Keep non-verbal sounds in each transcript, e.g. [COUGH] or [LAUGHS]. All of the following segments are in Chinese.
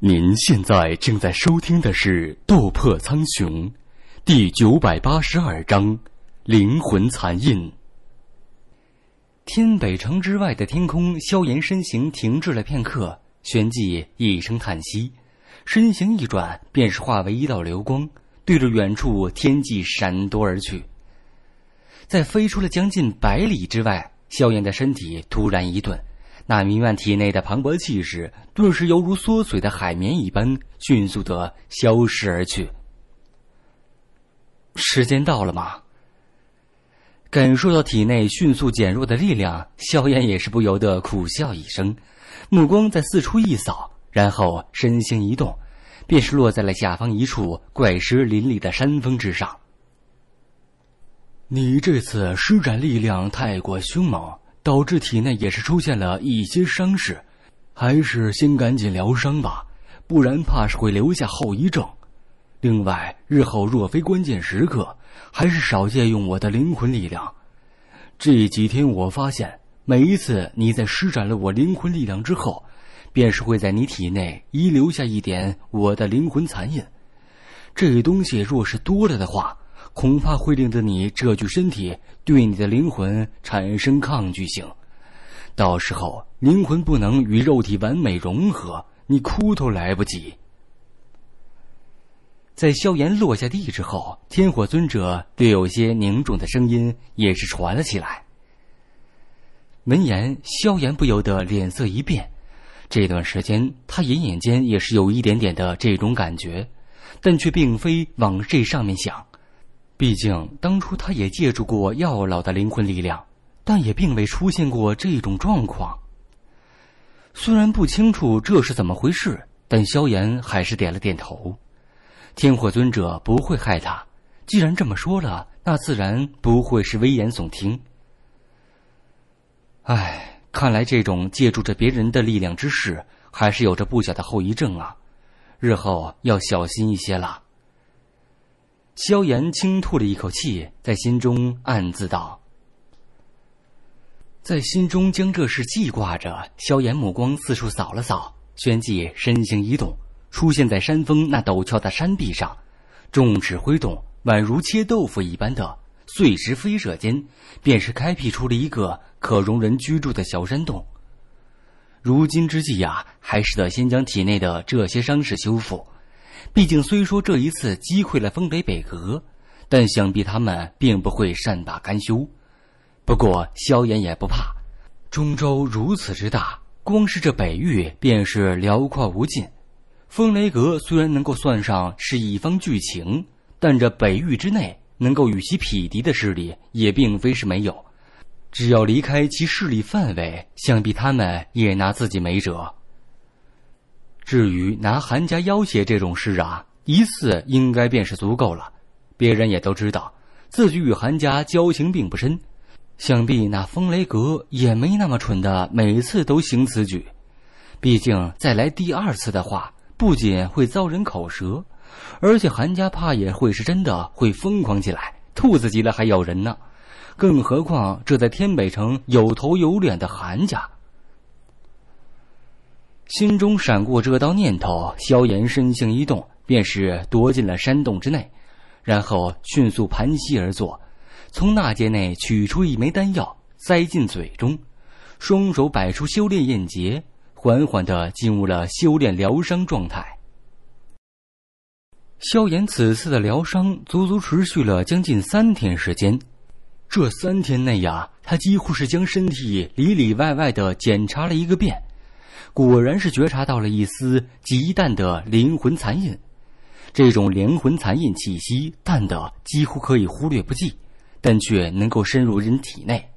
您现在正在收听的是《斗破苍穹》，第九百八十二章《灵魂残印》。天北城之外的天空，萧炎身形停滞了片刻，旋即一声叹息，身形一转，便是化为一道流光，对着远处天际闪夺而去。在飞出了将近百里之外，萧炎的身体突然一顿。那迷幻体内的磅礴气势，顿时犹如缩水的海绵一般，迅速的消失而去。时间到了吗？感受到体内迅速减弱的力量，萧炎也是不由得苦笑一声，目光在四处一扫，然后身形一动，便是落在了下方一处怪石林立的山峰之上。你这次施展力量太过凶猛。导致体内也是出现了一些伤势，还是先赶紧疗伤吧，不然怕是会留下后遗症。另外，日后若非关键时刻，还是少借用我的灵魂力量。这几天我发现，每一次你在施展了我灵魂力量之后，便是会在你体内遗留下一点我的灵魂残印。这东西若是多了的话，恐怕会令得你这具身体对你的灵魂产生抗拒性，到时候灵魂不能与肉体完美融合，你哭都来不及。在萧炎落下地之后，天火尊者略有些凝重的声音也是传了起来。闻言，萧炎不由得脸色一变。这段时间，他隐隐间也是有一点点的这种感觉，但却并非往这上面想。毕竟当初他也借助过药老的灵魂力量，但也并未出现过这种状况。虽然不清楚这是怎么回事，但萧炎还是点了点头。天火尊者不会害他，既然这么说了，那自然不会是危言耸听。唉，看来这种借助着别人的力量之事，还是有着不小的后遗症啊，日后要小心一些了。萧炎轻吐了一口气，在心中暗自道。在心中将这事记挂着，萧炎目光四处扫了扫，旋即身形一动，出现在山峰那陡峭的山壁上，众指挥动，宛如切豆腐一般的碎石飞射间，便是开辟出了一个可容人居住的小山洞。如今之计呀，还是得先将体内的这些伤势修复。毕竟，虽说这一次击溃了风雷北阁，但想必他们并不会善罢甘休。不过，萧炎也不怕。中州如此之大，光是这北域便是辽阔无尽。风雷阁虽然能够算上是一方巨擎，但这北域之内能够与其匹敌的势力也并非是没有。只要离开其势力范围，想必他们也拿自己没辙。至于拿韩家要挟这种事啊，一次应该便是足够了。别人也都知道，自己与韩家交情并不深，想必那风雷阁也没那么蠢的，每次都行此举。毕竟再来第二次的话，不仅会遭人口舌，而且韩家怕也会是真的会疯狂起来，兔子急了还咬人呢。更何况这在天北城有头有脸的韩家。心中闪过这道念头，萧炎身形一动，便是躲进了山洞之内，然后迅速盘膝而坐，从纳戒内取出一枚丹药塞进嘴中，双手摆出修炼印结，缓缓的进入了修炼疗伤状态。萧炎此次的疗伤足足持续了将近三天时间，这三天内呀，他几乎是将身体里里外外的检查了一个遍。果然是觉察到了一丝极淡的灵魂残印，这种灵魂残印气息淡的几乎可以忽略不计，但却能够深入人体内。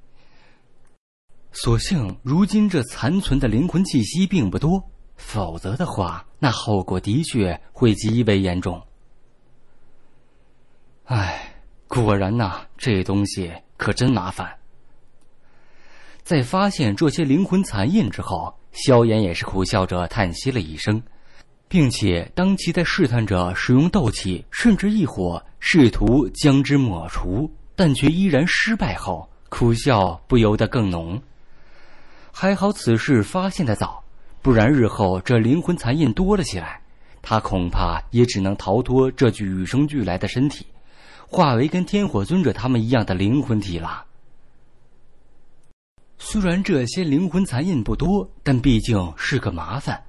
所幸如今这残存的灵魂气息并不多，否则的话，那后果的确会极为严重。哎，果然呐，这东西可真麻烦。在发现这些灵魂残印之后，萧炎也是苦笑着叹息了一声，并且当其在试探着使用斗气甚至异火试图将之抹除，但却依然失败后，苦笑不由得更浓。还好此事发现的早，不然日后这灵魂残印多了起来，他恐怕也只能逃脱这具与生俱来的身体，化为跟天火尊者他们一样的灵魂体了。虽然这些灵魂残印不多，但毕竟是个麻烦。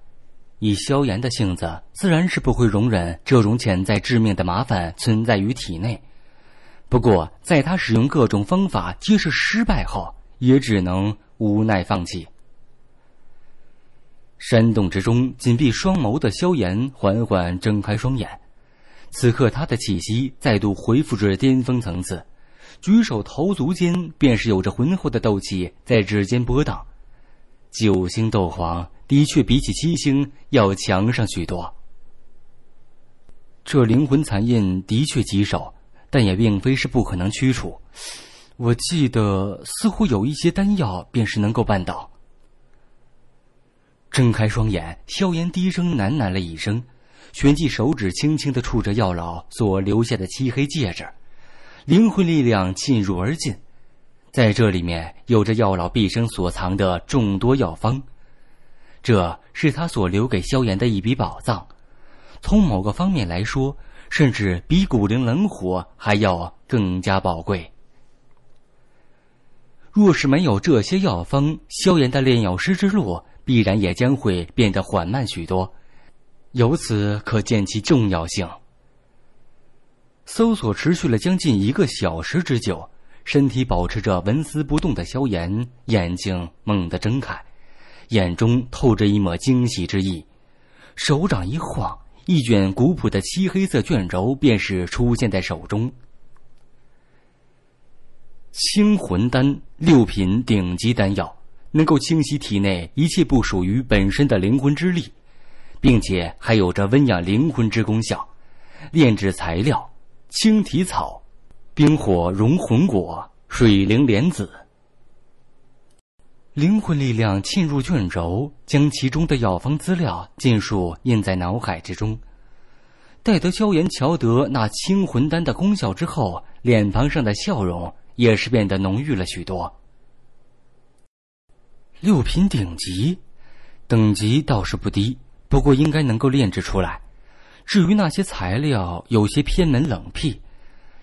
以萧炎的性子，自然是不会容忍这种潜在致命的麻烦存在于体内。不过，在他使用各种方法皆是失败后，也只能无奈放弃。山洞之中，紧闭双眸的萧炎缓缓睁开双眼。此刻，他的气息再度恢复至巅峰层次。举手投足间，便是有着浑厚的斗气在指尖波荡。九星斗皇的确比起七星要强上许多。这灵魂残印的确棘手，但也并非是不可能驱除。我记得似乎有一些丹药，便是能够办到。睁开双眼，萧炎低声喃喃了一声，旋即手指轻轻的触着药老所留下的漆黑戒指。灵魂力量浸入而进，在这里面有着药老毕生所藏的众多药方，这是他所留给萧炎的一笔宝藏。从某个方面来说，甚至比古灵冷火还要更加宝贵。若是没有这些药方，萧炎的炼药师之路必然也将会变得缓慢许多，由此可见其重要性。搜索持续了将近一个小时之久，身体保持着纹丝不动的萧炎，眼睛猛地睁开，眼中透着一抹惊喜之意，手掌一晃，一卷古朴的漆黑色卷轴便是出现在手中。清魂丹，六品顶级丹药，能够清洗体内一切不属于本身的灵魂之力，并且还有着温养灵魂之功效，炼制材料。青提草、冰火融魂果、水灵莲子，灵魂力量沁入卷轴，将其中的药方资料尽数印在脑海之中。待得萧炎瞧得那清魂丹的功效之后，脸庞上的笑容也是变得浓郁了许多。六品顶级，等级倒是不低，不过应该能够炼制出来。至于那些材料，有些偏门冷僻，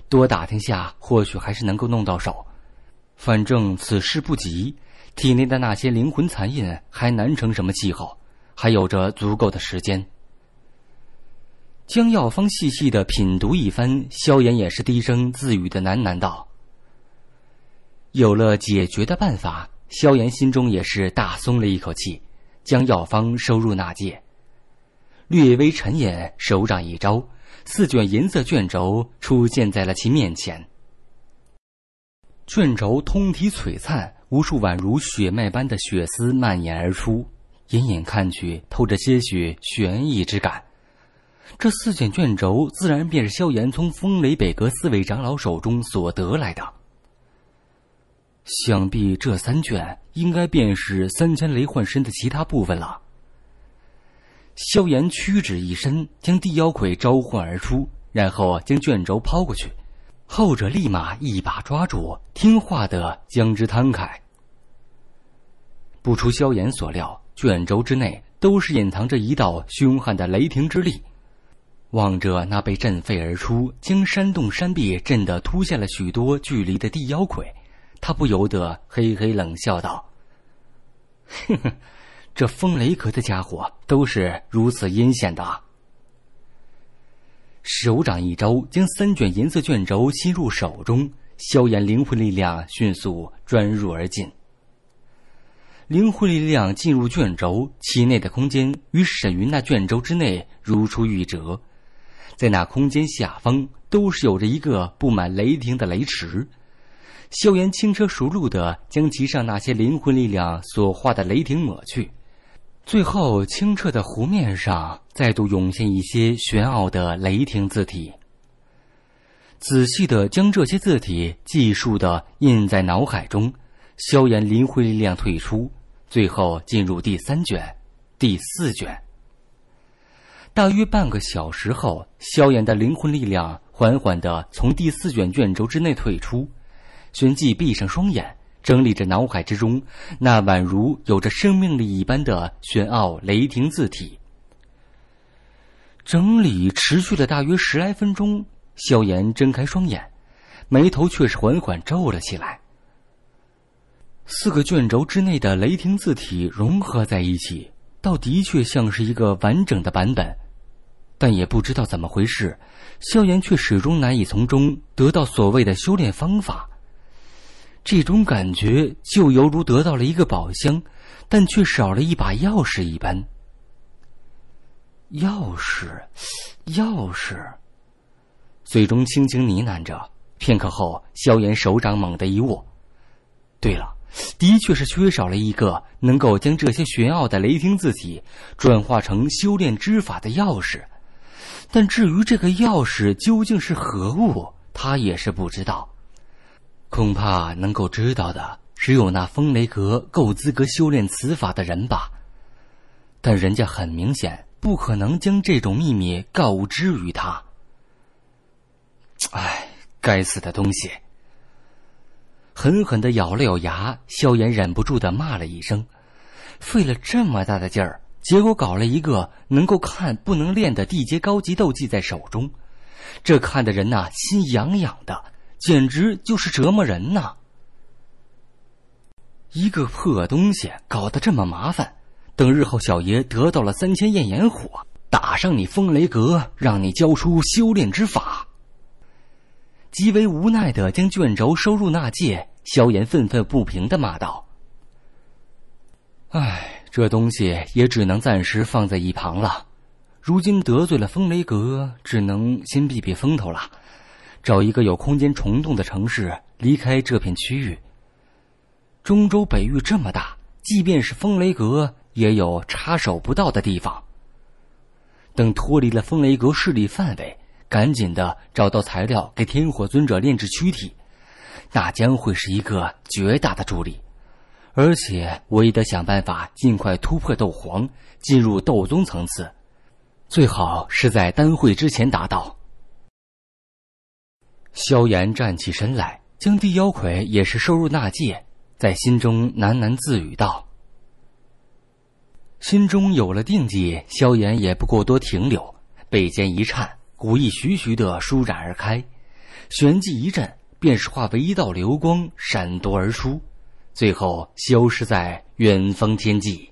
多打听下或许还是能够弄到手。反正此事不急，体内的那些灵魂残印还难成什么气候，还有着足够的时间。将药方细细的品读一番，萧炎也是低声自语的喃喃道：“有了解决的办法。”萧炎心中也是大松了一口气，将药方收入纳戒。略微沉吟，手掌一招，四卷银色卷轴出现在了其面前。卷轴通体璀璨，无数宛如血脉般的血丝蔓延而出，隐隐看去，透着些许悬疑之感。这四卷卷轴自然便是萧炎从风雷北阁四位长老手中所得来的。想必这三卷应该便是三千雷幻身的其他部分了。萧炎屈指一伸，将地妖魁召唤而出，然后将卷轴抛过去，后者立马一把抓住，听话的将之摊开。不出萧炎所料，卷轴之内都是隐藏着一道凶悍的雷霆之力。望着那被震飞而出，将山洞山壁震得凸现了许多距离的地妖魁，他不由得嘿嘿冷笑道：“哼哼。”这风雷阁的家伙都是如此阴险的。手掌一招，将三卷银色卷轴吸入手中。萧炎灵魂力量迅速钻入而进。灵魂力量进入卷轴，其内的空间与沈云那卷轴之内如出一辙，在那空间下方都是有着一个布满雷霆的雷池。萧炎轻车熟路的将其上那些灵魂力量所化的雷霆抹去。最后，清澈的湖面上再度涌现一些玄奥的雷霆字体。仔细的将这些字体记述的印在脑海中，萧炎灵魂力量退出，最后进入第三卷、第四卷。大约半个小时后，萧炎的灵魂力量缓缓的从第四卷卷轴之内退出，旋即闭上双眼。整理着脑海之中那宛如有着生命力一般的玄奥雷霆字体。整理持续了大约十来分钟，萧炎睁开双眼，眉头却是缓缓皱了起来。四个卷轴之内的雷霆字体融合在一起，倒的确像是一个完整的版本，但也不知道怎么回事，萧炎却始终难以从中得到所谓的修炼方法。这种感觉就犹如得到了一个宝箱，但却少了一把钥匙一般。钥匙，钥匙。嘴中轻轻呢喃着，片刻后，萧炎手掌猛地一握。对了，的确是缺少了一个能够将这些玄奥的雷霆字体转化成修炼之法的钥匙。但至于这个钥匙究竟是何物，他也是不知道。恐怕能够知道的，只有那风雷阁够资格修炼此法的人吧。但人家很明显不可能将这种秘密告知于他。唉，该死的东西！狠狠的咬了咬牙，萧炎忍不住的骂了一声：“费了这么大的劲儿，结果搞了一个能够看不能练的地阶高级斗技在手中，这看的人呐，心痒痒的。”简直就是折磨人呐！一个破东西搞得这么麻烦，等日后小爷得到了三千焰炎火，打上你风雷阁，让你交出修炼之法。极为无奈的将卷轴收入纳戒，萧炎愤愤不平的骂道：“唉，这东西也只能暂时放在一旁了。如今得罪了风雷阁，只能先避避风头了。”找一个有空间虫洞的城市，离开这片区域。中州北域这么大，即便是风雷阁也有插手不到的地方。等脱离了风雷阁势力范围，赶紧的找到材料给天火尊者炼制躯体，那将会是一个绝大的助力。而且我也得想办法尽快突破斗皇，进入斗宗层次，最好是在丹会之前达到。萧炎站起身来，将地妖魁也是收入纳戒，在心中喃喃自语道：“心中有了定计，萧炎也不过多停留，背肩一颤，古意徐徐的舒展而开，旋即一震，便是化为一道流光闪夺而出，最后消失在远方天际。”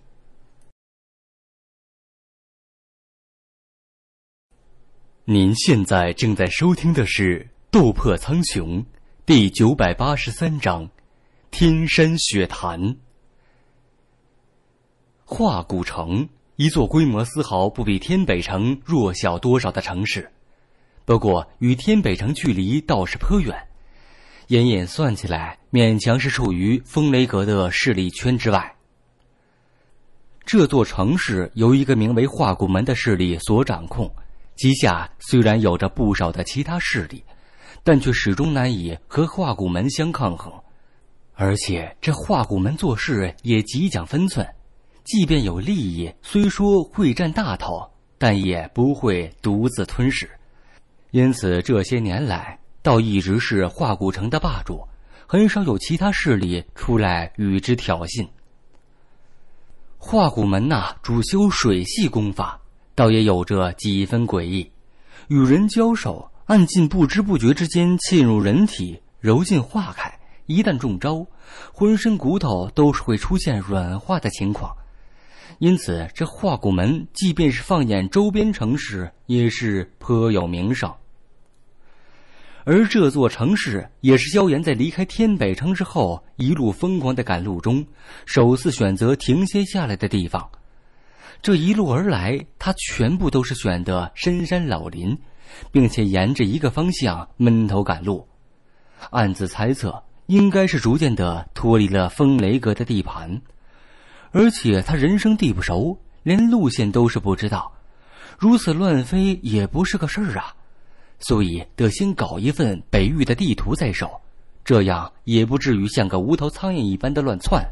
您现在正在收听的是。斗破苍穹第九百八十三章：天山雪潭。化骨城，一座规模丝毫不比天北城弱小多少的城市，不过与天北城距离倒是颇远，隐隐算起来，勉强是处于风雷阁的势力圈之外。这座城市由一个名为化骨门的势力所掌控，旗下虽然有着不少的其他势力。但却始终难以和化骨门相抗衡，而且这化骨门做事也极讲分寸，即便有利益，虽说会占大头，但也不会独自吞噬，因此这些年来倒一直是化骨城的霸主，很少有其他势力出来与之挑衅。化骨门呐，主修水系功法，倒也有着几分诡异，与人交手。暗劲不知不觉之间沁入人体，揉进化开。一旦中招，浑身骨头都是会出现软化的情况。因此，这化骨门即便是放眼周边城市，也是颇有名声。而这座城市也是萧炎在离开天北城之后，一路疯狂的赶路中，首次选择停歇下来的地方。这一路而来，他全部都是选的深山老林。并且沿着一个方向闷头赶路，暗自猜测应该是逐渐的脱离了风雷阁的地盘，而且他人生地不熟，连路线都是不知道，如此乱飞也不是个事儿啊，所以得先搞一份北域的地图在手，这样也不至于像个无头苍蝇一般的乱窜。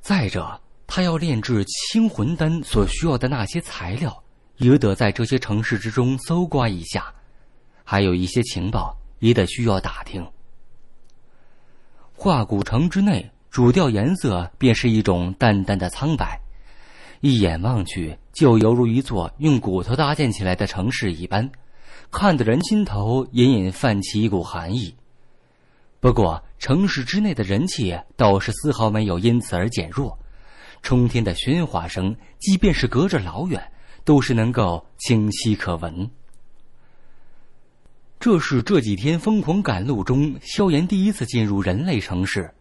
再者，他要炼制清魂丹所需要的那些材料。也得在这些城市之中搜刮一下，还有一些情报也得需要打听。化骨城之内，主调颜色便是一种淡淡的苍白，一眼望去就犹如一座用骨头搭建起来的城市一般，看得人心头隐隐泛起一股寒意。不过，城市之内的人气倒是丝毫没有因此而减弱，冲天的喧哗声，即便是隔着老远。都是能够清晰可闻。这是这几天疯狂赶路中，萧炎第一次进入人类城市，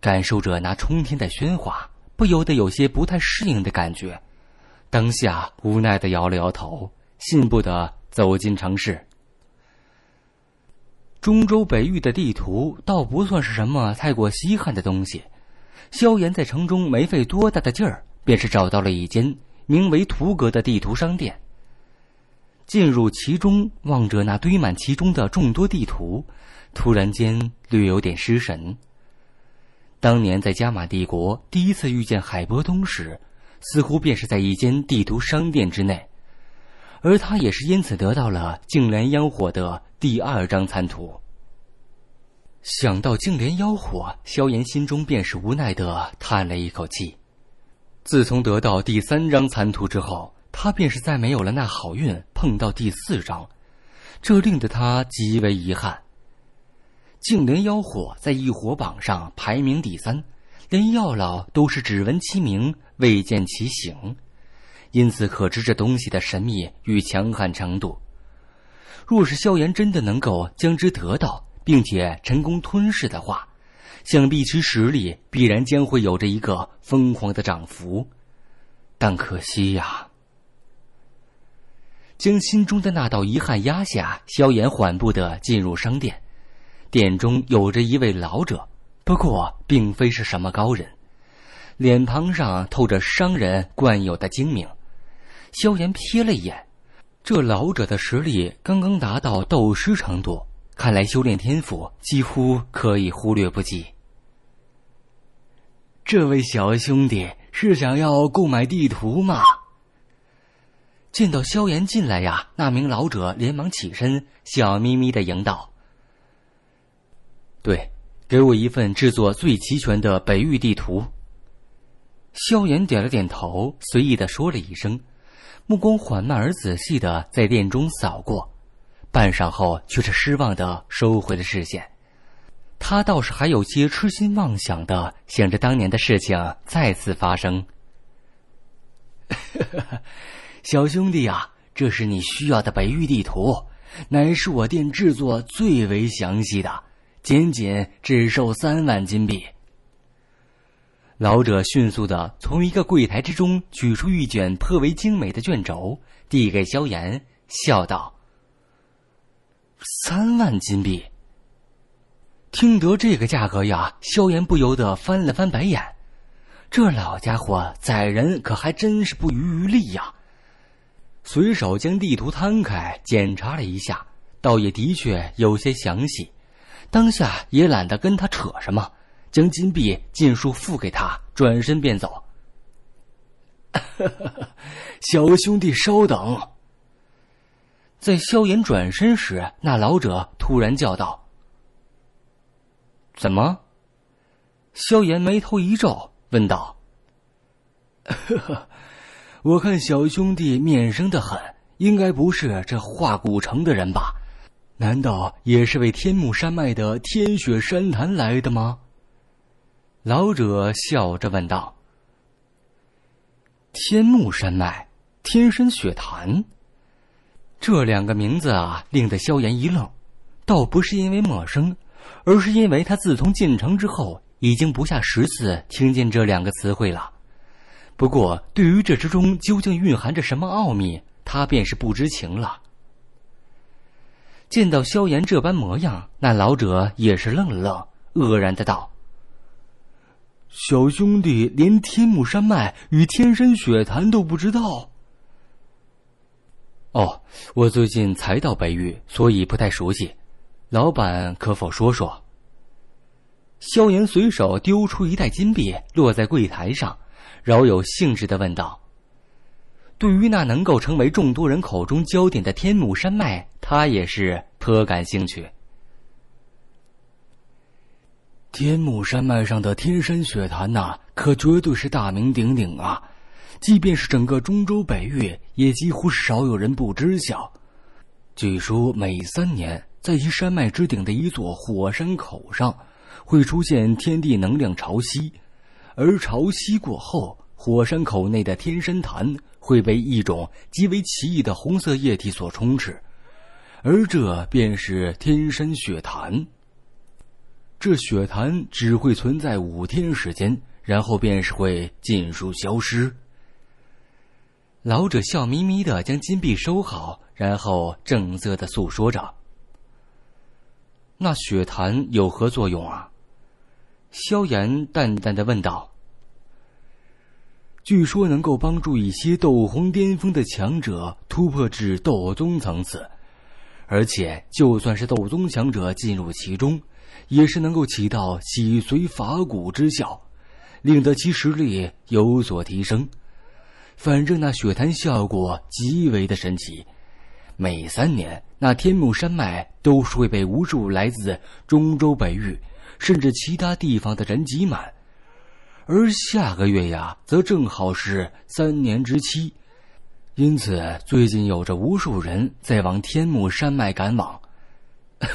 感受着那冲天的喧哗，不由得有些不太适应的感觉。当下无奈的摇了摇头，信步的走进城市。中州北域的地图倒不算是什么太过稀罕的东西，萧炎在城中没费多大的劲儿，便是找到了一间。名为图格”的地图商店。进入其中，望着那堆满其中的众多地图，突然间略有点失神。当年在加玛帝国第一次遇见海波东时，似乎便是在一间地图商店之内，而他也是因此得到了净莲妖火的第二张餐图。想到净莲妖火，萧炎心中便是无奈的叹了一口气。自从得到第三张残图之后，他便是再没有了那好运碰到第四张，这令得他极为遗憾。净莲妖火在异火榜上排名第三，连药老都是只闻其名未见其形，因此可知这东西的神秘与强悍程度。若是萧炎真的能够将之得到，并且成功吞噬的话。想必其实力必然将会有着一个疯狂的涨幅，但可惜呀。将心中的那道遗憾压下，萧炎缓步的进入商店。店中有着一位老者，不过并非是什么高人，脸庞上透着商人惯有的精明。萧炎瞥了一眼，这老者的实力刚刚达到斗师程度，看来修炼天赋几乎可以忽略不计。这位小兄弟是想要购买地图吗？见到萧炎进来呀，那名老者连忙起身，笑眯眯的迎道：“对，给我一份制作最齐全的北域地图。”萧炎点了点头，随意的说了一声，目光缓慢而仔细的在殿中扫过，半晌后却是失望的收回了视线。他倒是还有些痴心妄想的，想着当年的事情再次发生。[LAUGHS] 小兄弟啊，这是你需要的北域地图，乃是我店制作最为详细的，仅仅只售三万金币。老者迅速的从一个柜台之中取出一卷颇为精美的卷轴，递给萧炎，笑道：“三万金币。”听得这个价格呀，萧炎不由得翻了翻白眼，这老家伙宰人可还真是不遗余力呀。随手将地图摊开检查了一下，倒也的确有些详细。当下也懒得跟他扯什么，将金币尽数付给他，转身便走。[LAUGHS] 小兄弟，稍等。在萧炎转身时，那老者突然叫道。怎么？萧炎眉头一皱，问道：“呵呵，我看小兄弟面生的很，应该不是这化骨城的人吧？难道也是为天目山脉的天雪山潭来的吗？”老者笑着问道：“天目山脉，天山雪潭。”这两个名字啊，令得萧炎一愣，倒不是因为陌生。而是因为他自从进城之后，已经不下十次听见这两个词汇了。不过，对于这之中究竟蕴含着什么奥秘，他便是不知情了。见到萧炎这般模样，那老者也是愣了愣，愕然的道：“小兄弟连天目山脉与天山雪潭都不知道？”“哦，我最近才到北域，所以不太熟悉。”老板，可否说说？萧炎随手丢出一袋金币，落在柜台上，饶有兴致的问道：“对于那能够成为众多人口中焦点的天目山脉，他也是颇感兴趣。天目山脉上的天山雪潭呐，可绝对是大名鼎鼎啊！即便是整个中州北域，也几乎是少有人不知晓。据说每三年……”在其山脉之顶的一座火山口上，会出现天地能量潮汐，而潮汐过后，火山口内的天山潭会被一种极为奇异的红色液体所充斥，而这便是天山血潭。这血潭只会存在五天时间，然后便是会尽数消失。老者笑眯眯的将金币收好，然后正色的诉说着。那血檀有何作用啊？萧炎淡淡的问道。据说能够帮助一些斗皇巅峰的强者突破至斗宗层次，而且就算是斗宗强者进入其中，也是能够起到洗髓伐骨之效，令得其实力有所提升。反正那血檀效果极为的神奇，每三年。那天目山脉都是会被无数来自中州北域，甚至其他地方的人挤满，而下个月呀，则正好是三年之期，因此最近有着无数人在往天目山脉赶往。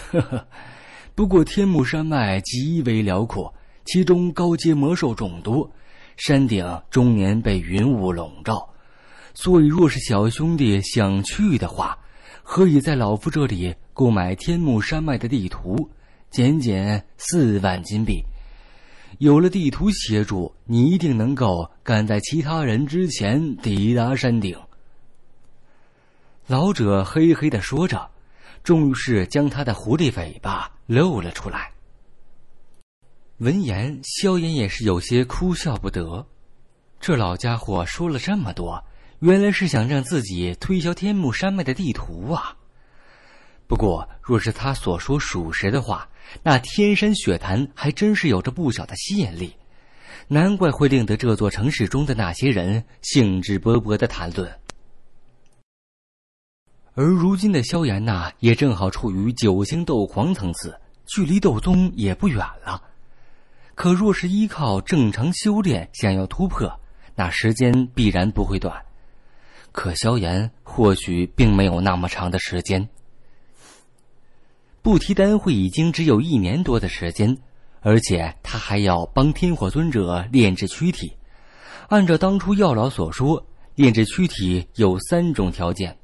[LAUGHS] 不过天目山脉极为辽阔，其中高阶魔兽众多，山顶终年被云雾笼罩，所以若是小兄弟想去的话。何以在老夫这里购买天目山脉的地图？仅仅四万金币，有了地图协助，你一定能够赶在其他人之前抵达山顶。老者嘿嘿的说着，终于是将他的狐狸尾巴露了出来。闻言，萧炎也是有些哭笑不得，这老家伙说了这么多。原来是想让自己推销天目山脉的地图啊！不过，若是他所说属实的话，那天山雪潭还真是有着不小的吸引力，难怪会令得这座城市中的那些人兴致勃勃的谈论。而如今的萧炎呐，也正好处于九星斗皇层次，距离斗宗也不远了。可若是依靠正常修炼想要突破，那时间必然不会短。可萧炎或许并没有那么长的时间。不提丹会已经只有一年多的时间，而且他还要帮天火尊者炼制躯体。按照当初药老所说，炼制躯体有三种条件：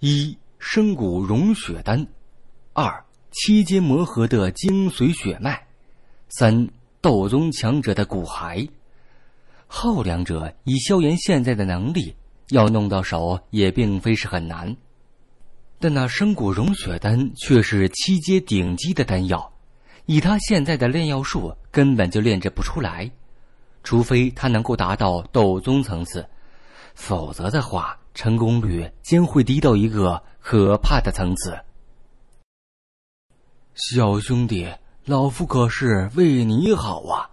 一、生骨融血丹；二、七阶魔核的精髓血脉；三、斗宗强者的骨骸。后两者以萧炎现在的能力。要弄到手也并非是很难，但那生骨融血丹却是七阶顶级的丹药，以他现在的炼药术根本就炼制不出来，除非他能够达到斗宗层次，否则的话成功率将会低到一个可怕的层次。小兄弟，老夫可是为你好啊！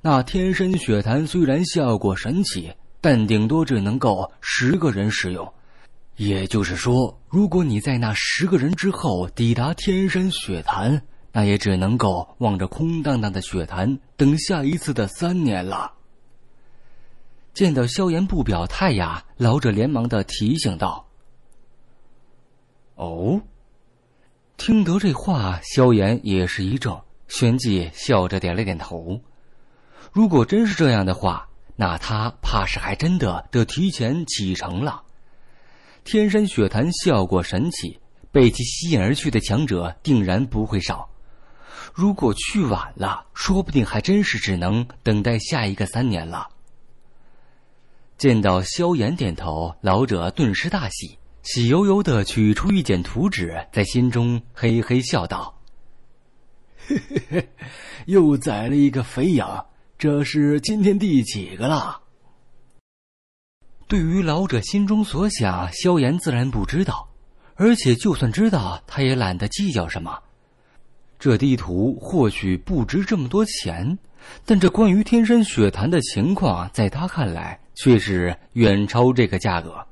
那天山血檀虽然效果神奇。但顶多只能够十个人使用，也就是说，如果你在那十个人之后抵达天山雪坛，那也只能够望着空荡荡的雪坛，等下一次的三年了。见到萧炎不表态呀，老者连忙的提醒道：“哦。”听得这话，萧炎也是一怔，旋即笑着点了点头。如果真是这样的话，那他怕是还真的得提前启程了。天山雪潭效果神奇，被其吸引而去的强者定然不会少。如果去晚了，说不定还真是只能等待下一个三年了。见到萧炎点头，老者顿时大喜，喜悠悠的取出一卷图纸，在心中嘿嘿笑道：“ [LAUGHS] 又宰了一个肥羊。”这是今天第几个了？对于老者心中所想，萧炎自然不知道，而且就算知道，他也懒得计较什么。这地图或许不值这么多钱，但这关于天山雪潭的情况，在他看来却是远超这个价格。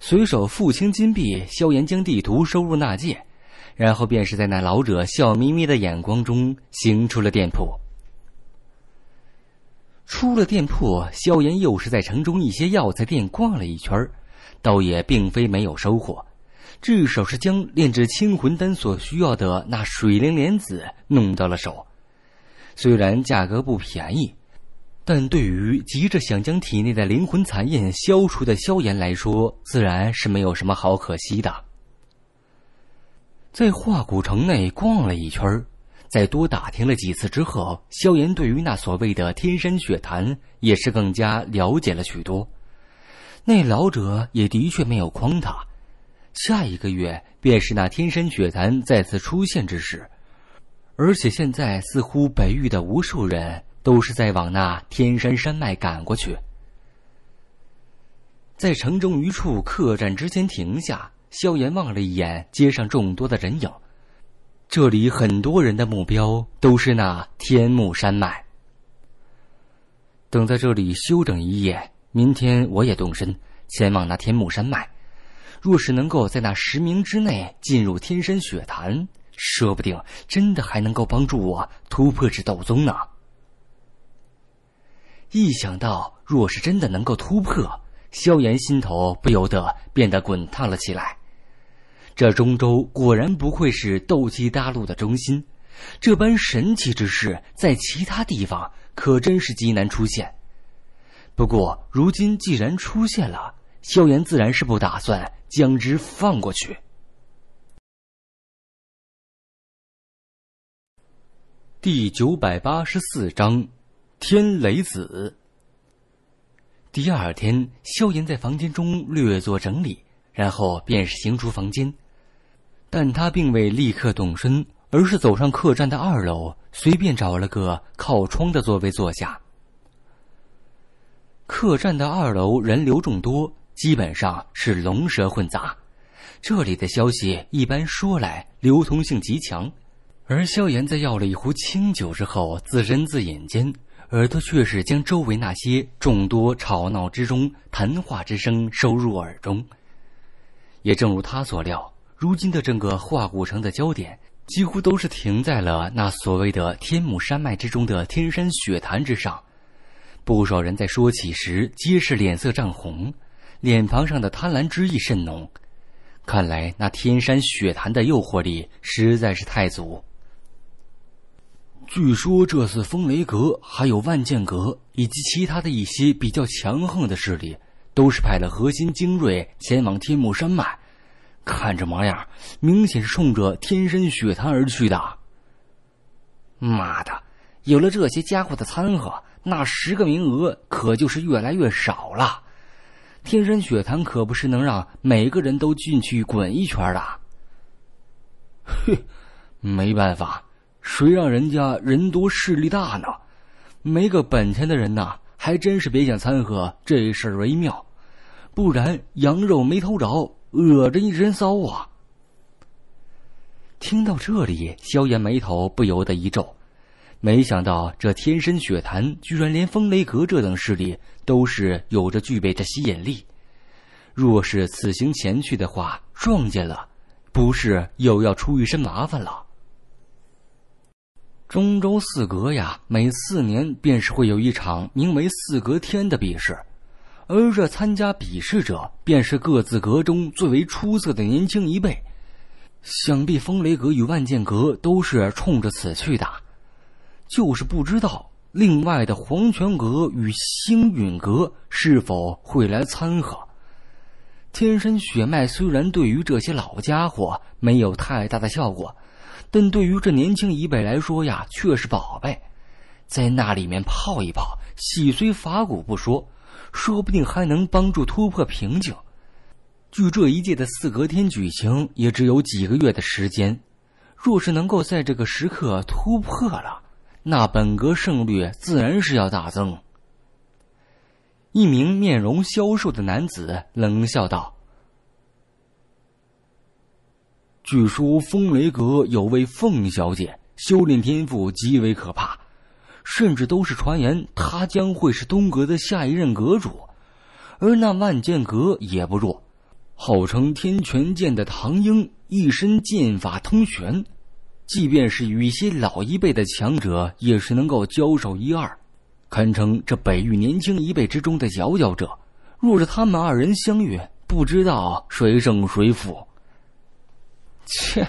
随手付清金币，萧炎将地图收入纳戒，然后便是在那老者笑眯眯的眼光中行出了店铺。出了店铺，萧炎又是在城中一些药材店逛了一圈儿，倒也并非没有收获，至少是将炼制清魂丹所需要的那水灵莲子弄到了手。虽然价格不便宜，但对于急着想将体内的灵魂残焰消除的萧炎来说，自然是没有什么好可惜的。在化骨城内逛了一圈儿。在多打听了几次之后，萧炎对于那所谓的天山雪潭也是更加了解了许多。那老者也的确没有诓他。下一个月便是那天山雪潭再次出现之时，而且现在似乎北域的无数人都是在往那天山山脉赶过去。在城中一处客栈之间停下，萧炎望了一眼街上众多的人影。这里很多人的目标都是那天目山脉。等在这里休整一夜，明天我也动身前往那天目山脉。若是能够在那十名之内进入天山雪潭，说不定真的还能够帮助我突破至道宗呢。一想到若是真的能够突破，萧炎心头不由得变得滚烫了起来。这中州果然不愧是斗气大陆的中心，这般神奇之事在其他地方可真是极难出现。不过，如今既然出现了，萧炎自然是不打算将之放过去。第九百八十四章：天雷子。第二天，萧炎在房间中略作整理，然后便是行出房间。但他并未立刻动身，而是走上客栈的二楼，随便找了个靠窗的座位坐下。客栈的二楼人流众多，基本上是龙蛇混杂，这里的消息一般说来流通性极强。而萧炎在要了一壶清酒之后，自斟自饮间，耳朵却是将周围那些众多吵闹之中谈话之声收入耳中。也正如他所料。如今的整个化骨城的焦点，几乎都是停在了那所谓的天目山脉之中的天山雪潭之上。不少人在说起时，皆是脸色涨红，脸庞上的贪婪之意甚浓。看来那天山雪潭的诱惑力实在是太足。据说这次风雷阁还有万剑阁以及其他的一些比较强横的势力，都是派了核心精锐前往天目山脉。看这模样，明显是冲着天山雪潭而去的。妈的，有了这些家伙的掺和，那十个名额可就是越来越少了。天山雪潭可不是能让每个人都进去滚一圈的。哼，没办法，谁让人家人多势力大呢？没个本钱的人呐，还真是别想掺和这事儿为妙，不然羊肉没偷着。惹着一身骚啊！听到这里，萧炎眉头不由得一皱。没想到这天身雪潭居然连风雷阁这等势力都是有着具备着吸引力。若是此行前去的话，撞见了，不是又要出一身麻烦了？中州四阁呀，每四年便是会有一场名为“四阁天”的比试。而这参加比试者，便是各自阁中最为出色的年轻一辈，想必风雷阁与万剑阁都是冲着此去的，就是不知道另外的黄泉阁与星陨阁是否会来参合。天山血脉虽然对于这些老家伙没有太大的效果，但对于这年轻一辈来说呀，却是宝贝，在那里面泡一泡，洗髓伐骨不说。说不定还能帮助突破瓶颈。距这一届的四格天举行也只有几个月的时间，若是能够在这个时刻突破了，那本格胜率自然是要大增。一名面容消瘦的男子冷笑道：“据说风雷阁有位凤小姐，修炼天赋极为可怕。”甚至都是传言，他将会是东阁的下一任阁主，而那万剑阁也不弱，号称天权剑的唐英，一身剑法通玄，即便是与些老一辈的强者，也是能够交手一二，堪称这北域年轻一辈之中的佼佼者。若是他们二人相遇，不知道谁胜谁负。切，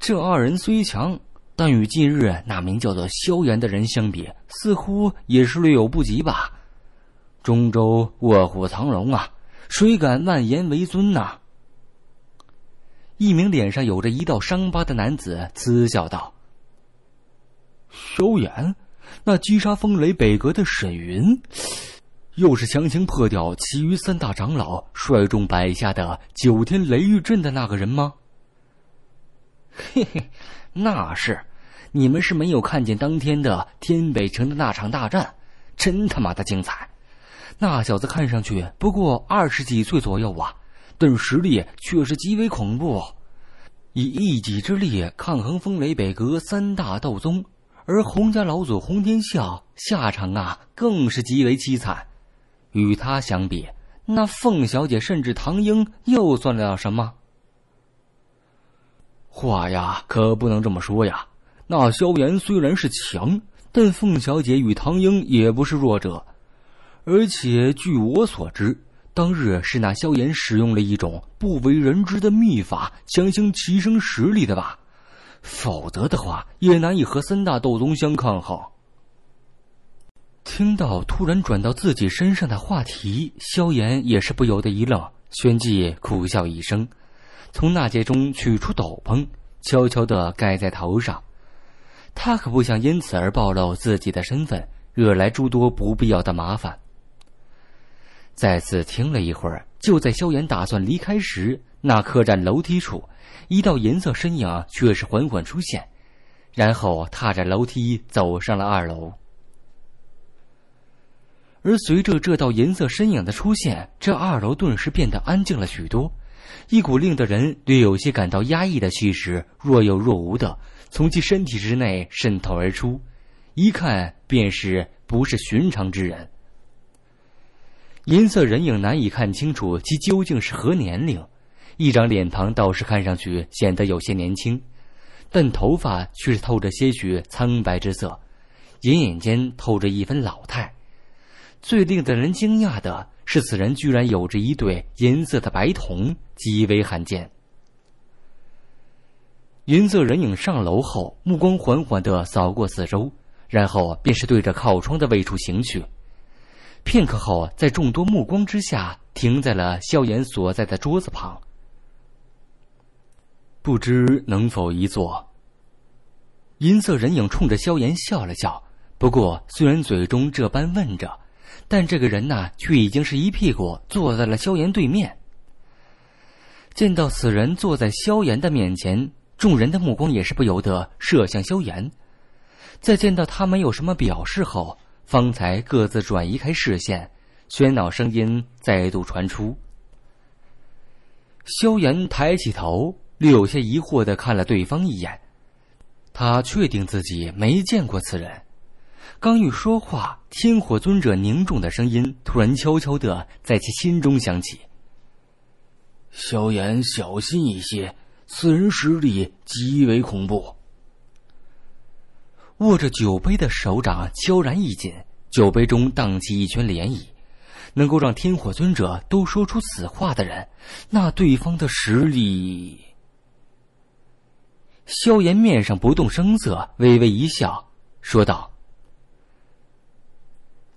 这二人虽强。但与近日那名叫做萧炎的人相比，似乎也是略有不及吧。中州卧虎藏龙啊，谁敢妄言为尊呢？一名脸上有着一道伤疤的男子嗤笑道：“萧炎，那击杀风雷北阁的沈云，又是强行破掉其余三大长老率众摆下的九天雷狱阵的那个人吗？” [LAUGHS] 嘿嘿。那是，你们是没有看见当天的天北城的那场大战，真他妈的精彩！那小子看上去不过二十几岁左右啊，但实力却是极为恐怖，以一己之力抗衡风雷北阁三大斗宗，而洪家老祖洪天啸下场啊，更是极为凄惨。与他相比，那凤小姐甚至唐英又算得了什么？话呀，可不能这么说呀！那萧炎虽然是强，但凤小姐与唐英也不是弱者。而且据我所知，当日是那萧炎使用了一种不为人知的秘法，强行提升实力的吧？否则的话，也难以和三大斗宗相抗衡。听到突然转到自己身上的话题，萧炎也是不由得一愣，旋即苦笑一声。从纳戒中取出斗篷，悄悄的盖在头上。他可不想因此而暴露自己的身份，惹来诸多不必要的麻烦。再次听了一会儿，就在萧炎打算离开时，那客栈楼梯处，一道银色身影却是缓缓出现，然后踏着楼梯走上了二楼。而随着这道银色身影的出现，这二楼顿时变得安静了许多。一股令的人略有些感到压抑的气势，若有若无的从其身体之内渗透而出，一看便是不是寻常之人。银色人影难以看清楚其究竟是何年龄，一张脸庞倒是看上去显得有些年轻，但头发却是透着些许苍白之色，隐隐间透着一分老态。最令的人惊讶的是，此人居然有着一对银色的白瞳，极为罕见。银色人影上楼后，目光缓缓的扫过四周，然后便是对着靠窗的位处行去。片刻后，在众多目光之下，停在了萧炎所在的桌子旁。不知能否一坐？银色人影冲着萧炎笑了笑，不过虽然嘴中这般问着。但这个人呐，却已经是一屁股坐在了萧炎对面。见到此人坐在萧炎的面前，众人的目光也是不由得射向萧炎。在见到他没有什么表示后，方才各自转移开视线。喧闹声音再度传出。萧炎抬起头，略有些疑惑的看了对方一眼，他确定自己没见过此人。刚欲说话，天火尊者凝重的声音突然悄悄的在其心中响起：“萧炎，小心一些，此人实力极为恐怖。”握着酒杯的手掌悄然一紧，酒杯中荡起一圈涟漪。能够让天火尊者都说出此话的人，那对方的实力……萧炎面上不动声色，微微一笑，说道。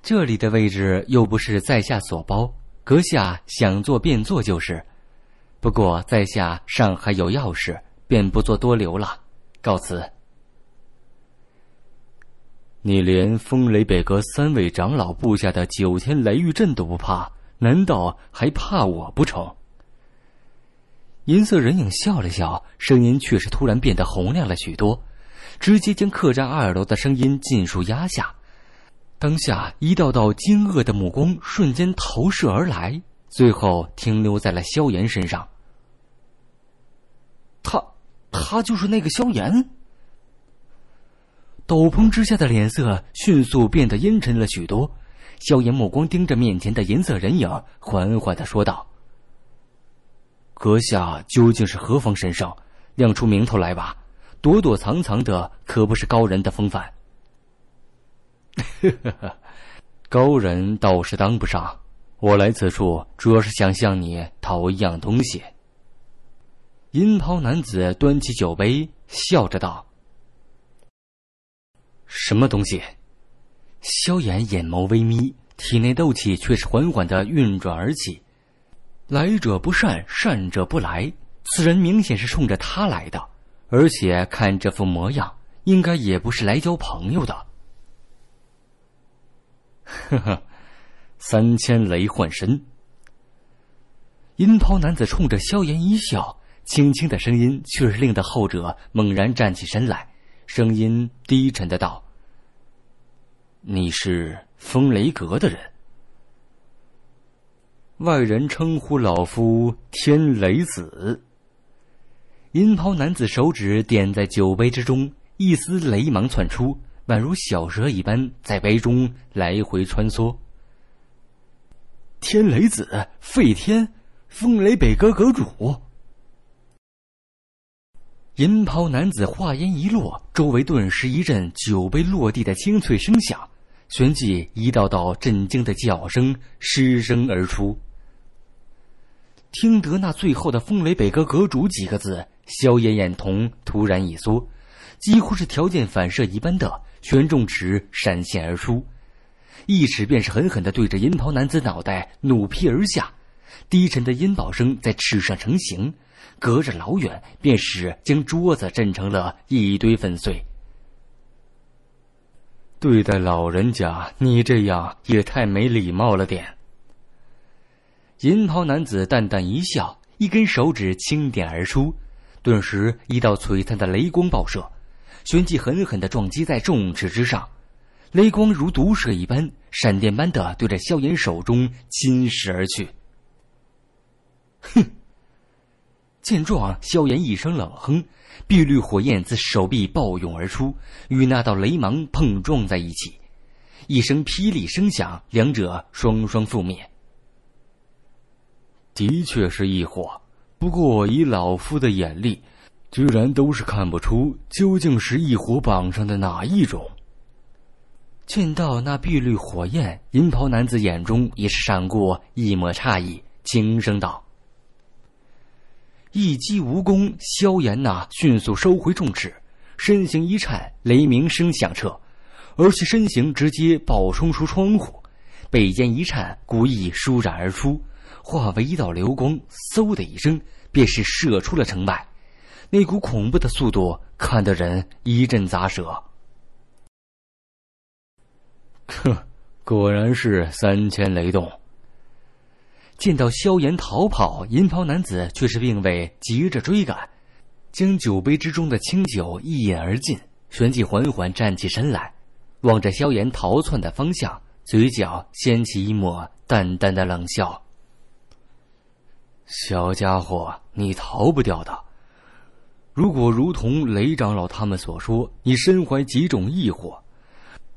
这里的位置又不是在下所包，阁下想坐便坐就是。不过在下尚还有要事，便不做多留了，告辞。你连风雷北阁三位长老布下的九天雷狱阵都不怕，难道还怕我不成？银色人影笑了笑，声音却是突然变得洪亮了许多，直接将客栈二楼的声音尽数压下。当下，一道道惊愕的目光瞬间投射而来，最后停留在了萧炎身上。他，他就是那个萧炎。斗篷之下的脸色迅速变得阴沉了许多。萧炎目光盯着面前的银色人影，缓缓的说道：“阁下究竟是何方神圣？亮出名头来吧！躲躲藏藏的可不是高人的风范。”呵呵呵，高人倒是当不上。我来此处主要是想向你讨一样东西。银袍男子端起酒杯，笑着道：“什么东西？”萧炎眼眸微眯，体内斗气却是缓缓的运转而起。来者不善，善者不来。此人明显是冲着他来的，而且看这副模样，应该也不是来交朋友的。呵呵，三千雷幻身。银袍男子冲着萧炎一笑，轻轻的声音却是令得后者猛然站起身来，声音低沉的道：“你是风雷阁的人。”外人称呼老夫天雷子。银袍男子手指点在酒杯之中，一丝雷芒窜出。宛如小蛇一般在杯中来回穿梭。天雷子废天，风雷北阁阁主。银袍男子话音一落，周围顿时一阵酒杯落地的清脆声响，旋即一道道震惊的叫声失声而出。听得那最后的“风雷北阁阁主”几个字，萧炎眼瞳突然一缩，几乎是条件反射一般的。权重尺闪现而出，一尺便是狠狠的对着银袍男子脑袋怒劈而下，低沉的音爆声在尺上成型，隔着老远便是将桌子震成了一堆粉碎。对待老人家，你这样也太没礼貌了点。银袍男子淡淡一笑，一根手指轻点而出，顿时一道璀璨的雷光爆射。旋即狠狠的撞击在重尺之上，雷光如毒蛇一般，闪电般的对着萧炎手中侵蚀而去。哼！见状，萧炎一声冷哼，碧绿火焰自手臂暴涌而出，与那道雷芒碰撞在一起，一声霹雳声响，两者双双覆灭。的确是异火，不过以老夫的眼力。居然都是看不出究竟是异火榜上的哪一种。见到那碧绿火焰，银袍男子眼中也是闪过一抹诧异，轻声道：“一击无功。”萧炎呐，迅速收回重尺，身形一颤，雷鸣声响彻，而且身形直接暴冲出窗户，背肩一颤，故意舒展而出，化为一道流光，嗖的一声，便是射出了城外。那股恐怖的速度，看得人一阵咂舌。哼，果然是三千雷动。见到萧炎逃跑，银袍男子却是并未急着追赶，将酒杯之中的清酒一饮而尽，旋即缓缓站起身来，望着萧炎逃窜的方向，嘴角掀起一抹淡淡的冷笑：“小家伙，你逃不掉的。”如果如同雷长老他们所说，你身怀几种异火，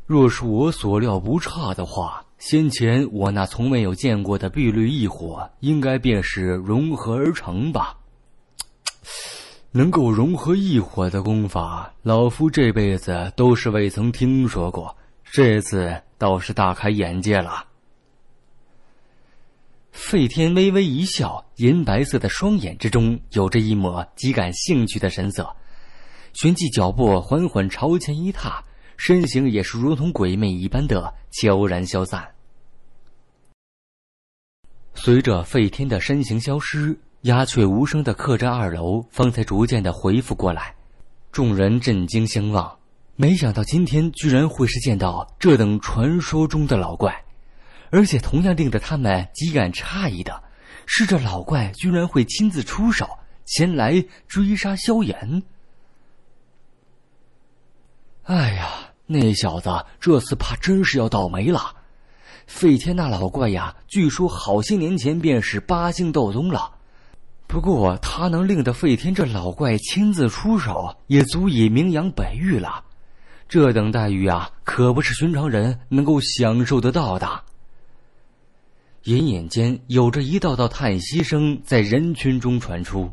若是我所料不差的话，先前我那从没有见过的碧绿异火，应该便是融合而成吧？能够融合异火的功法，老夫这辈子都是未曾听说过，这次倒是大开眼界了。费天微微一笑，银白色的双眼之中有着一抹极感兴趣的神色，旋即脚步缓缓朝前一踏，身形也是如同鬼魅一般的悄然消散。随着费天的身形消失，鸦雀无声的客栈二楼方才逐渐的恢复过来，众人震惊相望，没想到今天居然会是见到这等传说中的老怪。而且同样令得他们极感诧异的，是这老怪居然会亲自出手前来追杀萧炎。哎呀，那小子这次怕真是要倒霉了！费天那老怪呀，据说好些年前便是八星斗宗了。不过他能令得费天这老怪亲自出手，也足以名扬北域了。这等待遇啊，可不是寻常人能够享受得到的。隐隐间，有着一道道叹息声在人群中传出。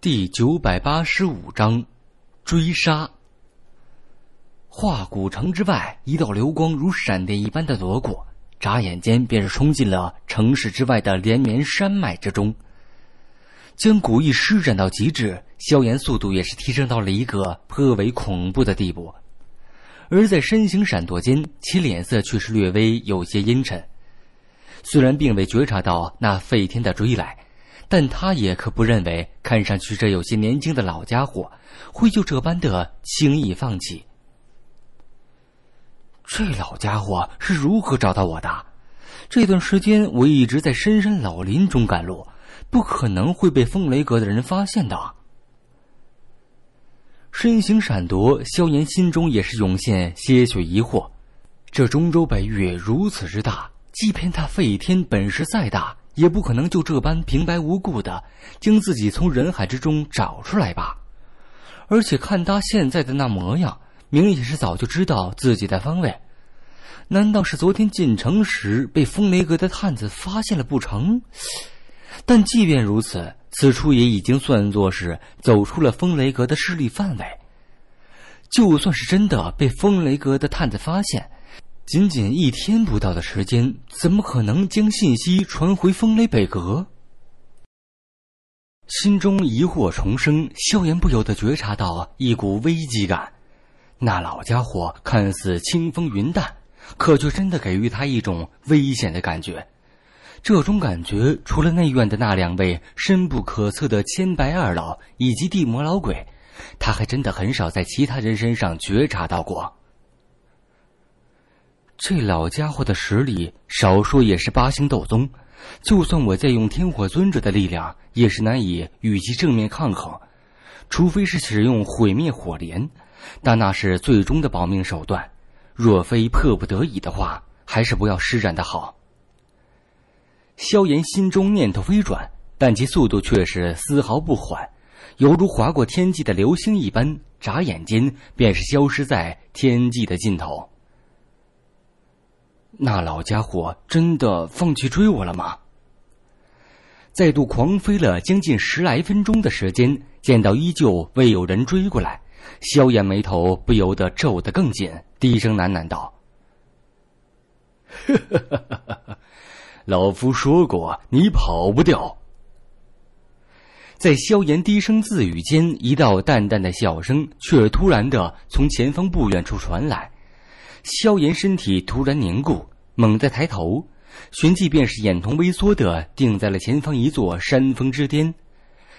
第九百八十五章，追杀。化古城之外，一道流光如闪电一般的躲过，眨眼间便是冲进了城市之外的连绵山脉之中。将古意施展到极致，消炎速度也是提升到了一个颇为恐怖的地步。而在身形闪躲间，其脸色却是略微有些阴沉。虽然并未觉察到那费天的追来，但他也可不认为，看上去这有些年轻的老家伙会就这般的轻易放弃。这老家伙是如何找到我的？这段时间我一直在深山老林中赶路，不可能会被风雷阁的人发现的。身形闪躲，萧炎心中也是涌现些许疑惑。这中州百越如此之大，即便他废天本事再大，也不可能就这般平白无故的将自己从人海之中找出来吧？而且看他现在的那模样，明显是早就知道自己在方位。难道是昨天进城时被风雷阁的探子发现了不成？但即便如此。此处也已经算作是走出了风雷阁的势力范围。就算是真的被风雷阁的探子发现，仅仅一天不到的时间，怎么可能将信息传回风雷北阁？心中疑惑重生，萧炎不由得觉察到一股危机感。那老家伙看似清风云淡，可却真的给予他一种危险的感觉。这种感觉，除了内院的那两位深不可测的千白二老以及地魔老鬼，他还真的很少在其他人身上觉察到过。这老家伙的实力，少说也是八星斗宗，就算我再用天火尊者的力量，也是难以与其正面抗衡。除非是使用毁灭火莲，但那是最终的保命手段，若非迫不得已的话，还是不要施展的好。萧炎心中念头微转，但其速度却是丝毫不缓，犹如划过天际的流星一般，眨眼间便是消失在天际的尽头。那老家伙真的放弃追我了吗？再度狂飞了将近十来分钟的时间，见到依旧未有人追过来，萧炎眉头不由得皱得更紧，低声喃喃道：“呵呵呵呵呵呵。”老夫说过，你跑不掉。在萧炎低声自语间，一道淡淡的笑声却突然的从前方不远处传来。萧炎身体突然凝固，猛的抬头，旋即便是眼瞳微缩的定在了前方一座山峰之巅。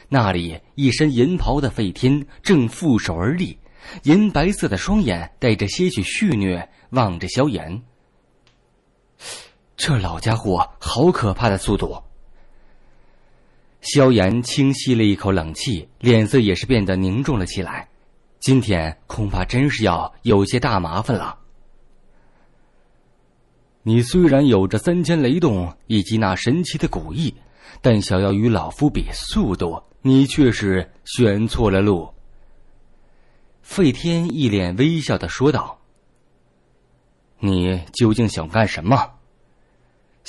那里，一身银袍的费天正负手而立，银白色的双眼带着些许蓄虐，望着萧炎。这老家伙好可怕的速度！萧炎轻吸了一口冷气，脸色也是变得凝重了起来。今天恐怕真是要有些大麻烦了。你虽然有着三千雷动以及那神奇的古意，但想要与老夫比速度，你却是选错了路。费天一脸微笑的说道：“你究竟想干什么？”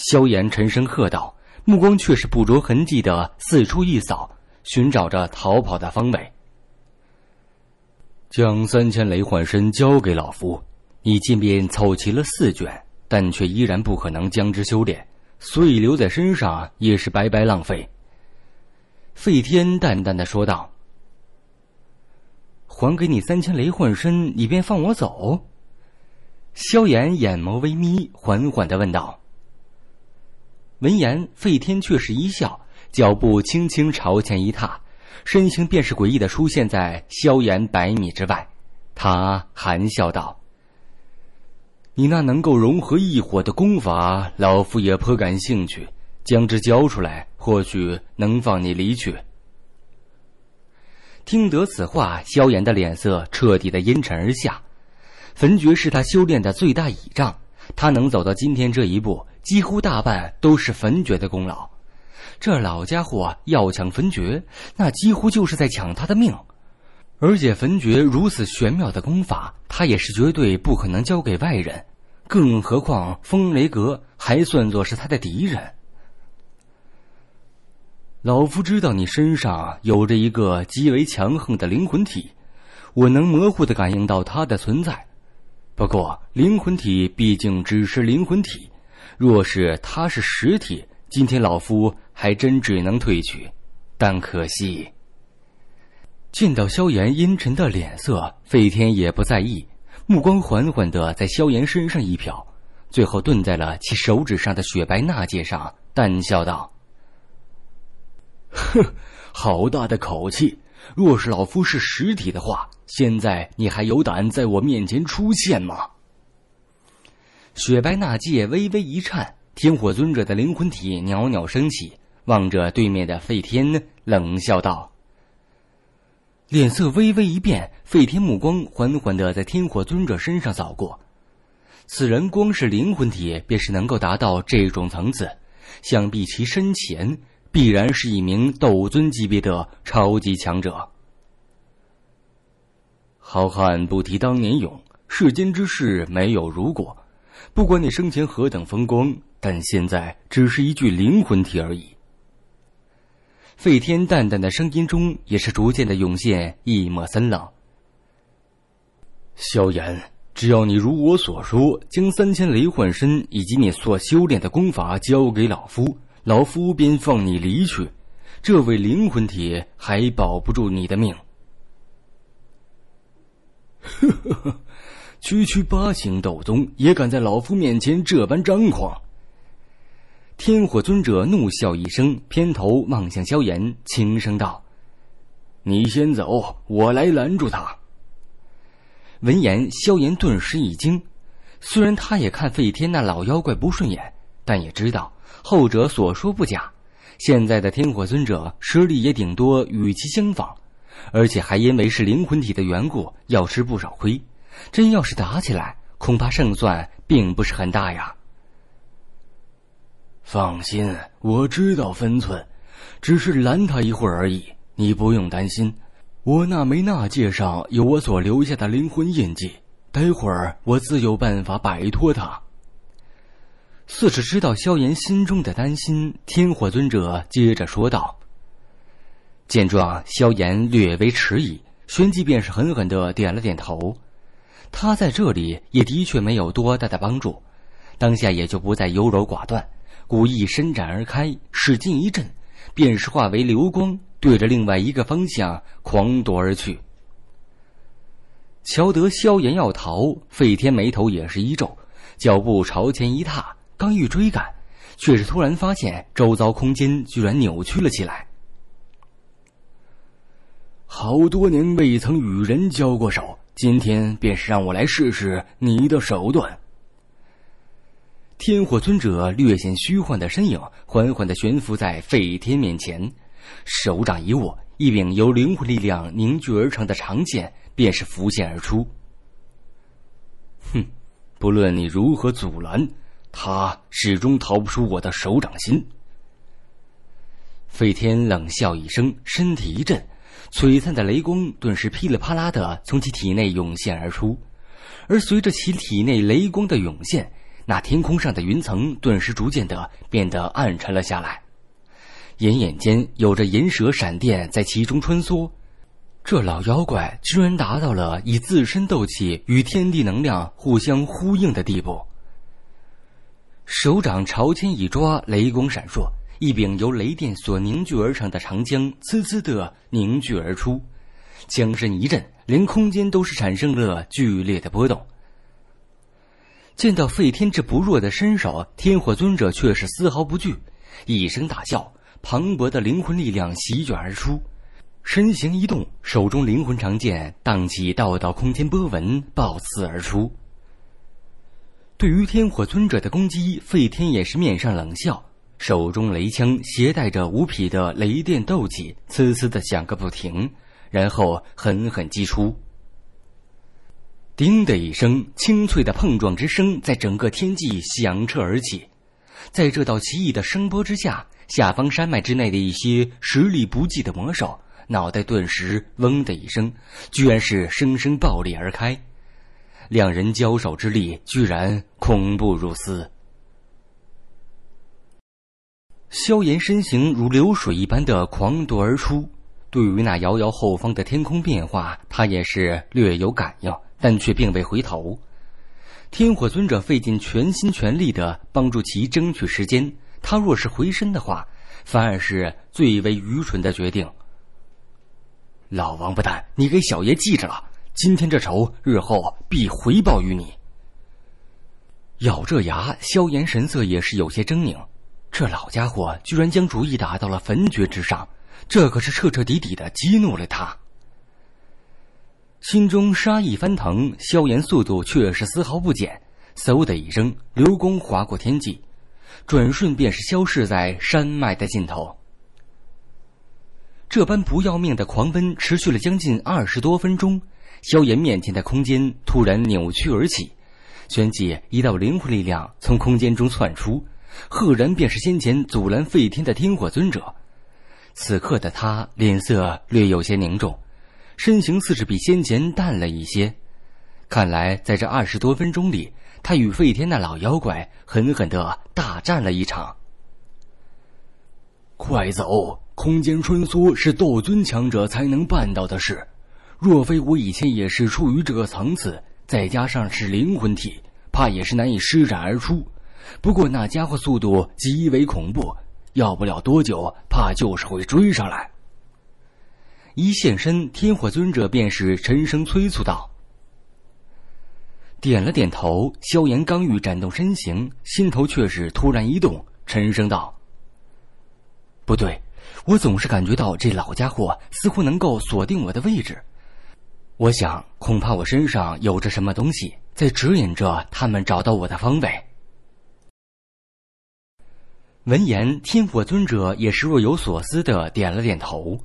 萧炎沉声喝道，目光却是不着痕迹的四处一扫，寻找着逃跑的方位。将三千雷幻身交给老夫，你即便凑齐了四卷，但却依然不可能将之修炼，所以留在身上也是白白浪费。费天淡淡的说道：“还给你三千雷幻身，你便放我走？”萧炎眼眸微眯，缓缓的问道。闻言，费天却是一笑，脚步轻轻朝前一踏，身形便是诡异的出现在萧炎百米之外。他含笑道：“你那能够融合异火的功法，老夫也颇感兴趣，将之交出来，或许能放你离去。”听得此话，萧炎的脸色彻底的阴沉而下。焚诀是他修炼的最大倚仗，他能走到今天这一步。几乎大半都是焚诀的功劳，这老家伙要抢焚诀，那几乎就是在抢他的命。而且焚诀如此玄妙的功法，他也是绝对不可能交给外人，更何况风雷阁还算作是他的敌人。老夫知道你身上有着一个极为强横的灵魂体，我能模糊的感应到它的存在，不过灵魂体毕竟只是灵魂体。若是他是实体，今天老夫还真只能退去。但可惜，见到萧炎阴沉的脸色，费天也不在意，目光缓缓的在萧炎身上一瞟，最后顿在了其手指上的雪白纳戒上，淡笑道：“哼，好大的口气！若是老夫是实体的话，现在你还有胆在我面前出现吗？”雪白纳戒微微一颤，天火尊者的灵魂体袅袅升起，望着对面的费天冷笑道。脸色微微一变，费天目光缓缓的在天火尊者身上扫过，此人光是灵魂体便是能够达到这种层次，想必其身前必然是一名斗尊级别的超级强者。好汉不提当年勇，世间之事没有如果。不管你生前何等风光，但现在只是一具灵魂体而已。费天淡淡的声音中也是逐渐的涌现一抹森冷。萧炎，只要你如我所说，将三千雷幻身以及你所修炼的功法交给老夫，老夫便放你离去。这位灵魂体还保不住你的命。呵呵呵。区区八星斗宗也敢在老夫面前这般张狂！天火尊者怒笑一声，偏头望向萧炎，轻声道：“你先走，我来拦住他。”闻言，萧炎顿时一惊。虽然他也看费天那老妖怪不顺眼，但也知道后者所说不假。现在的天火尊者实力也顶多与其相仿，而且还因为是灵魂体的缘故，要吃不少亏。真要是打起来，恐怕胜算并不是很大呀。放心，我知道分寸，只是拦他一会儿而已，你不用担心。我那枚纳戒上有我所留下的灵魂印记，待会儿我自有办法摆脱他。似是知道萧炎心中的担心，天火尊者接着说道。见状，萧炎略微迟疑，旋即便是狠狠的点了点头。他在这里也的确没有多大的帮助，当下也就不再优柔寡断，故意伸展而开，使劲一震，便是化为流光，对着另外一个方向狂夺而去。乔得萧炎要逃，费天眉头也是一皱，脚步朝前一踏，刚欲追赶，却是突然发现周遭空间居然扭曲了起来。好多年未曾与人交过手。今天便是让我来试试你的手段。天火尊者略显虚幻的身影缓缓的悬浮在费天面前，手掌一握，一柄由灵魂力量凝聚而成的长剑便是浮现而出。哼，不论你如何阻拦，他始终逃不出我的手掌心。费天冷笑一声，身体一震。璀璨的雷光顿时噼里啪啦的从其体内涌现而出，而随着其体内雷光的涌现，那天空上的云层顿时逐渐的变得暗沉了下来，隐隐间有着银蛇闪电在其中穿梭。这老妖怪居然达到了以自身斗气与天地能量互相呼应的地步，手掌朝天一抓，雷光闪烁。一柄由雷电所凝聚而成的长枪，呲呲的凝聚而出，枪身一震，连空间都是产生了剧烈的波动。见到费天这不弱的身手，天火尊者却是丝毫不惧，一声大笑，磅礴的灵魂力量席卷而出，身形一动，手中灵魂长剑荡起道道空间波纹，暴刺而出。对于天火尊者的攻击，费天也是面上冷笑。手中雷枪携带着无匹的雷电斗气，呲呲的响个不停，然后狠狠击出。叮的一声，清脆的碰撞之声在整个天际响彻而起，在这道奇异的声波之下，下方山脉之内的一些实力不济的魔兽脑袋顿时嗡的一声，居然是生生爆裂而开。两人交手之力，居然恐怖如斯。萧炎身形如流水一般的狂夺而出，对于那遥遥后方的天空变化，他也是略有感应，但却并未回头。天火尊者费尽全心全力的帮助其争取时间，他若是回身的话，反而是最为愚蠢的决定。老王八蛋，你给小爷记着了，今天这仇日后必回报于你。咬着牙，萧炎神色也是有些狰狞。这老家伙居然将主意打到了坟掘之上，这可是彻彻底底的激怒了他。心中杀意翻腾，萧炎速度却是丝毫不减，嗖的一声，流公划过天际，转瞬便是消失在山脉的尽头。这般不要命的狂奔持续了将近二十多分钟，萧炎面前的空间突然扭曲而起，旋即一道灵魂力量从空间中窜出。赫然便是先前阻拦废天的天火尊者，此刻的他脸色略有些凝重，身形似是比先前淡了一些。看来在这二十多分钟里，他与废天那老妖怪狠狠的大战了一场。快走！空间穿梭是斗尊强者才能办到的事，若非我以前也是处于这个层次，再加上是灵魂体，怕也是难以施展而出。不过那家伙速度极为恐怖，要不了多久，怕就是会追上来。一现身，天火尊者便是沉声催促道：“点了点头。”萧炎刚欲展动身形，心头却是突然一动，沉声道：“不对，我总是感觉到这老家伙似乎能够锁定我的位置。我想，恐怕我身上有着什么东西在指引着他们找到我的方位。”闻言，天火尊者也是若有所思的点了点头。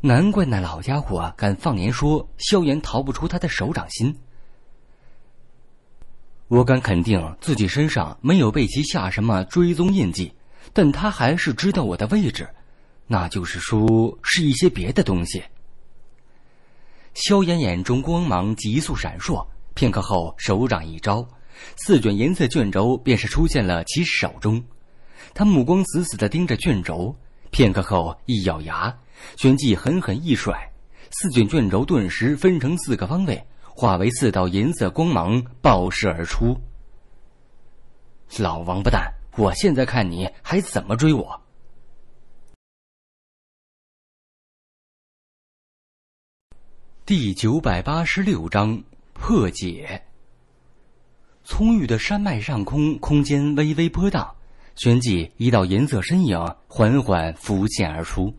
难怪那老家伙敢放言说萧炎逃不出他的手掌心。我敢肯定自己身上没有被其下什么追踪印记，但他还是知道我的位置，那就是说是一些别的东西。萧炎眼中光芒急速闪烁，片刻后，手掌一招，四卷银色卷轴便是出现了其手中。他目光死死的盯着卷轴，片刻后一咬牙，旋即狠狠一甩，四卷卷轴顿时分成四个方位，化为四道银色光芒爆射而出。老王八蛋，我现在看你还怎么追我！第九百八十六章破解。葱郁的山脉上空，空间微微波荡。旋即，一道银色身影缓缓浮现而出，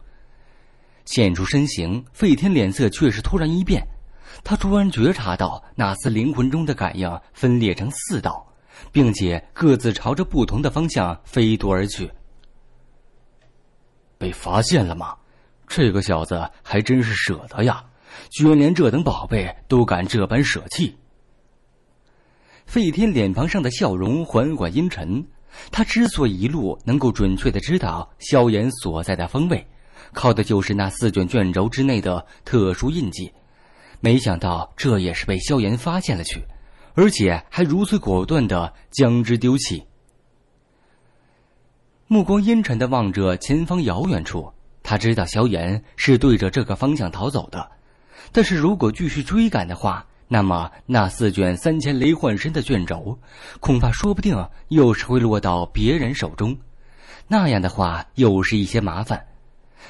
现出身形。费天脸色却是突然一变，他突然觉察到那丝灵魂中的感应分裂成四道，并且各自朝着不同的方向飞夺而去。被发现了吗？这个小子还真是舍得呀，居然连这等宝贝都敢这般舍弃。费天脸庞上的笑容缓缓阴沉。他之所以一路能够准确的知道萧炎所在的方位，靠的就是那四卷卷轴之内的特殊印记。没想到这也是被萧炎发现了去，而且还如此果断的将之丢弃。目光阴沉的望着前方遥远处，他知道萧炎是对着这个方向逃走的，但是如果继续追赶的话，那么，那四卷三千雷幻身的卷轴，恐怕说不定又是会落到别人手中。那样的话，又是一些麻烦。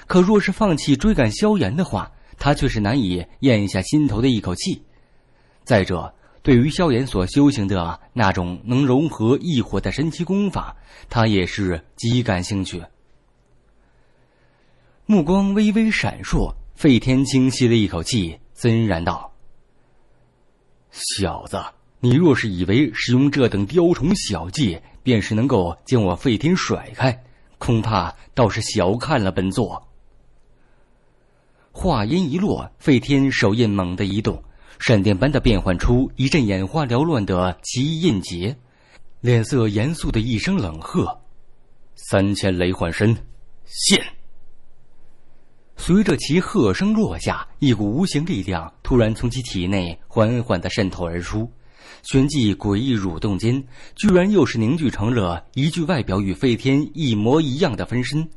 可若是放弃追赶萧炎的话，他却是难以咽下心头的一口气。再者，对于萧炎所修行的那种能融合异火的神奇功法，他也是极感兴趣。目光微微闪烁，费天清吸了一口气，森然道。小子，你若是以为使用这等雕虫小技便是能够将我费天甩开，恐怕倒是小看了本座。话音一落，费天手印猛地一动，闪电般的变换出一阵眼花缭乱的奇印结，脸色严肃的一声冷喝：“三千雷幻身，现！”随着其喝声落下，一股无形力量突然从其体内缓缓地渗透而出，旋即诡异蠕动间，居然又是凝聚成了一具外表与飞天一模一样的分身。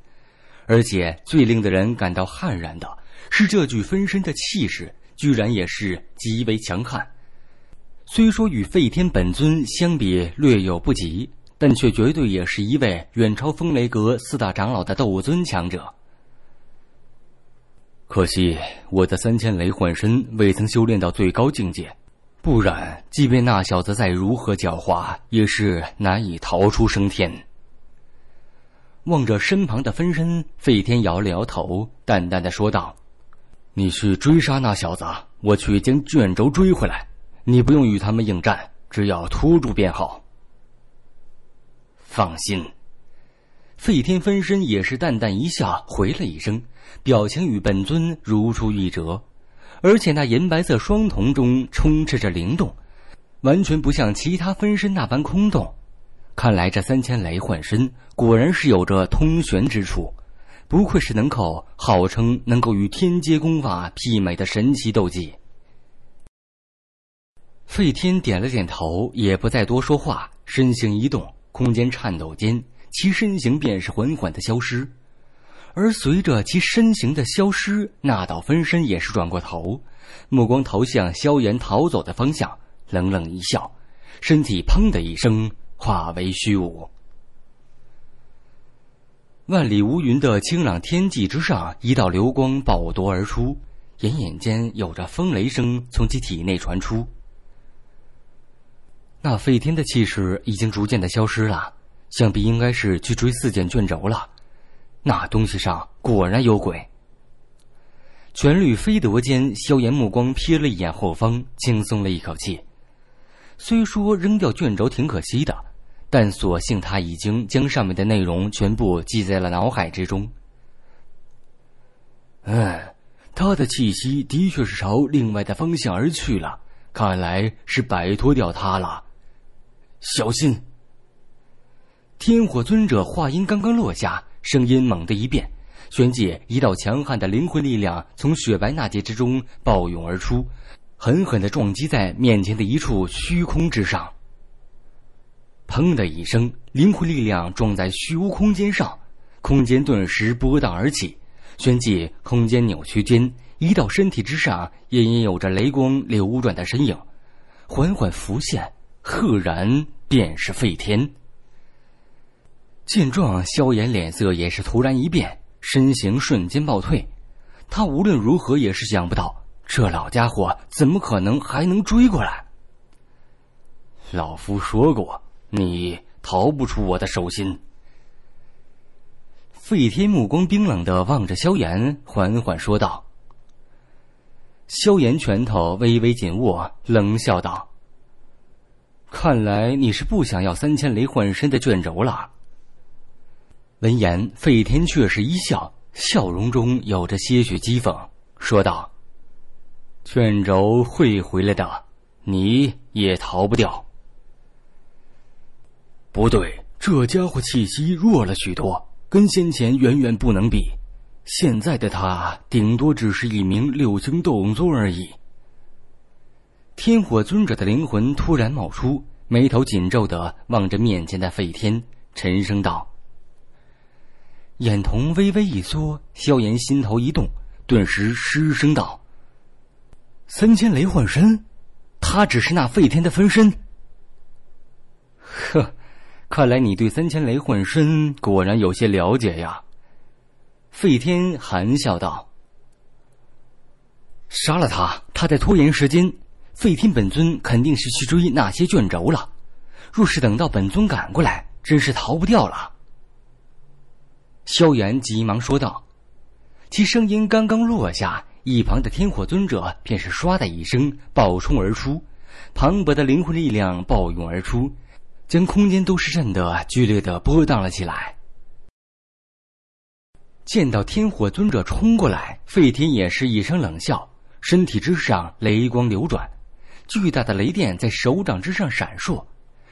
而且最令的人感到骇然的是，这具分身的气势居然也是极为强悍。虽说与废天本尊相比略有不及，但却绝对也是一位远超风雷阁四大长老的斗尊强者。可惜我的三千雷幻身未曾修炼到最高境界，不然即便那小子再如何狡猾，也是难以逃出升天。望着身旁的分身，费天摇了摇头，淡淡的说道：“你去追杀那小子，我去将卷轴追回来。你不用与他们应战，只要拖住便好。”放心，费天分身也是淡淡一笑，回了一声。表情与本尊如出一辙，而且那银白色双瞳中充斥着灵动，完全不像其他分身那般空洞。看来这三千雷幻身果然是有着通玄之处，不愧是能够号称能够与天阶功法媲美的神奇斗技。费天点了点头，也不再多说话，身形一动，空间颤抖间，其身形便是缓缓的消失。而随着其身形的消失，那道分身也是转过头，目光投向萧炎逃走的方向，冷冷一笑，身体“砰”的一声化为虚无。万里无云的清朗天际之上，一道流光暴夺而出，隐隐间有着风雷声从其体内传出。那废天的气势已经逐渐的消失了，想必应该是去追四剑卷轴了。那东西上果然有鬼。全律飞夺间，萧炎目光瞥了一眼后方，轻松了一口气。虽说扔掉卷轴挺可惜的，但所幸他已经将上面的内容全部记在了脑海之中。嗯，他的气息的确是朝另外的方向而去了，看来是摆脱掉他了。小心！天火尊者话音刚刚落下。声音猛地一变，旋即一道强悍的灵魂力量从雪白纳戒之中暴涌而出，狠狠的撞击在面前的一处虚空之上。砰的一声，灵魂力量撞在虚无空间上，空间顿时波荡而起，旋即空间扭曲间，一道身体之上隐隐有着雷光流转的身影，缓缓浮现，赫然便是费天。见状，萧炎脸色也是突然一变，身形瞬间暴退。他无论如何也是想不到，这老家伙怎么可能还能追过来？老夫说过，你逃不出我的手心。废天目光冰冷的望着萧炎，缓缓说道。萧炎拳头微微紧握，冷笑道：“看来你是不想要三千雷幻身的卷轴了。”闻言，费天却是一笑，笑容中有着些许讥讽，说道：“卷轴会回来的，你也逃不掉。”不对，这家伙气息弱了许多，跟先前远远不能比。现在的他，顶多只是一名六星斗宗而已。天火尊者的灵魂突然冒出，眉头紧皱的望着面前的费天，沉声道。眼瞳微微一缩，萧炎心头一动，顿时失声道：“三千雷幻身，他只是那废天的分身。”呵，看来你对三千雷幻身果然有些了解呀。”费天含笑道：“杀了他，他在拖延时间。费天本尊肯定是去追那些卷轴了。若是等到本尊赶过来，真是逃不掉了。”萧炎急忙说道，其声音刚刚落下，一旁的天火尊者便是唰的一声暴冲而出，磅礴的灵魂力量暴涌而出，将空间都是震得剧烈的波荡了起来。见到天火尊者冲过来，废天也是一声冷笑，身体之上雷光流转，巨大的雷电在手掌之上闪烁，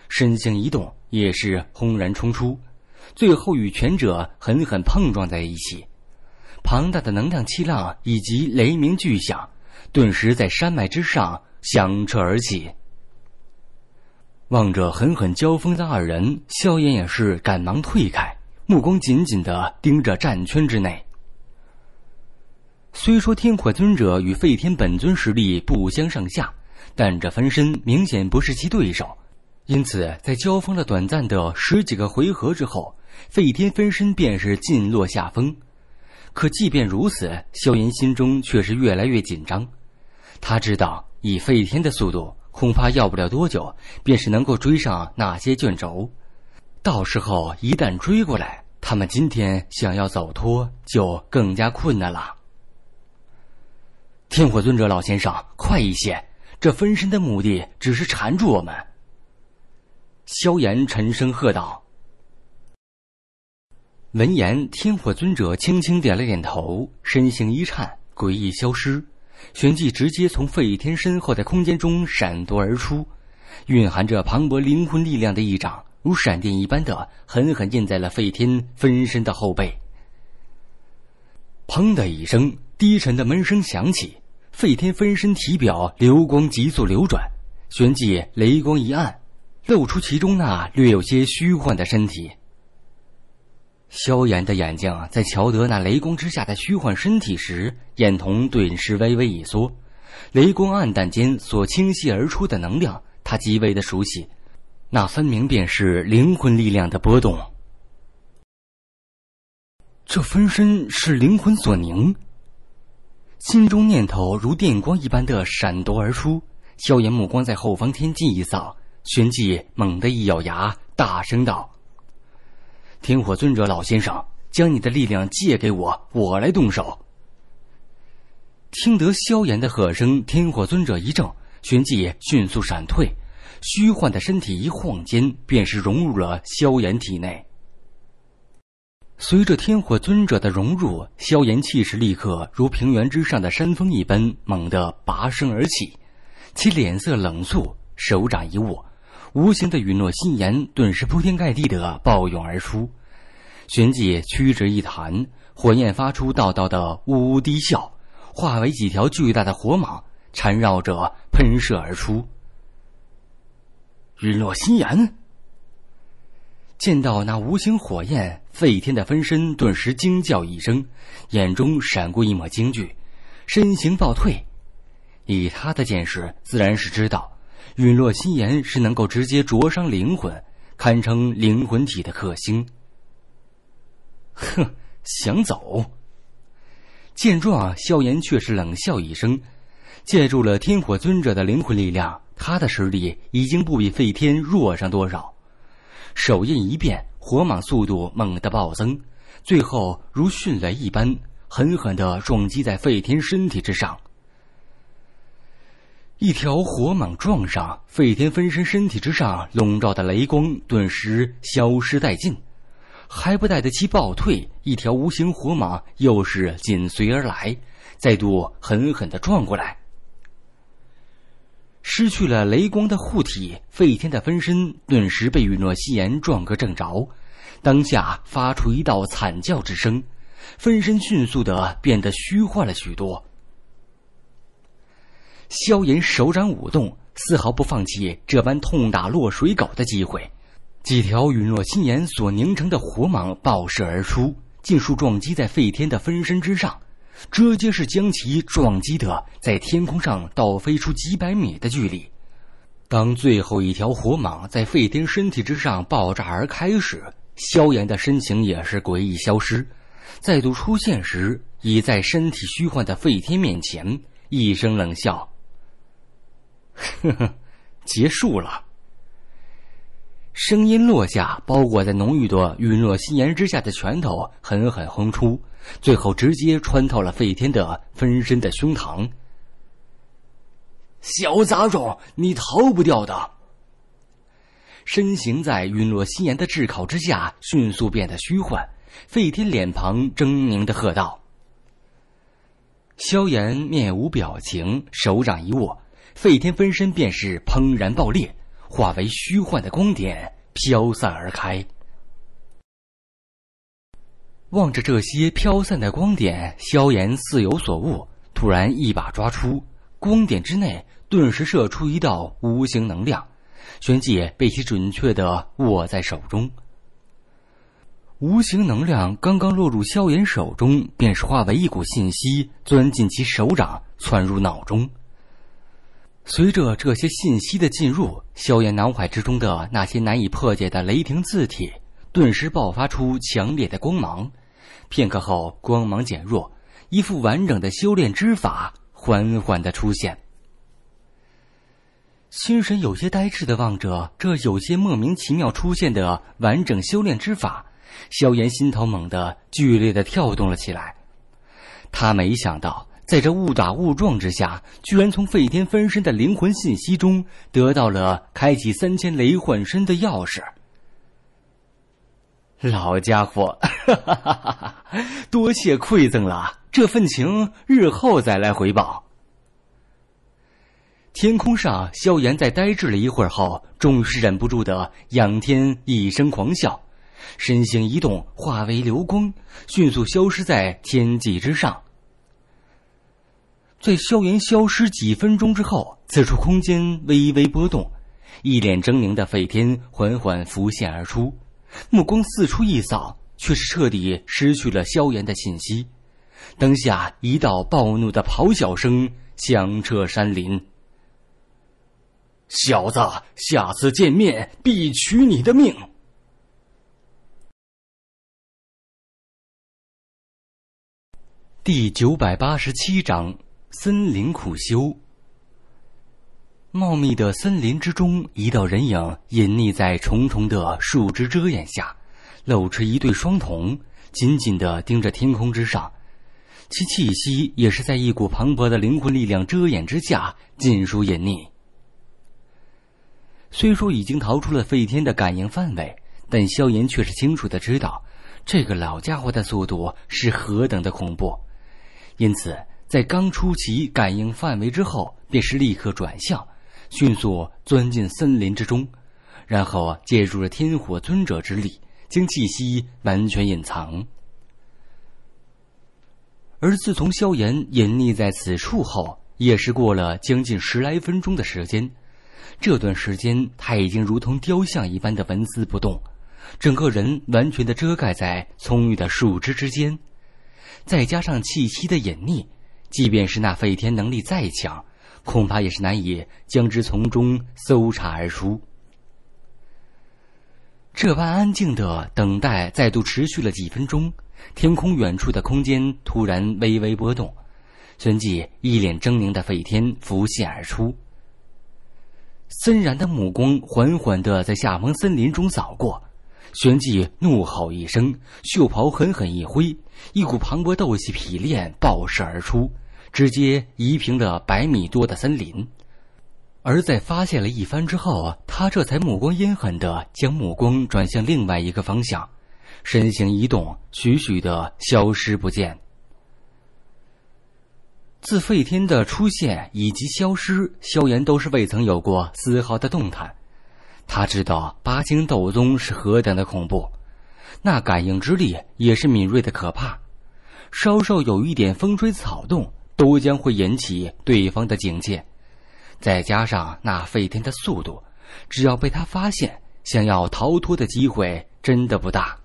身形一动也是轰然冲出。最后与权者狠狠碰撞在一起，庞大的能量气浪以及雷鸣巨响，顿时在山脉之上响彻而起。望着狠狠交锋的二人，萧炎也是赶忙退开，目光紧紧的盯着战圈之内。虽说天火尊者与废天本尊实力不相上下，但这分身明显不是其对手，因此在交锋了短暂的十几个回合之后。飞天分身便是尽落下风，可即便如此，萧炎心中却是越来越紧张。他知道，以飞天的速度，恐怕要不了多久，便是能够追上那些卷轴。到时候一旦追过来，他们今天想要走脱就更加困难了。天火尊者老先生，快一些！这分身的目的只是缠住我们。”萧炎沉声喝道。闻言，天火尊者轻轻点了点头，身形一颤，诡异消失，旋即直接从费天身后的空间中闪躲而出，蕴含着磅礴灵魂力量的一掌，如闪电一般的狠狠印在了费天分身的后背。砰的一声，低沉的闷声响起，费天分身体表流光急速流转，旋即雷光一暗，露出其中那略有些虚幻的身体。萧炎的眼睛啊，在瞧得那雷光之下的虚幻身体时，眼瞳顿时微微一缩。雷光暗淡间所倾泻而出的能量，他极为的熟悉，那分明便是灵魂力量的波动。这分身是灵魂所凝。心中念头如电光一般的闪夺而出，萧炎目光在后方天际一扫，旋即猛地一咬牙，大声道。天火尊者老先生，将你的力量借给我，我来动手。听得萧炎的喝声，天火尊者一怔，旋即迅速闪退，虚幻的身体一晃间，便是融入了萧炎体内。随着天火尊者的融入，萧炎气势立刻如平原之上的山峰一般，猛地拔升而起，其脸色冷肃，手掌一握。无形的陨落心炎顿时铺天盖地的暴涌而出，旋即曲指一弹，火焰发出道道的呜呜低啸，化为几条巨大的火蟒，缠绕着喷射而出。陨落心炎！见到那无形火焰，费天的分身顿时惊叫一声，眼中闪过一抹惊惧，身形暴退。以他的见识，自然是知道。陨落心炎是能够直接灼伤灵魂，堪称灵魂体的克星。哼，想走？见状，萧炎却是冷笑一声，借助了天火尊者的灵魂力量，他的实力已经不比费天弱上多少。手印一变，火蟒速度猛地暴增，最后如迅雷一般，狠狠的撞击在费天身体之上。一条火蟒撞上费天分身身体之上，笼罩的雷光顿时消失殆尽。还不待得其暴退，一条无形火蟒又是紧随而来，再度狠狠的撞过来。失去了雷光的护体，费天的分身顿时被雨诺西颜撞个正着，当下发出一道惨叫之声，分身迅速的变得虚幻了许多。萧炎手掌舞动，丝毫不放弃这般痛打落水狗的机会。几条陨落心炎所凝成的火蟒爆射而出，尽数撞击在费天的分身之上，直接是将其撞击的在天空上倒飞出几百米的距离。当最后一条火蟒在费天身体之上爆炸而开时，萧炎的身形也是诡异消失。再度出现时，已在身体虚幻的费天面前，一声冷笑。呵呵，结束了。声音落下，包裹在浓郁的陨落心炎之下的拳头狠狠轰出，最后直接穿透了费天的分身的胸膛。小杂种，你逃不掉的！身形在陨落心炎的炙烤之下迅速变得虚幻，费天脸庞狰狞的喝道：“萧炎，面无表情，手掌一握。”废天分身便是砰然爆裂，化为虚幻的光点飘散而开。望着这些飘散的光点，萧炎似有所悟，突然一把抓出，光点之内顿时射出一道无形能量，旋即被其准确的握在手中。无形能量刚刚落入萧炎手中，便是化为一股信息钻进其手掌，窜入脑中。随着这些信息的进入，萧炎脑海之中的那些难以破解的雷霆字体顿时爆发出强烈的光芒。片刻后，光芒减弱，一副完整的修炼之法缓缓的出现。心神有些呆滞的望着这有些莫名其妙出现的完整修炼之法，萧炎心头猛地剧烈的跳动了起来。他没想到。在这误打误撞之下，居然从费天分身的灵魂信息中得到了开启三千雷幻身的钥匙。老家伙，[LAUGHS] 多谢馈赠了这份情，日后再来回报。天空上，萧炎在呆滞了一会儿后，终于是忍不住的仰天一声狂笑，身形一动，化为流光，迅速消失在天际之上。在萧炎消失几分钟之后，此处空间微微波动，一脸狰狞的废天缓缓浮现而出，目光四处一扫，却是彻底失去了萧炎的信息。当下，一道暴怒的咆哮声响彻山林：“小子，下次见面必取你的命！”第九百八十七章。森林苦修。茂密的森林之中，一道人影隐匿在重重的树枝遮掩下，露出一对双瞳，紧紧的盯着天空之上。其气息也是在一股磅礴的灵魂力量遮掩之下，尽数隐匿。虽说已经逃出了费天的感应范围，但萧炎却是清楚的知道，这个老家伙的速度是何等的恐怖，因此。在刚出其感应范围之后，便是立刻转向，迅速钻进森林之中，然后借助着天火尊者之力，将气息完全隐藏。而自从萧炎隐匿在此处后，也是过了将近十来分钟的时间。这段时间，他已经如同雕像一般的纹丝不动，整个人完全的遮盖在葱郁的树枝之间，再加上气息的隐匿。即便是那废天能力再强，恐怕也是难以将之从中搜查而出。这般安静的等待再度持续了几分钟，天空远处的空间突然微微波动，旋即一脸狰狞的费天浮现而出，森然的目光缓缓的在下方森林中扫过。旋即怒吼一声，袖袍狠狠一挥，一股磅礴斗气劈练爆射而出，直接夷平了百米多的森林。而在发泄了一番之后，他这才目光阴狠的将目光转向另外一个方向，身形一动，徐徐的消失不见。自废天的出现以及消失，萧炎都是未曾有过丝毫的动弹。他知道八星斗宗是何等的恐怖，那感应之力也是敏锐的可怕，稍稍有一点风吹草动，都将会引起对方的警戒。再加上那废天的速度，只要被他发现，想要逃脱的机会真的不大。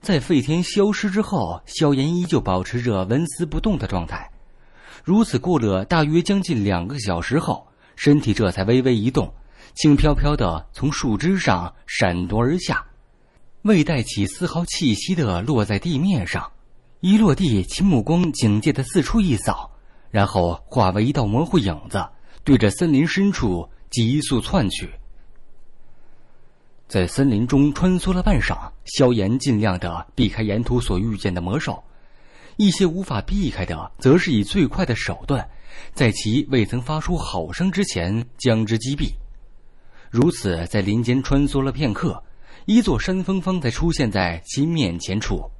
在费天消失之后，萧炎依旧保持着纹丝不动的状态。如此过了大约将近两个小时后。身体这才微微一动，轻飘飘的从树枝上闪夺而下，未带起丝毫气息的落在地面上。一落地，其目光警戒的四处一扫，然后化为一道模糊影子，对着森林深处急速窜去。在森林中穿梭了半晌，萧炎尽量的避开沿途所遇见的魔兽，一些无法避开的，则是以最快的手段。在其未曾发出吼声之前，将之击毙。如此，在林间穿梭了片刻，一座山峰方才出现在其面前处。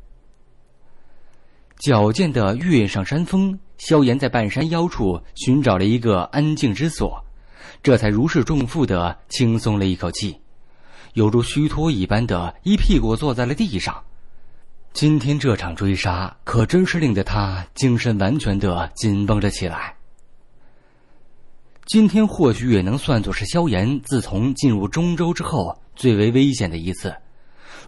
矫健的跃上山峰，萧炎在半山腰处寻找了一个安静之所，这才如释重负的轻松了一口气，犹如虚脱一般的一屁股坐在了地上。今天这场追杀，可真是令得他精神完全的紧绷着起来。今天或许也能算作是萧炎自从进入中州之后最为危险的一次。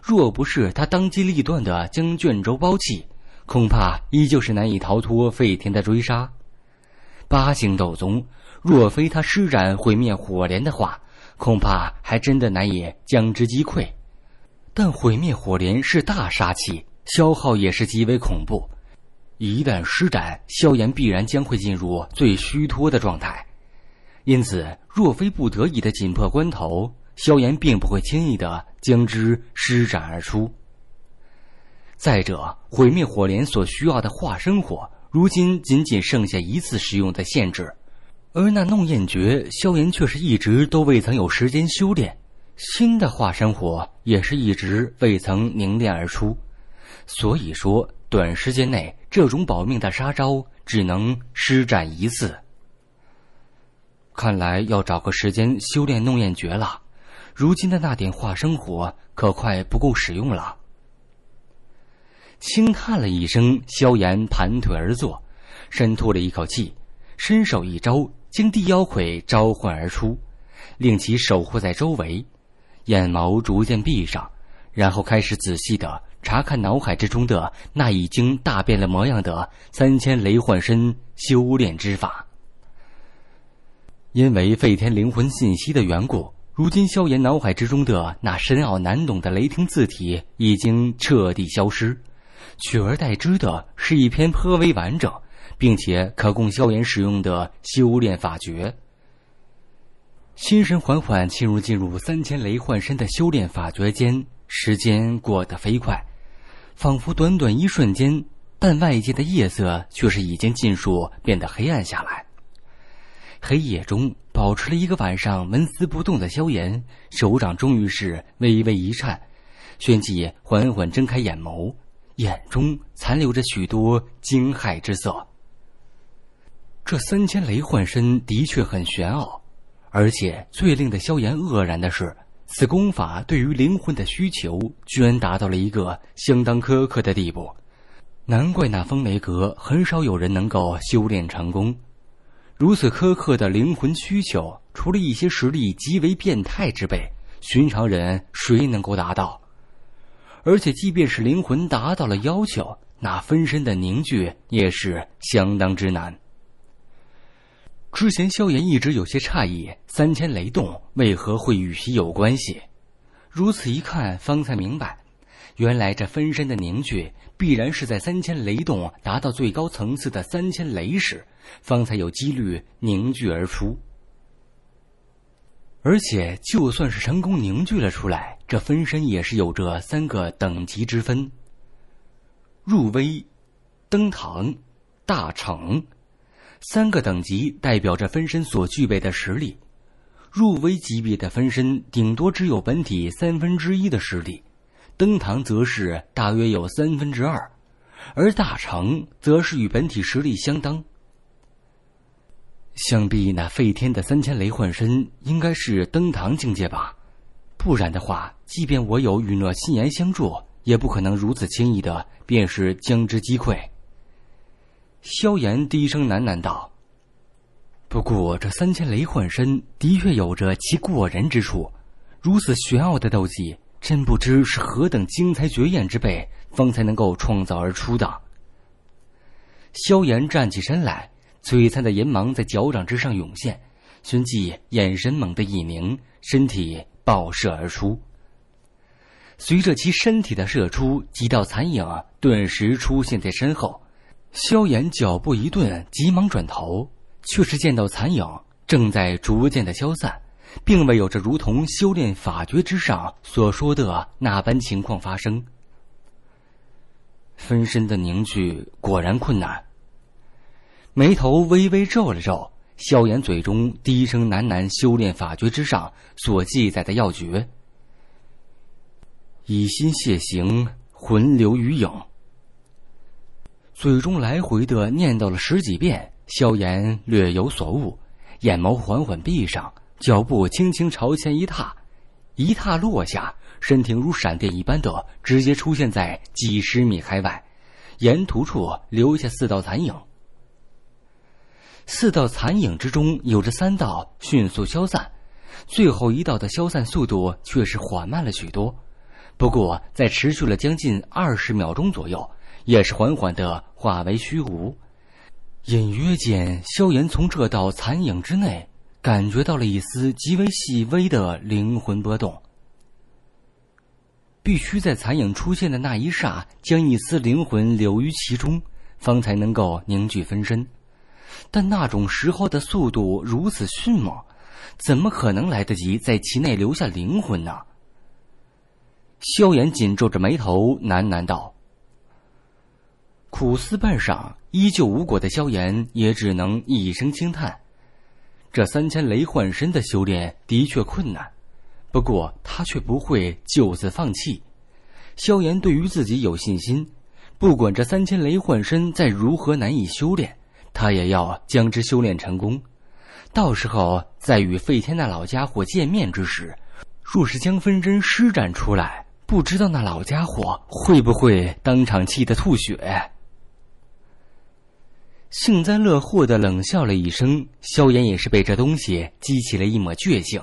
若不是他当机立断的将卷轴包起，恐怕依旧是难以逃脱废天的追杀。八星斗宗，若非他施展毁灭火莲的话，恐怕还真的难以将之击溃。但毁灭火莲是大杀器，消耗也是极为恐怖。一旦施展，萧炎必然将会进入最虚脱的状态。因此，若非不得已的紧迫关头，萧炎并不会轻易的将之施展而出。再者，毁灭火莲所需要的化身火，如今仅仅剩下一次使用的限制；而那弄焰诀，萧炎却是一直都未曾有时间修炼，新的化身火也是一直未曾凝练而出。所以说，短时间内这种保命的杀招只能施展一次。看来要找个时间修炼弄艳诀了，如今的那点化生火可快不够使用了。轻叹了一声，萧炎盘腿而坐，深吐了一口气，伸手一招，将地妖魁召唤而出，令其守护在周围，眼眸逐渐闭上，然后开始仔细的查看脑海之中的那已经大变了模样的三千雷幻身修炼之法。因为费天灵魂信息的缘故，如今萧炎脑海之中的那深奥难懂的雷霆字体已经彻底消失，取而代之的是一篇颇为完整，并且可供萧炎使用的修炼法诀。心神缓缓侵入进入三千雷幻身的修炼法诀间，时间过得飞快，仿佛短短一瞬间，但外界的夜色却是已经尽数变得黑暗下来。黑夜中保持了一个晚上纹丝不动的萧炎，手掌终于是微微一颤，旋即缓缓睁开眼眸，眼中残留着许多惊骇之色。这三千雷幻身的确很玄奥，而且最令的萧炎愕然的是，此功法对于灵魂的需求居然达到了一个相当苛刻的地步，难怪那风雷阁很少有人能够修炼成功。如此苛刻的灵魂需求，除了一些实力极为变态之辈，寻常人谁能够达到？而且，即便是灵魂达到了要求，那分身的凝聚也是相当之难。之前萧炎一直有些诧异，三千雷动为何会与其有关系？如此一看，方才明白。原来这分身的凝聚，必然是在三千雷动达到最高层次的三千雷时，方才有几率凝聚而出。而且，就算是成功凝聚了出来，这分身也是有着三个等级之分：入微、登堂、大成。三个等级代表着分身所具备的实力。入微级别的分身，顶多只有本体三分之一的实力。登堂则是大约有三分之二，而大成则是与本体实力相当。想必那废天的三千雷幻身应该是登堂境界吧？不然的话，即便我有与诺心言相助，也不可能如此轻易的便是将之击溃。”萧炎低声喃喃道。“不过这三千雷幻身的确有着其过人之处，如此玄奥的斗技。”真不知是何等惊才绝艳之辈，方才能够创造而出的。萧炎站起身来，璀璨的银芒在脚掌之上涌现，旋即眼神猛地一凝，身体爆射而出。随着其身体的射出，几道残影顿时出现在身后。萧炎脚步一顿，急忙转头，却是见到残影正在逐渐的消散。并未有着如同修炼法诀之上所说的那般情况发生，分身的凝聚果然困难。眉头微微皱了皱，萧炎嘴中低声喃喃修炼法诀之上所记载的要诀：“以心泄形，魂留于影。”嘴中来回的念叨了十几遍，萧炎略有所悟，眼眸缓缓闭上。脚步轻轻朝前一踏，一踏落下，身体如闪电一般的直接出现在几十米开外，沿途处留下四道残影。四道残影之中，有着三道迅速消散，最后一道的消散速度却是缓慢了许多。不过，在持续了将近二十秒钟左右，也是缓缓的化为虚无。隐约间，萧炎从这道残影之内。感觉到了一丝极为细微的灵魂波动，必须在残影出现的那一刹，将一丝灵魂留于其中，方才能够凝聚分身。但那种时候的速度如此迅猛，怎么可能来得及在其内留下灵魂呢？萧炎紧皱着眉头喃喃道：“苦思半晌依旧无果的萧炎，也只能一声轻叹。”这三千雷幻身的修炼的确困难，不过他却不会就此放弃。萧炎对于自己有信心，不管这三千雷幻身再如何难以修炼，他也要将之修炼成功。到时候再与费天那老家伙见面之时，若是将分针施展出来，不知道那老家伙会不会当场气得吐血。幸灾乐祸的冷笑了一声，萧炎也是被这东西激起了一抹倔性，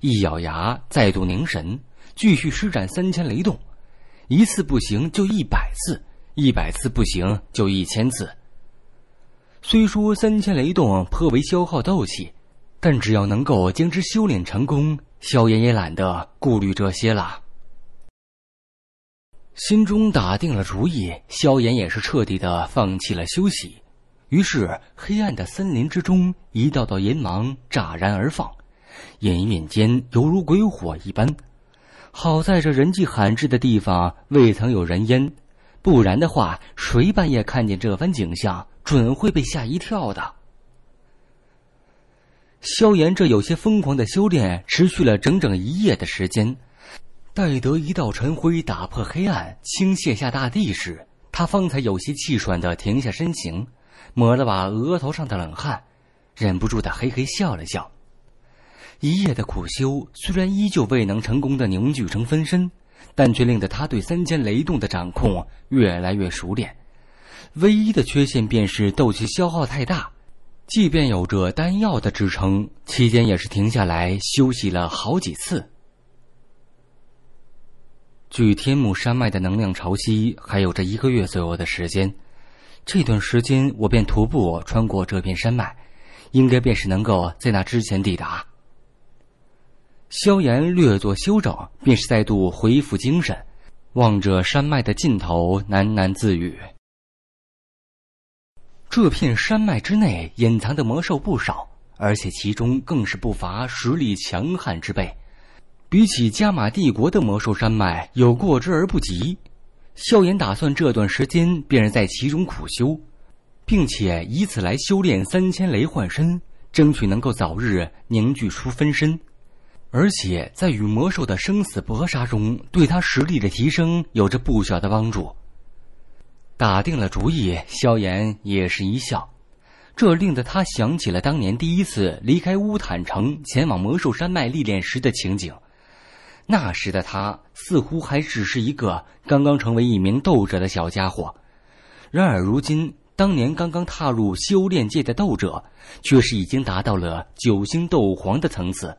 一咬牙，再度凝神，继续施展三千雷动。一次不行就一百次，一百次不行就一千次。虽说三千雷动颇为消耗斗气，但只要能够将之修炼成功，萧炎也懒得顾虑这些了。心中打定了主意，萧炎也是彻底的放弃了休息。于是，黑暗的森林之中，一道道银芒乍然而放，隐隐间犹如鬼火一般。好在这人迹罕至的地方未曾有人烟，不然的话，谁半夜看见这番景象，准会被吓一跳的。萧炎这有些疯狂的修炼持续了整整一夜的时间，待得一道晨灰打破黑暗，倾泻下大地时，他方才有些气喘的停下身形。抹了把额头上的冷汗，忍不住的嘿嘿笑了笑。一夜的苦修虽然依旧未能成功的凝聚成分身，但却令得他对三千雷动的掌控越来越熟练。唯一的缺陷便是斗气消耗太大，即便有着丹药的支撑，期间也是停下来休息了好几次。距天目山脉的能量潮汐还有着一个月左右的时间。这段时间，我便徒步穿过这片山脉，应该便是能够在那之前抵达。萧炎略作休整，便是再度恢复精神，望着山脉的尽头，喃喃自语：“这片山脉之内隐藏的魔兽不少，而且其中更是不乏实力强悍之辈，比起加玛帝国的魔兽山脉，有过之而不及。”萧炎打算这段时间便是在其中苦修，并且以此来修炼三千雷幻身，争取能够早日凝聚出分身，而且在与魔兽的生死搏杀中，对他实力的提升有着不小的帮助。打定了主意，萧炎也是一笑，这令得他想起了当年第一次离开乌坦城，前往魔兽山脉历练时的情景。那时的他似乎还只是一个刚刚成为一名斗者的小家伙，然而如今，当年刚刚踏入修炼界的斗者，却是已经达到了九星斗皇的层次。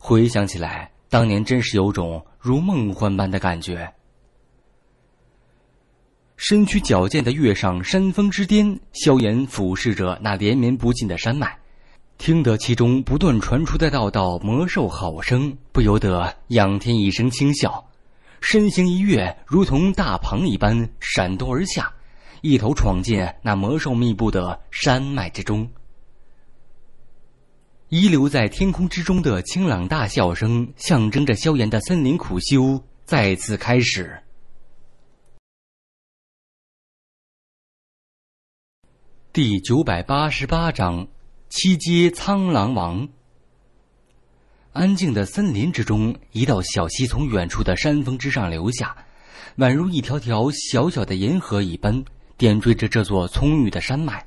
回想起来，当年真是有种如梦幻般的感觉。身躯矫健的跃上山峰之巅，萧炎俯视着那连绵不尽的山脉。听得其中不断传出的道道魔兽吼声，不由得仰天一声轻笑，身形一跃，如同大鹏一般闪动而下，一头闯进那魔兽密布的山脉之中。遗留在天空之中的清朗大笑声，象征着萧炎的森林苦修再次开始。第九百八十八章。七阶苍狼王。安静的森林之中，一道小溪从远处的山峰之上流下，宛如一条条小小的银河一般，点缀着这座葱郁的山脉。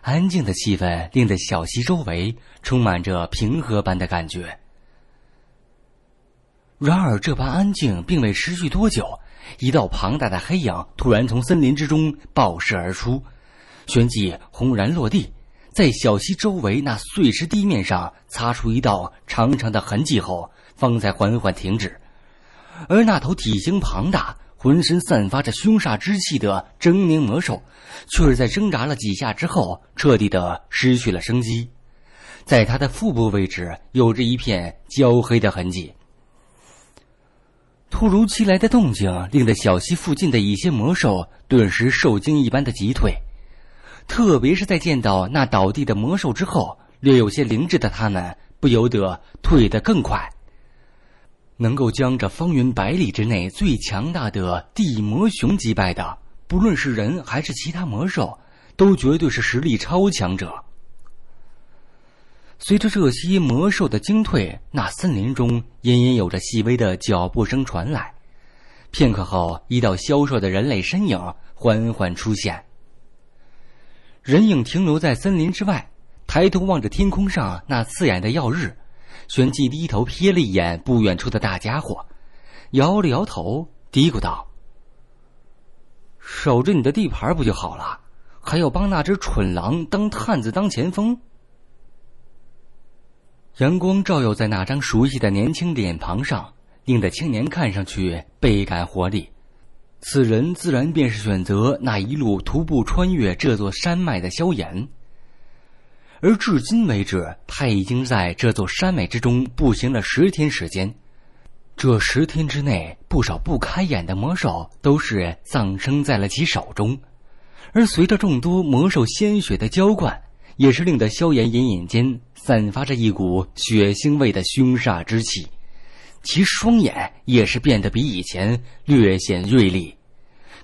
安静的气氛令得小溪周围充满着平和般的感觉。然而，这般安静并未持续多久，一道庞大的黑影突然从森林之中爆射而出，旋即轰然落地。在小溪周围那碎石地面上擦出一道长长的痕迹后，方才缓缓停止。而那头体型庞大、浑身散发着凶煞之气的狰狞魔兽，却是在挣扎了几下之后，彻底的失去了生机。在它的腹部位置，有着一片焦黑的痕迹。突如其来的动静，令得小溪附近的一些魔兽顿时受惊一般的急退。特别是在见到那倒地的魔兽之后，略有些灵智的他们不由得退得更快。能够将这方圆百里之内最强大的地魔熊击败的，不论是人还是其他魔兽，都绝对是实力超强者。随着这些魔兽的惊退，那森林中隐隐有着细微的脚步声传来。片刻后，一道消瘦的人类身影缓缓出现。人影停留在森林之外，抬头望着天空上那刺眼的耀日，旋即低头瞥了一眼不远处的大家伙，摇了摇头，嘀咕道：“守着你的地盘不就好了，还要帮那只蠢狼当探子、当前锋。”阳光照耀在那张熟悉的年轻脸庞上，令得青年看上去倍感活力。此人自然便是选择那一路徒步穿越这座山脉的萧炎。而至今为止，他已经在这座山脉之中步行了十天时间。这十天之内，不少不开眼的魔兽都是葬生在了其手中，而随着众多魔兽鲜血的浇灌，也是令得萧炎隐隐间散发着一股血腥味的凶煞之气。其双眼也是变得比以前略显锐利，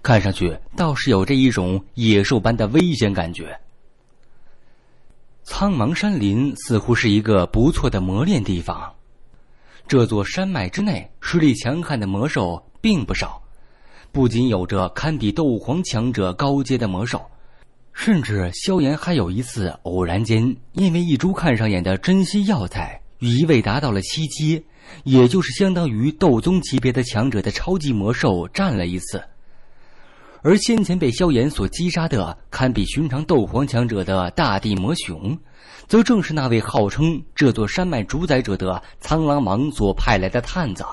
看上去倒是有着一种野兽般的危险感觉。苍茫山林似乎是一个不错的磨练地方，这座山脉之内实力强悍的魔兽并不少，不仅有着堪比斗皇强者高阶的魔兽，甚至萧炎还有一次偶然间因为一株看上眼的珍稀药材，与一位达到了七阶。也就是相当于斗宗级别的强者的超级魔兽战了一次，而先前被萧炎所击杀的堪比寻常斗皇强者的大地魔熊，则正是那位号称这座山脉主宰者的苍狼王所派来的探子。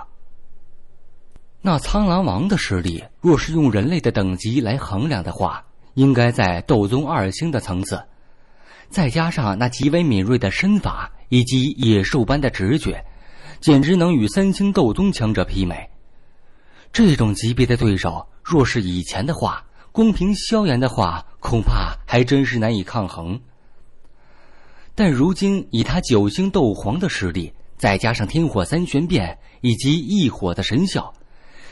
那苍狼王的实力，若是用人类的等级来衡量的话，应该在斗宗二星的层次，再加上那极为敏锐的身法以及野兽般的直觉。简直能与三星斗宗强者媲美。这种级别的对手，若是以前的话，光凭萧炎的话，恐怕还真是难以抗衡。但如今以他九星斗皇的实力，再加上天火三玄变以及异火的神效，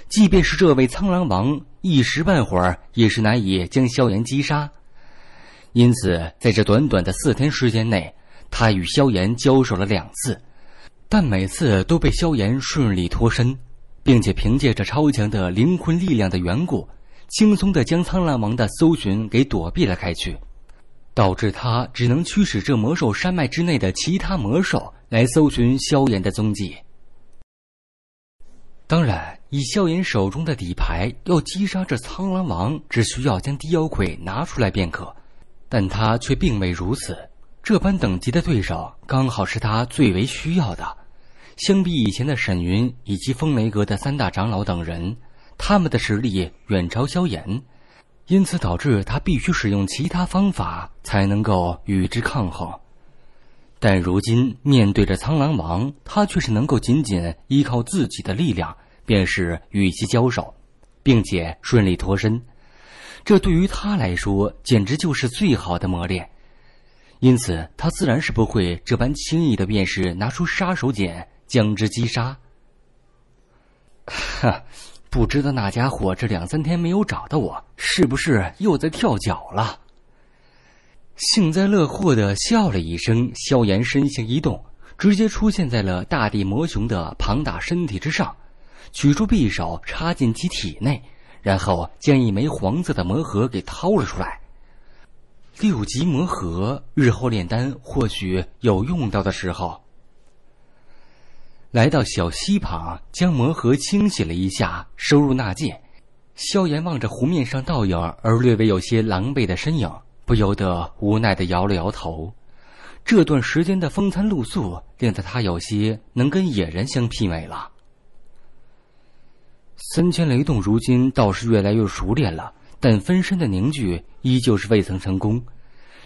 即便是这位苍狼王，一时半会儿也是难以将萧炎击杀。因此，在这短短的四天时间内，他与萧炎交手了两次。但每次都被萧炎顺利脱身，并且凭借着超强的灵魂力量的缘故，轻松的将苍狼王的搜寻给躲避了开去，导致他只能驱使这魔兽山脉之内的其他魔兽来搜寻萧炎的踪迹。当然，以萧炎手中的底牌，要击杀这苍狼王，只需要将低妖魁拿出来便可，但他却并未如此。这般等级的对手，刚好是他最为需要的。相比以前的沈云以及风雷阁的三大长老等人，他们的实力远超萧炎，因此导致他必须使用其他方法才能够与之抗衡。但如今面对着苍狼王，他却是能够仅仅依靠自己的力量，便是与其交手，并且顺利脱身。这对于他来说，简直就是最好的磨练。因此，他自然是不会这般轻易的，便是拿出杀手锏将之击杀。哈，不知道那家伙这两三天没有找到我，是不是又在跳脚了？幸灾乐祸的笑了一声，萧炎身形一动，直接出现在了大地魔熊的庞大身体之上，取出匕首插进其体内，然后将一枚黄色的魔盒给掏了出来。六级魔核日后炼丹或许有用到的时候。来到小溪旁，将魔盒清洗了一下，收入纳戒。萧炎望着湖面上倒影而略微有些狼狈的身影，不由得无奈的摇了摇头。这段时间的风餐露宿，令得他有些能跟野人相媲美了。三千雷动，如今倒是越来越熟练了。但分身的凝聚依旧是未曾成功，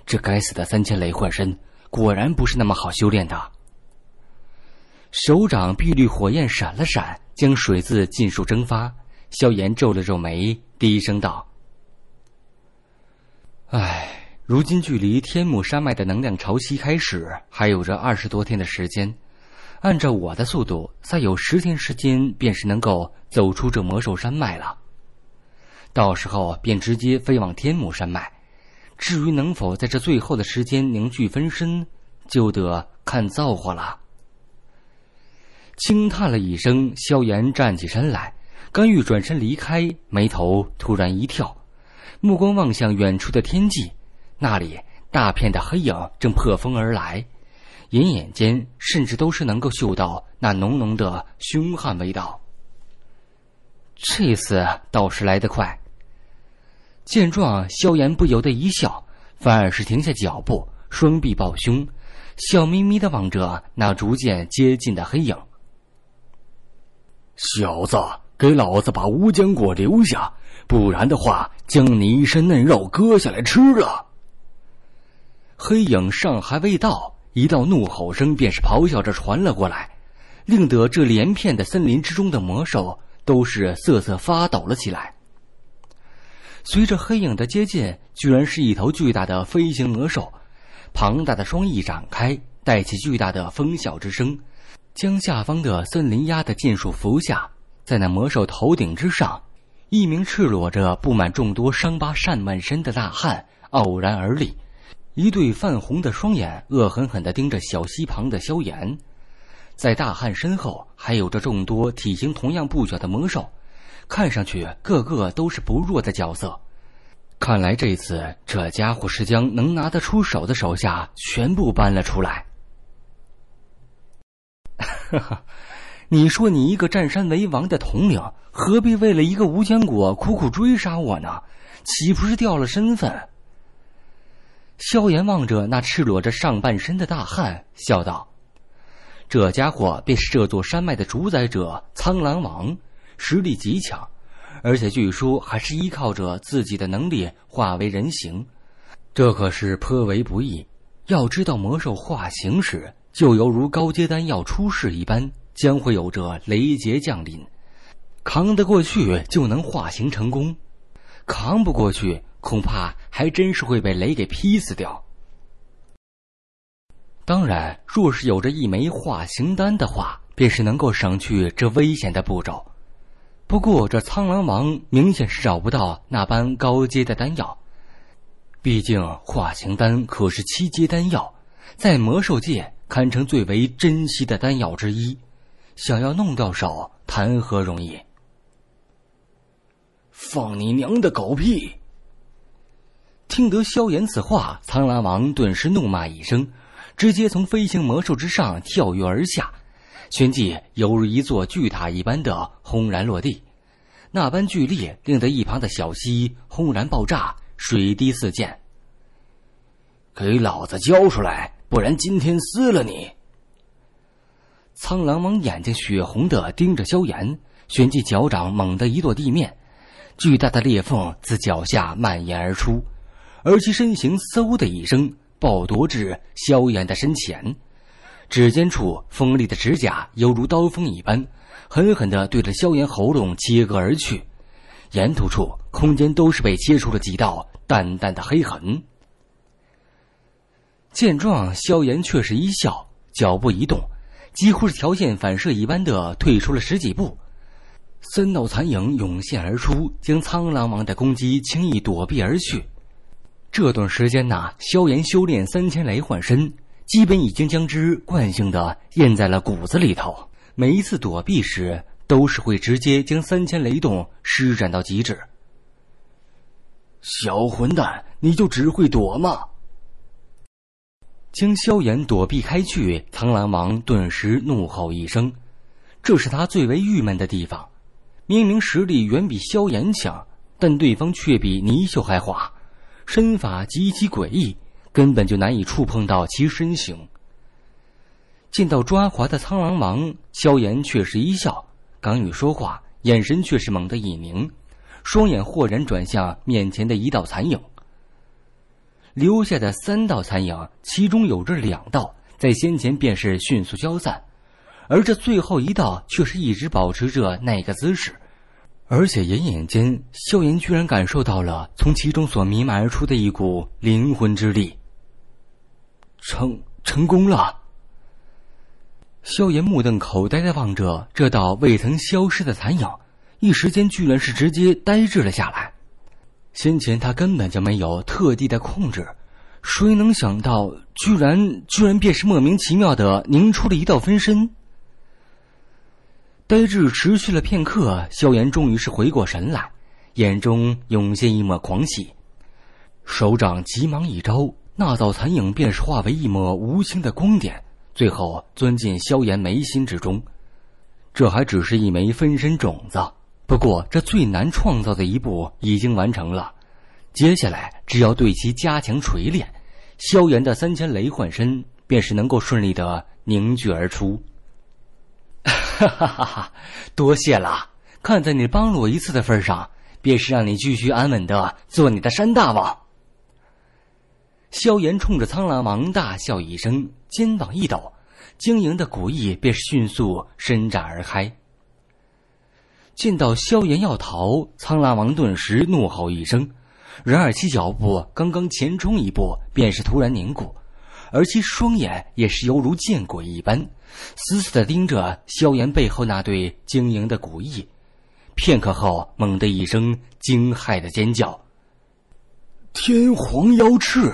这该死的三千雷幻身果然不是那么好修炼的。手掌碧绿火焰闪了闪，将水渍尽数蒸发。萧炎皱了皱眉，低声道：“唉，如今距离天目山脉的能量潮汐开始还有着二十多天的时间，按照我的速度，再有十天时间便是能够走出这魔兽山脉了。”到时候便直接飞往天母山脉，至于能否在这最后的时间凝聚分身，就得看造化了。轻叹了一声，萧炎站起身来，甘欲转身离开，眉头突然一跳，目光望向远处的天际，那里大片的黑影正破风而来，隐隐间甚至都是能够嗅到那浓浓的凶悍味道。这次倒是来得快。见状，萧炎不由得一笑，反而是停下脚步，双臂抱胸，笑眯眯的望着那逐渐接近的黑影。“小子，给老子把乌江果留下，不然的话，将你一身嫩肉割下来吃了！”黑影尚还未到，一道怒吼声便是咆哮着传了过来，令得这连片的森林之中的魔兽都是瑟瑟发抖了起来。随着黑影的接近，居然是一头巨大的飞行魔兽，庞大的双翼展开，带起巨大的风啸之声，将下方的森林压得尽数伏下。在那魔兽头顶之上，一名赤裸着、布满众多伤疤、晒满身的大汉傲然而立，一对泛红的双眼恶狠狠地盯着小溪旁的萧炎。在大汉身后，还有着众多体型同样不小的魔兽。看上去个个都是不弱的角色，看来这次这家伙是将能拿得出手的手下全部搬了出来。哈哈，你说你一个占山为王的统领，何必为了一个无坚果苦苦追杀我呢？岂不是掉了身份？萧炎望着那赤裸着上半身的大汉，笑道：“这家伙便是这座山脉的主宰者——苍狼王。”实力极强，而且据说还是依靠着自己的能力化为人形，这可是颇为不易。要知道，魔兽化形时就犹如高阶丹药出世一般，将会有着雷劫降临，扛得过去就能化形成功，扛不过去恐怕还真是会被雷给劈死掉。当然，若是有着一枚化形丹的话，便是能够省去这危险的步骤。不过，这苍狼王明显是找不到那般高阶的丹药，毕竟化形丹可是七阶丹药，在魔兽界堪称最为珍稀的丹药之一，想要弄到手谈何容易？放你娘的狗屁！听得萧炎此话，苍狼王顿时怒骂一声，直接从飞行魔兽之上跳跃而下。旋即，犹如一座巨塔一般的轰然落地，那般巨力令得一旁的小溪轰然爆炸，水滴四溅。给老子交出来，不然今天撕了你！苍狼王眼睛血红的盯着萧炎，旋即脚掌猛地一跺地面，巨大的裂缝自脚下蔓延而出，而其身形嗖的一声暴夺至萧炎的身前。指尖处锋利的指甲犹如刀锋一般，狠狠的对着萧炎喉咙切割而去，沿途处空间都是被切出了几道淡淡的黑痕。见状，萧炎却是一笑，脚步一动，几乎是条件反射一般的退出了十几步，三道残影涌现而出，将苍狼王的攻击轻易躲避而去。这段时间呐，萧炎修炼三千雷幻身。基本已经将之惯性的印在了骨子里头，每一次躲避时，都是会直接将三千雷动施展到极致。小混蛋，你就只会躲吗？将萧炎躲避开去，苍狼王顿时怒吼一声，这是他最为郁闷的地方。明明实力远比萧炎强，但对方却比泥鳅还滑，身法极其诡异。根本就难以触碰到其身形。见到抓华的苍狼王，萧炎却是一笑，刚欲说话，眼神却是猛地一凝，双眼豁然转向面前的一道残影。留下的三道残影，其中有着两道在先前便是迅速消散，而这最后一道却是一直保持着那个姿势，而且隐隐间，萧炎居然感受到了从其中所弥漫而出的一股灵魂之力。成成功了！萧炎目瞪口呆的望着这道未曾消失的残影，一时间居然是直接呆滞了下来。先前他根本就没有特地的控制，谁能想到，居然居然便是莫名其妙的凝出了一道分身？呆滞持续了片刻，萧炎终于是回过神来，眼中涌现一抹狂喜，手掌急忙一招。那道残影便是化为一抹无形的光点，最后钻进萧炎眉心之中。这还只是一枚分身种子，不过这最难创造的一步已经完成了。接下来只要对其加强锤炼，萧炎的三千雷幻身便是能够顺利的凝聚而出。哈哈哈！哈，多谢了，看在你帮了我一次的份上，便是让你继续安稳的做你的山大王。萧炎冲着苍狼王大笑一声，肩膀一抖，晶莹的骨翼便迅速伸展而开。见到萧炎要逃，苍狼王顿时怒吼一声，然而其脚步刚刚前冲一步，便是突然凝固，而其双眼也是犹如见鬼一般，死死的盯着萧炎背后那对晶莹的骨翼。片刻后，猛地一声惊骇的尖叫：“天皇妖翅！”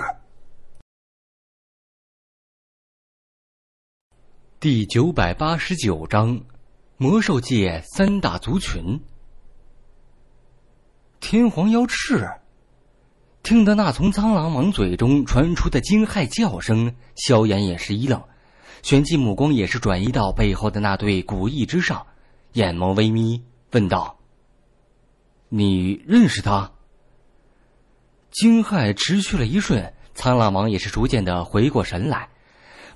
第九百八十九章，魔兽界三大族群。天皇妖翅，听得那从苍狼王嘴中传出的惊骇叫声，萧炎也是一愣，旋即目光也是转移到背后的那对古翼之上，眼眸微眯，问道：“你认识他？”惊骇持续了一瞬，苍狼王也是逐渐的回过神来。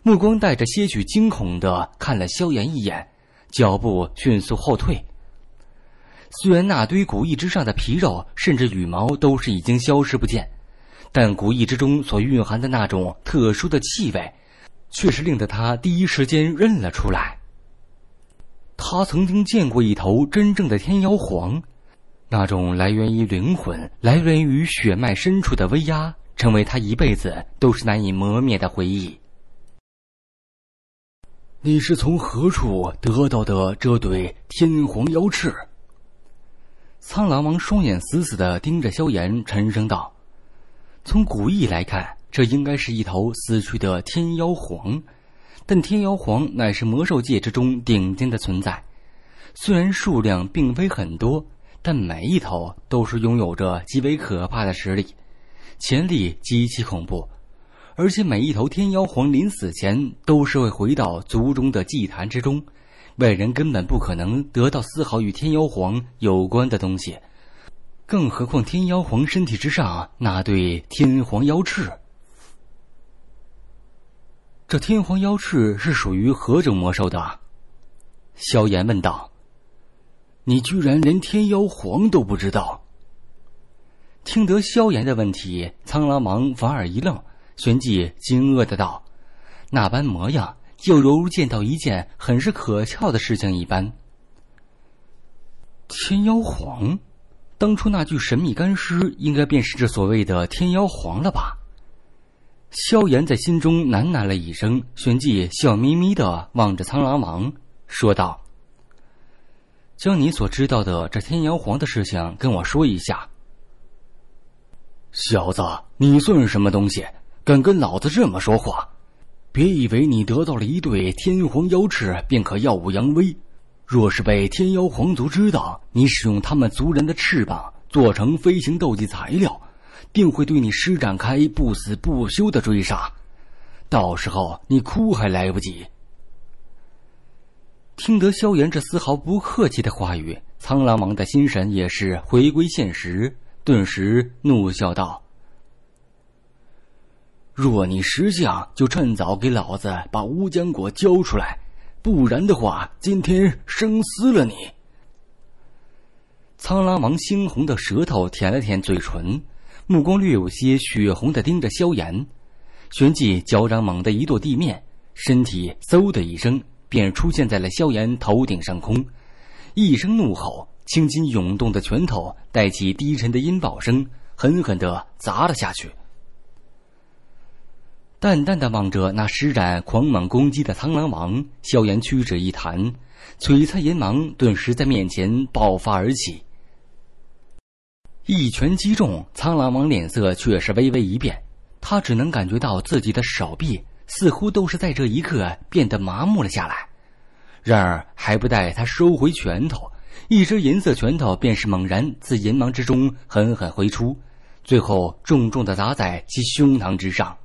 目光带着些许惊恐的看了萧炎一眼，脚步迅速后退。虽然那堆古翼之上的皮肉甚至羽毛都是已经消失不见，但古翼之中所蕴含的那种特殊的气味，却是令得他第一时间认了出来。他曾经见过一头真正的天妖皇，那种来源于灵魂、来源于血脉深处的威压，成为他一辈子都是难以磨灭的回忆。你是从何处得到的这对天皇妖翅？苍狼王双眼死死的盯着萧炎，沉声道：“从古意来看，这应该是一头死去的天妖皇。但天妖皇乃是魔兽界之中顶尖的存在，虽然数量并非很多，但每一头都是拥有着极为可怕的实力，潜力极其恐怖。”而且每一头天妖皇临死前都是会回到族中的祭坛之中，外人根本不可能得到丝毫与天妖皇有关的东西。更何况天妖皇身体之上那对天皇妖翅，这天皇妖翅是属于何种魔兽的？萧炎问道：“你居然连天妖皇都不知道？”听得萧炎的问题，苍狼王反而一愣。旋即惊愕的道：“那般模样，就犹如见到一件很是可笑的事情一般。”天妖皇，当初那具神秘干尸，应该便是这所谓的天妖皇了吧？萧炎在心中喃喃了一声，旋即笑眯眯的望着苍狼王说道：“将你所知道的这天妖皇的事情跟我说一下。”小子，你算是什么东西？敢跟老子这么说话？别以为你得到了一对天皇妖翅便可耀武扬威。若是被天妖皇族知道你使用他们族人的翅膀做成飞行斗技材料，定会对你施展开不死不休的追杀。到时候你哭还来不及。听得萧炎这丝毫不客气的话语，苍狼王的心神也是回归现实，顿时怒笑道。若你识相，就趁早给老子把乌江果交出来，不然的话，今天生撕了你！苍狼王猩红的舌头舔了舔嘴唇，目光略有些血红的盯着萧炎，旋即脚掌猛地一跺地面，身体嗖的一声便出现在了萧炎头顶上空，一声怒吼，青筋涌动的拳头带起低沉的音爆声，狠狠地砸了下去。淡淡的望着那施展狂猛攻击的苍狼王，萧炎屈指一弹，璀璨银芒顿时在面前爆发而起。一拳击中苍狼王，脸色却是微微一变，他只能感觉到自己的手臂似乎都是在这一刻变得麻木了下来。然而还不待他收回拳头，一只银色拳头便是猛然自银芒之中狠狠挥出，最后重重的砸在其胸膛之上。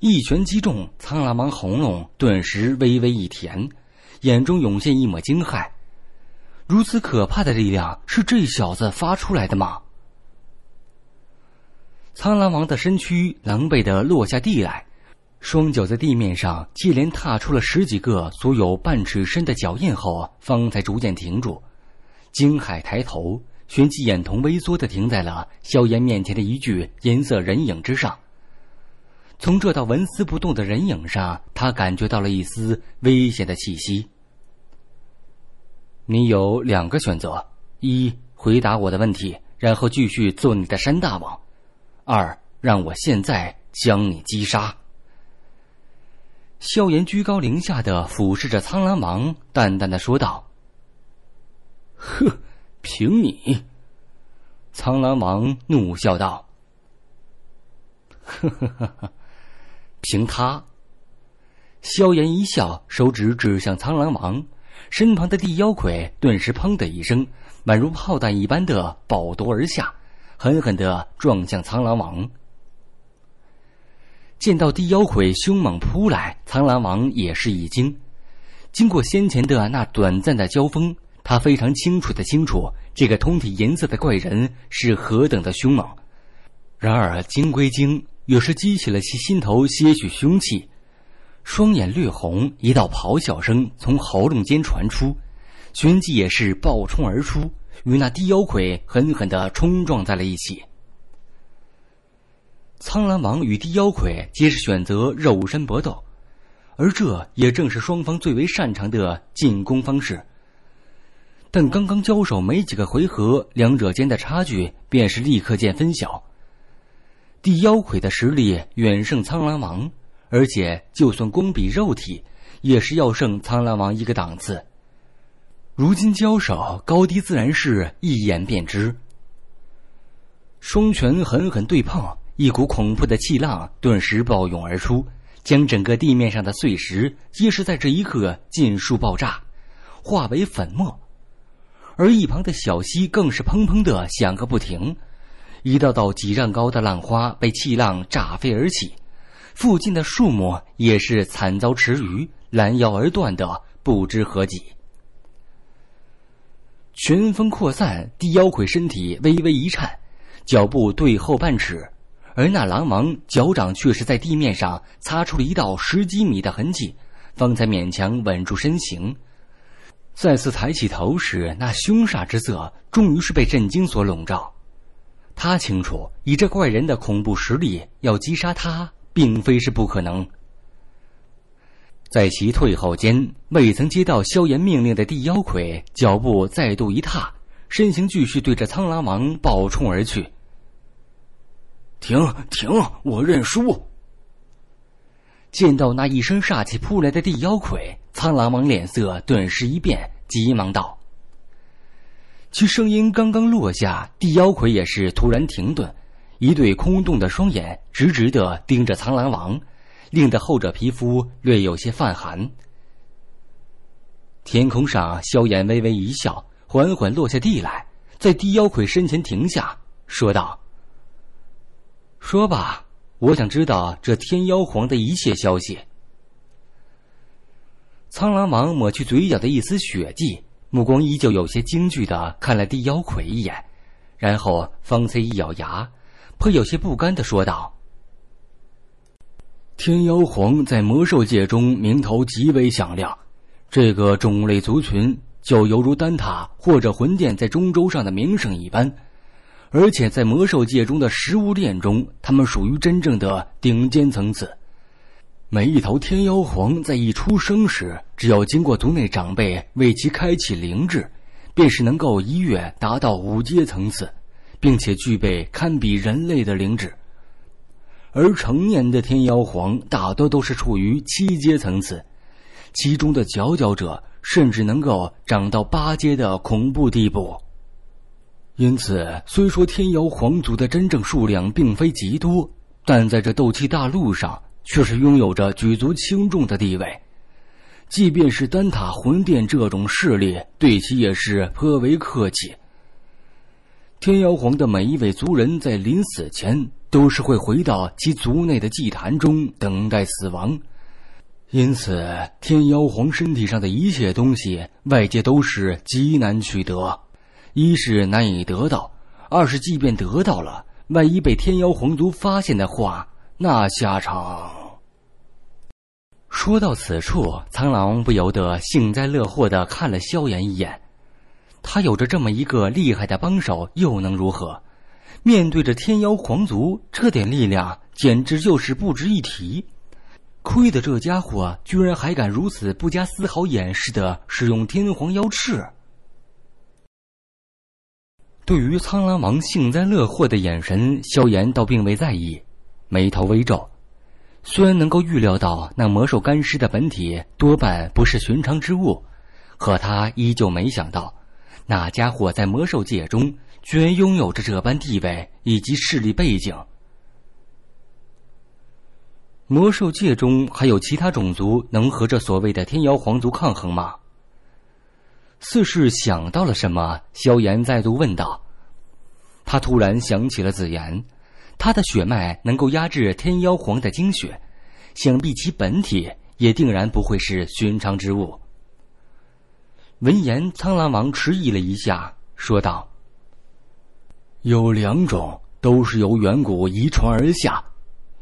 一拳击中苍狼王喉咙，顿时微微一甜，眼中涌现一抹惊骇。如此可怕的力量，是这小子发出来的吗？苍狼王的身躯狼狈地落下地来，双脚在地面上接连踏出了十几个足有半尺深的脚印后，方才逐渐停住。惊骇抬头，旋即眼瞳微缩地停在了萧炎面前的一具银色人影之上。从这道纹丝不动的人影上，他感觉到了一丝危险的气息。你有两个选择：一，回答我的问题，然后继续做你的山大王；二，让我现在将你击杀。萧炎居高临下的俯视着苍狼王，淡淡的说道：“呵，凭你！”苍狼王怒笑道：“呵呵呵呵。”凭他，萧炎一笑，手指指向苍狼王，身旁的地妖魁顿时“砰”的一声，宛如炮弹一般的爆夺而下，狠狠的撞向苍狼王。见到地妖魁凶猛扑来，苍狼王也是一惊。经过先前的那短暂的交锋，他非常清楚的清楚，这个通体银色的怪人是何等的凶猛。然而惊归惊。有时激起了其心头些许凶气，双眼略红，一道咆哮声从喉咙间传出，旋即也是暴冲而出，与那低腰魁狠狠的冲撞在了一起。苍狼王与低腰魁皆是选择肉身搏斗，而这也正是双方最为擅长的进攻方式。但刚刚交手没几个回合，两者间的差距便是立刻见分晓。地妖魁的实力远胜苍狼王，而且就算攻比肉体，也是要胜苍狼王一个档次。如今交手，高低自然是一眼便知。双拳狠狠对碰，一股恐怖的气浪顿时暴涌而出，将整个地面上的碎石皆是在这一刻尽数爆炸，化为粉末。而一旁的小溪更是砰砰的响个不停。一道道几丈高的浪花被气浪炸飞而起，附近的树木也是惨遭池鱼拦腰而断的，不知何几。群风扩散，地妖魁身体微微一颤，脚步退后半尺，而那狼王脚掌却是在地面上擦出了一道十几米的痕迹，方才勉强稳住身形。再次抬起头时，那凶煞之色终于是被震惊所笼罩。他清楚，以这怪人的恐怖实力，要击杀他，并非是不可能。在其退后间，未曾接到萧炎命令的地妖魁脚步再度一踏，身形继续对着苍狼王暴冲而去。停停，我认输！见到那一身煞气扑来的地妖魁，苍狼王脸色顿时一变，急忙道。其声音刚刚落下，地妖魁也是突然停顿，一对空洞的双眼直直的盯着苍狼王，令得后者皮肤略有些泛寒。天空上，萧炎微微一笑，缓缓落下地来，在地妖魁身前停下，说道：“说吧，我想知道这天妖皇的一切消息。”苍狼王抹去嘴角的一丝血迹。目光依旧有些惊惧的看了地妖魁一眼，然后方才一咬牙，颇有些不甘的说道：“天妖皇在魔兽界中名头极为响亮，这个种类族群就犹如丹塔或者魂殿在中州上的名声一般，而且在魔兽界中的食物链中，他们属于真正的顶尖层次。”每一头天妖皇在一出生时，只要经过族内长辈为其开启灵智，便是能够一跃达到五阶层次，并且具备堪比人类的灵智。而成年的天妖皇大多都是处于七阶层次，其中的佼佼者甚至能够长到八阶的恐怖地步。因此，虽说天妖皇族的真正数量并非极多，但在这斗气大陆上，却是拥有着举足轻重的地位，即便是丹塔魂殿这种势力，对其也是颇为客气。天妖皇的每一位族人在临死前，都是会回到其族内的祭坛中等待死亡，因此，天妖皇身体上的一切东西，外界都是极难取得。一是难以得到，二是即便得到了，万一被天妖皇族发现的话，那下场……说到此处，苍狼不由得幸灾乐祸的看了萧炎一眼。他有着这么一个厉害的帮手，又能如何？面对着天妖皇族，这点力量简直就是不值一提。亏得这家伙居然还敢如此不加丝毫掩饰的使用天皇妖翅。对于苍狼王幸灾乐祸的眼神，萧炎倒并未在意，眉头微皱。虽然能够预料到那魔兽干尸的本体多半不是寻常之物，可他依旧没想到，那家伙在魔兽界中居然拥有着这般地位以及势力背景。魔兽界中还有其他种族能和这所谓的天妖皇族抗衡吗？似是想到了什么，萧炎再度问道。他突然想起了紫妍。他的血脉能够压制天妖皇的精血，想必其本体也定然不会是寻常之物。闻言，苍狼王迟疑了一下，说道：“有两种，都是由远古遗传而下，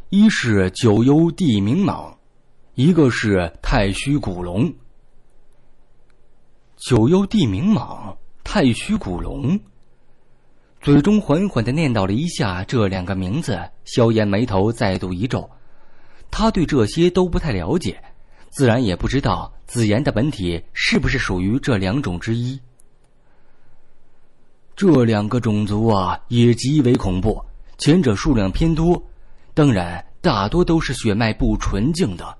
一是九幽地冥蟒，一个是太虚古龙。九幽地冥蟒，太虚古龙。”嘴中缓缓的念叨了一下这两个名字，萧炎眉头再度一皱。他对这些都不太了解，自然也不知道紫炎的本体是不是属于这两种之一。这两个种族啊，也极为恐怖，前者数量偏多，当然大多都是血脉不纯净的，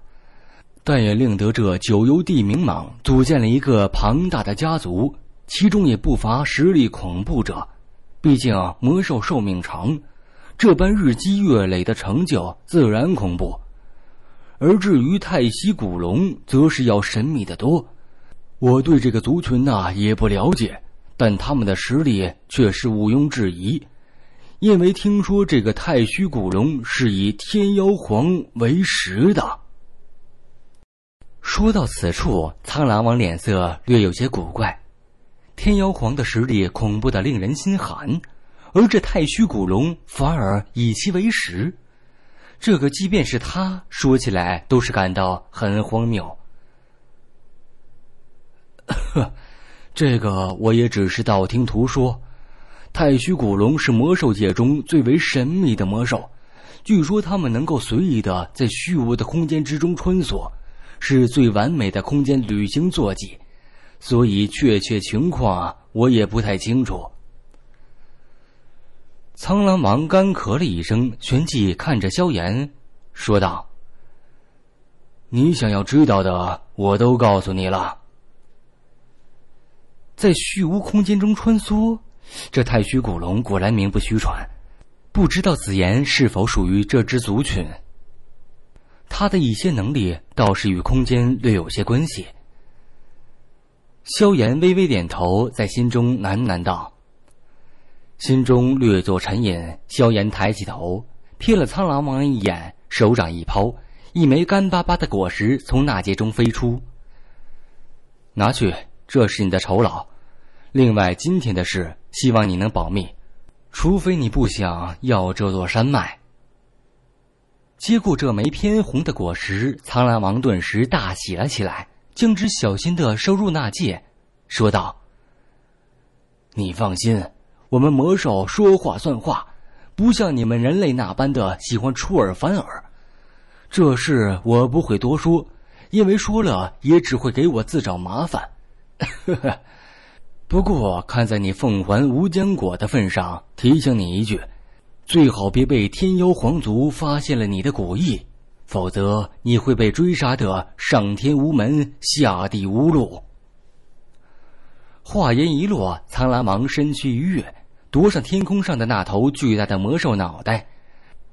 但也令得这九幽地冥蟒组建了一个庞大的家族，其中也不乏实力恐怖者。毕竟魔兽寿命长，这般日积月累的成就自然恐怖。而至于太虚古龙，则是要神秘的多。我对这个族群呢，也不了解，但他们的实力却是毋庸置疑。因为听说这个太虚古龙是以天妖皇为食的。说到此处，苍狼王脸色略有些古怪。天妖皇的实力恐怖的令人心寒，而这太虚古龙反而以其为食，这个即便是他说起来都是感到很荒谬。呵，[LAUGHS] 这个我也只是道听途说。太虚古龙是魔兽界中最为神秘的魔兽，据说他们能够随意的在虚无的空间之中穿梭，是最完美的空间旅行坐骑。所以，确切情况我也不太清楚。苍狼王干咳了一声，旋即看着萧炎，说道：“你想要知道的，我都告诉你了。在虚无空间中穿梭，这太虚古龙果然名不虚传。不知道紫炎是否属于这只族群？他的一些能力倒是与空间略有些关系。”萧炎微微点头，在心中喃喃道。心中略作沉吟，萧炎抬起头，瞥了苍狼王一眼，手掌一抛，一枚干巴巴的果实从纳戒中飞出。拿去，这是你的酬劳。另外，今天的事希望你能保密，除非你不想要这座山脉。接过这枚偏红的果实，苍狼王顿时大喜了起来。将之小心的收入纳戒，说道：“你放心，我们魔兽说话算话，不像你们人类那般的喜欢出尔反尔。这事我不会多说，因为说了也只会给我自找麻烦。[LAUGHS] 不过看在你奉还无间果的份上，提醒你一句，最好别被天妖皇族发现了你的古意。”否则，你会被追杀的，上天无门，下地无路。话音一落，苍兰王身躯一跃，夺上天空上的那头巨大的魔兽脑袋，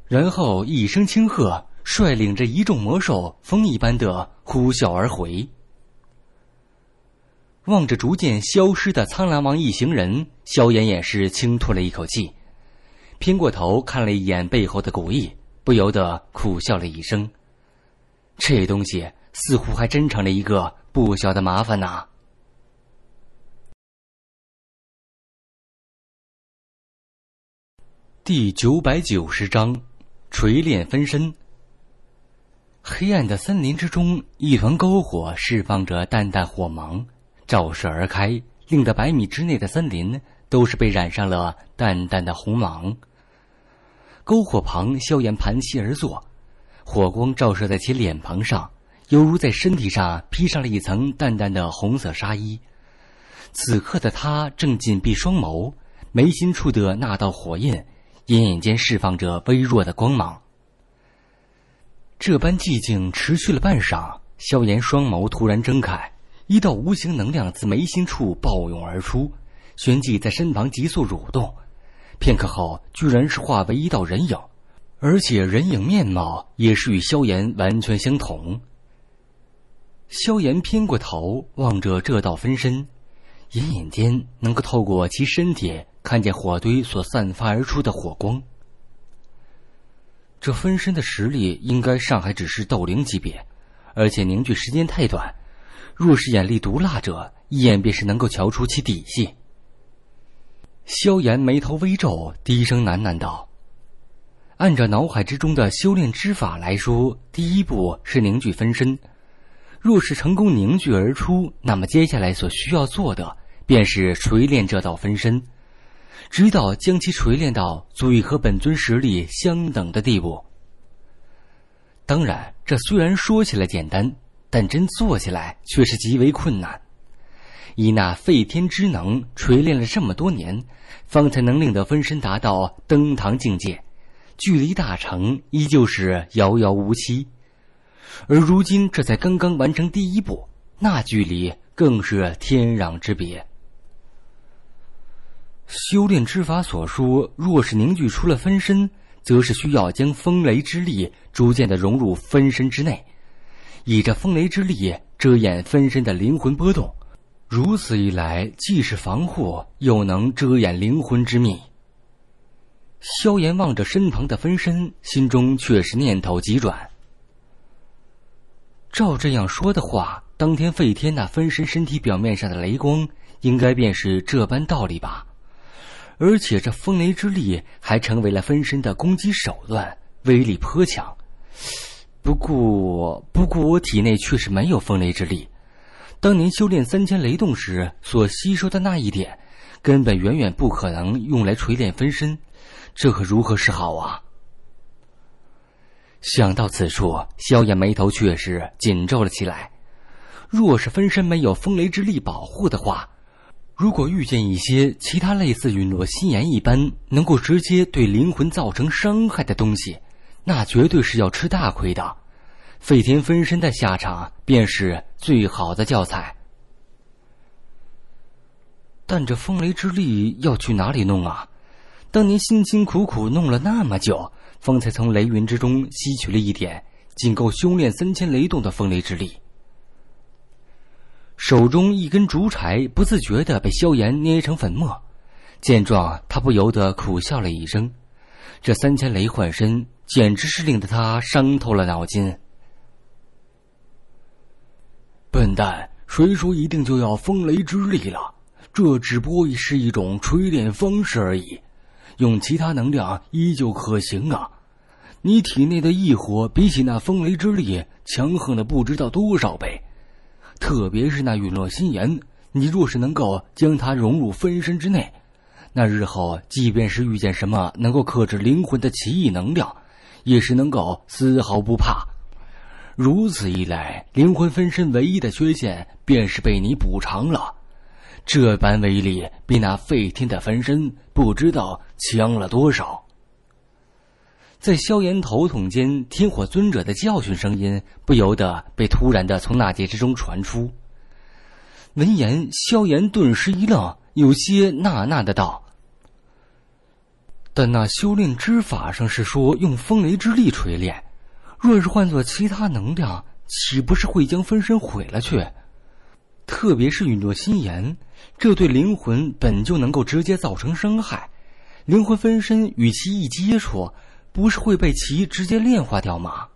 然后一声轻喝，率领着一众魔兽，风一般的呼啸而回。望着逐渐消失的苍兰王一行人，萧炎也是轻吐了一口气，偏过头看了一眼背后的古意。不由得苦笑了一声，这东西似乎还真成了一个不小的麻烦呐。第九百九十章锤炼分身。黑暗的森林之中，一团篝火释放着淡淡火芒，照射而开，令得百米之内的森林都是被染上了淡淡的红芒。篝火旁，萧炎盘膝而坐，火光照射在其脸庞上，犹如在身体上披上了一层淡淡的红色纱衣。此刻的他正紧闭双眸，眉心处的那道火焰，隐隐间释放着微弱的光芒。这般寂静持续了半晌，萧炎双眸突然睁开，一道无形能量自眉心处暴涌而出，旋即在身旁急速蠕动。片刻后，居然是化为一道人影，而且人影面貌也是与萧炎完全相同。萧炎偏过头望着这道分身，隐隐间能够透过其身体看见火堆所散发而出的火光。这分身的实力应该尚还只是斗灵级别，而且凝聚时间太短，若是眼力毒辣者，一眼便是能够瞧出其底细。萧炎眉头微皱，低声喃喃道：“按照脑海之中的修炼之法来说，第一步是凝聚分身。若是成功凝聚而出，那么接下来所需要做的，便是锤炼这道分身，直到将其锤炼到足以和本尊实力相等的地步。当然，这虽然说起来简单，但真做起来却是极为困难。以那废天之能锤炼了这么多年。”方才能令得分身达到登堂境界，距离大成依旧是遥遥无期。而如今这才刚刚完成第一步，那距离更是天壤之别。修炼之法所说，若是凝聚出了分身，则是需要将风雷之力逐渐的融入分身之内，以这风雷之力遮掩分身的灵魂波动。如此一来，既是防护，又能遮掩灵魂之秘。萧炎望着身旁的分身，心中却是念头急转。照这样说的话，当天废天那分身身体表面上的雷光，应该便是这般道理吧？而且这风雷之力还成为了分身的攻击手段，威力颇强。不过，不过我体内确实没有风雷之力。当年修炼三千雷动时所吸收的那一点，根本远远不可能用来锤炼分身，这可如何是好啊？想到此处，萧炎眉头却是紧皱了起来。若是分身没有风雷之力保护的话，如果遇见一些其他类似陨落心炎一般能够直接对灵魂造成伤害的东西，那绝对是要吃大亏的。废天分身的下场便是。最好的教材。但这风雷之力要去哪里弄啊？当年辛辛苦苦弄了那么久，方才从雷云之中吸取了一点，仅够修炼三千雷动的风雷之力。手中一根竹柴不自觉的被萧炎捏成粉末，见状他不由得苦笑了一声。这三千雷幻身，简直是令得他伤透了脑筋。笨蛋，谁说一定就要风雷之力了？这只不过是一种锤炼方式而已，用其他能量依旧可行啊！你体内的异火比起那风雷之力强横的不知道多少倍，特别是那陨落心炎，你若是能够将它融入分身之内，那日后即便是遇见什么能够克制灵魂的奇异能量，也是能够丝毫不怕。如此一来，灵魂分身唯一的缺陷便是被你补偿了。这般威力，比那废天的分身不知道强了多少。在萧炎头痛间，天火尊者的教训声音不由得被突然的从纳戒之中传出。闻言，萧炎顿时一愣，有些纳纳的道：“但那修炼之法上是说用风雷之力锤炼。”若是换作其他能量，岂不是会将分身毁了去？特别是陨落心炎，这对灵魂本就能够直接造成伤害。灵魂分身与其一接触，不是会被其直接炼化掉吗？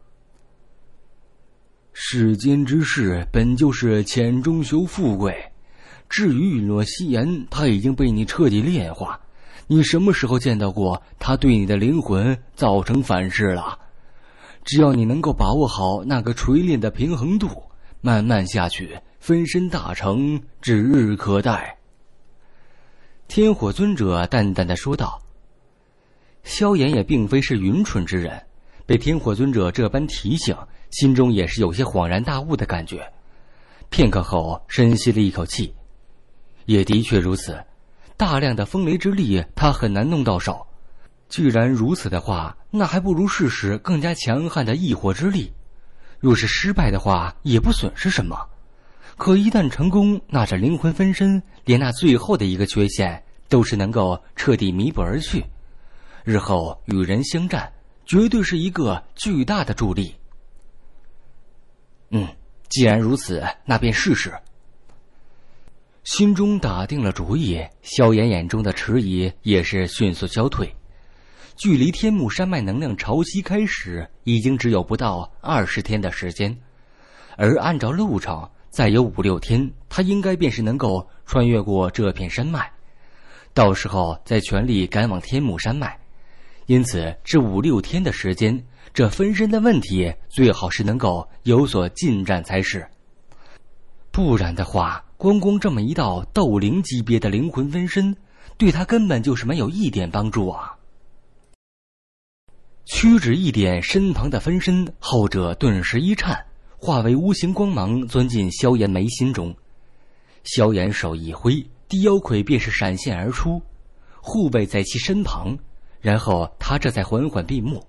世间之事本就是浅中求富贵。至于陨落心炎，它已经被你彻底炼化。你什么时候见到过他对你的灵魂造成反噬了？只要你能够把握好那个锤炼的平衡度，慢慢下去，分身大成指日可待。”天火尊者淡淡的说道。萧炎也并非是愚蠢之人，被天火尊者这般提醒，心中也是有些恍然大悟的感觉。片刻后，深吸了一口气，也的确如此，大量的风雷之力，他很难弄到手。既然如此的话，那还不如试试更加强悍的异火之力。若是失败的话，也不损失什么；可一旦成功，那这灵魂分身连那最后的一个缺陷都是能够彻底弥补而去。日后与人相战，绝对是一个巨大的助力。嗯，既然如此，那便试试。心中打定了主意，萧炎眼中的迟疑也是迅速消退。距离天目山脉能量潮汐开始已经只有不到二十天的时间，而按照路程，再有五六天，他应该便是能够穿越过这片山脉。到时候再全力赶往天目山脉，因此这五六天的时间，这分身的问题最好是能够有所进展才是。不然的话，光光这么一道斗灵级别的灵魂分身，对他根本就是没有一点帮助啊！屈指一点，身旁的分身后者顿时一颤，化为无形光芒钻进萧炎眉心中。萧炎手一挥，地妖魁便是闪现而出，护卫在其身旁。然后他这才缓缓闭目，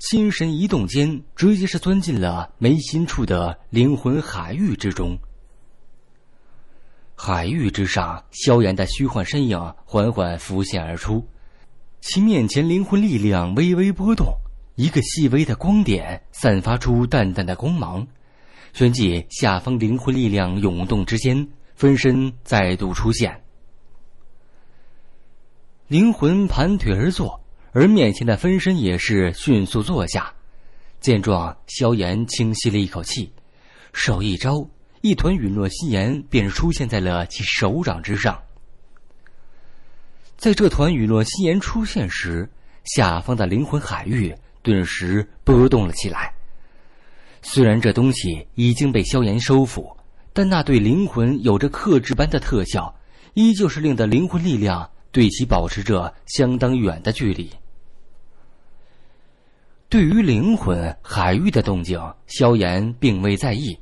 心神一动间，直接是钻进了眉心处的灵魂海域之中。海域之上，萧炎的虚幻身影缓缓浮现而出。其面前灵魂力量微微波动，一个细微的光点散发出淡淡的光芒，旋即下方灵魂力量涌动之间，分身再度出现。灵魂盘腿而坐，而面前的分身也是迅速坐下。见状，萧炎轻吸了一口气，手一招，一团陨落心炎便出现在了其手掌之上。在这团陨落夕炎出现时，下方的灵魂海域顿时波动了起来。虽然这东西已经被萧炎收服，但那对灵魂有着克制般的特效，依旧是令得灵魂力量对其保持着相当远的距离。对于灵魂海域的动静，萧炎并未在意，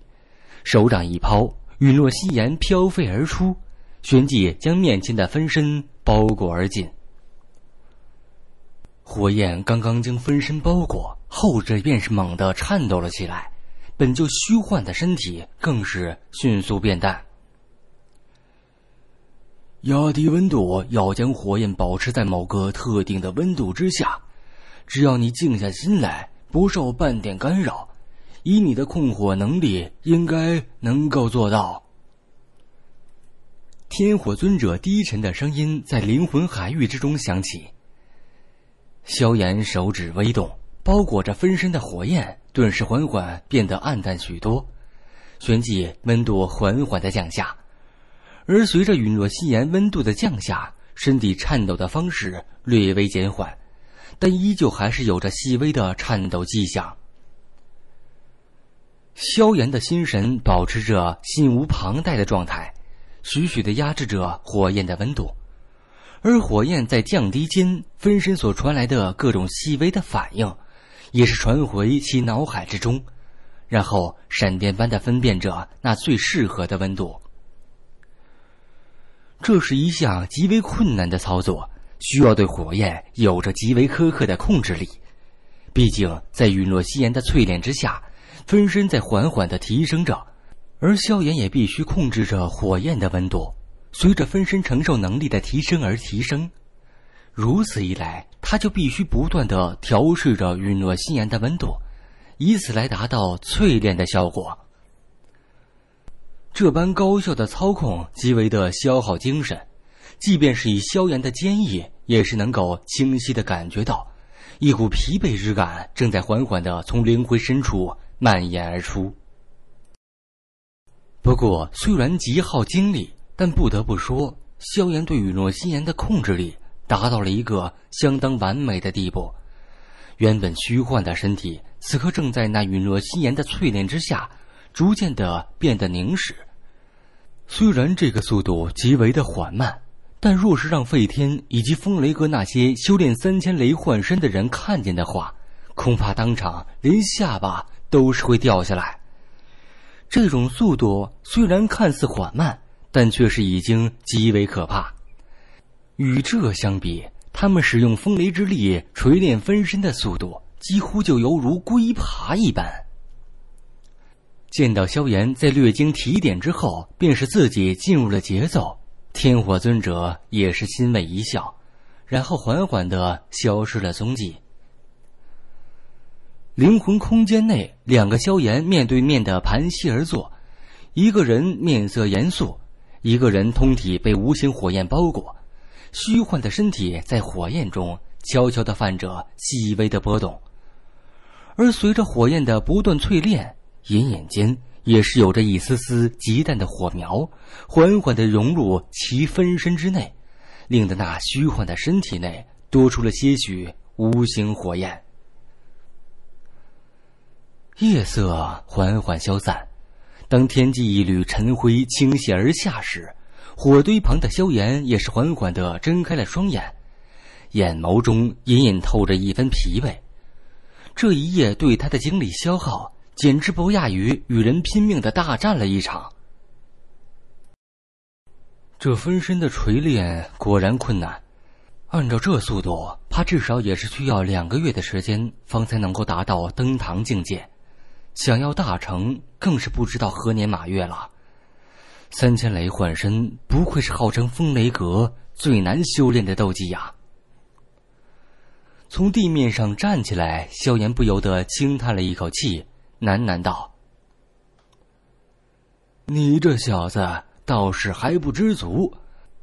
手掌一抛，陨落夕炎飘飞而出。旋即将面前的分身包裹而进。火焰刚刚将分身包裹，后者便是猛地颤抖了起来，本就虚幻的身体更是迅速变淡。压低温度，要将火焰保持在某个特定的温度之下，只要你静下心来，不受半点干扰，以你的控火能力，应该能够做到。天火尊者低沉的声音在灵魂海域之中响起。萧炎手指微动，包裹着分身的火焰顿时缓缓变得暗淡许多，旋即温度缓缓的降下。而随着陨落心炎温度的降下，身体颤抖的方式略微减缓，但依旧还是有着细微的颤抖迹象。萧炎的心神保持着心无旁贷的状态。徐徐的压制着火焰的温度，而火焰在降低间，分身所传来的各种细微的反应，也是传回其脑海之中，然后闪电般的分辨着那最适合的温度。这是一项极为困难的操作，需要对火焰有着极为苛刻的控制力。毕竟在陨落夕颜的淬炼之下，分身在缓缓的提升着。而萧炎也必须控制着火焰的温度，随着分身承受能力的提升而提升。如此一来，他就必须不断的调试着陨落心炎的温度，以此来达到淬炼的效果。这般高效的操控极为的消耗精神，即便是以萧炎的坚毅，也是能够清晰的感觉到，一股疲惫之感正在缓缓的从灵魂深处蔓延而出。不过，虽然极耗精力，但不得不说，萧炎对陨落心炎的控制力达到了一个相当完美的地步。原本虚幻的身体，此刻正在那陨落心炎的淬炼之下，逐渐的变得凝实。虽然这个速度极为的缓慢，但若是让费天以及风雷阁那些修炼三千雷幻身的人看见的话，恐怕当场连下巴都是会掉下来。这种速度虽然看似缓慢，但却是已经极为可怕。与这相比，他们使用风雷之力锤炼分身的速度，几乎就犹如龟爬一般。见到萧炎在略经提点之后，便是自己进入了节奏，天火尊者也是欣慰一笑，然后缓缓的消失了踪迹。灵魂空间内，两个萧炎面对面的盘膝而坐，一个人面色严肃，一个人通体被无形火焰包裹，虚幻的身体在火焰中悄悄地泛着细微的波动，而随着火焰的不断淬炼，隐隐间也是有着一丝丝极淡的火苗，缓缓地融入其分身之内，令得那虚幻的身体内多出了些许无形火焰。夜色缓缓消散，当天际一缕晨晖倾泻而下时，火堆旁的萧炎也是缓缓的睁开了双眼，眼眸中隐隐透着一分疲惫。这一夜对他的精力消耗简直不亚于与人拼命的大战了一场。这分身的锤炼果然困难，按照这速度，怕至少也是需要两个月的时间，方才能够达到登堂境界。想要大成，更是不知道何年马月了。三千雷幻身，不愧是号称风雷阁最难修炼的斗技呀。从地面上站起来，萧炎不由得轻叹了一口气，喃喃道：“你这小子倒是还不知足。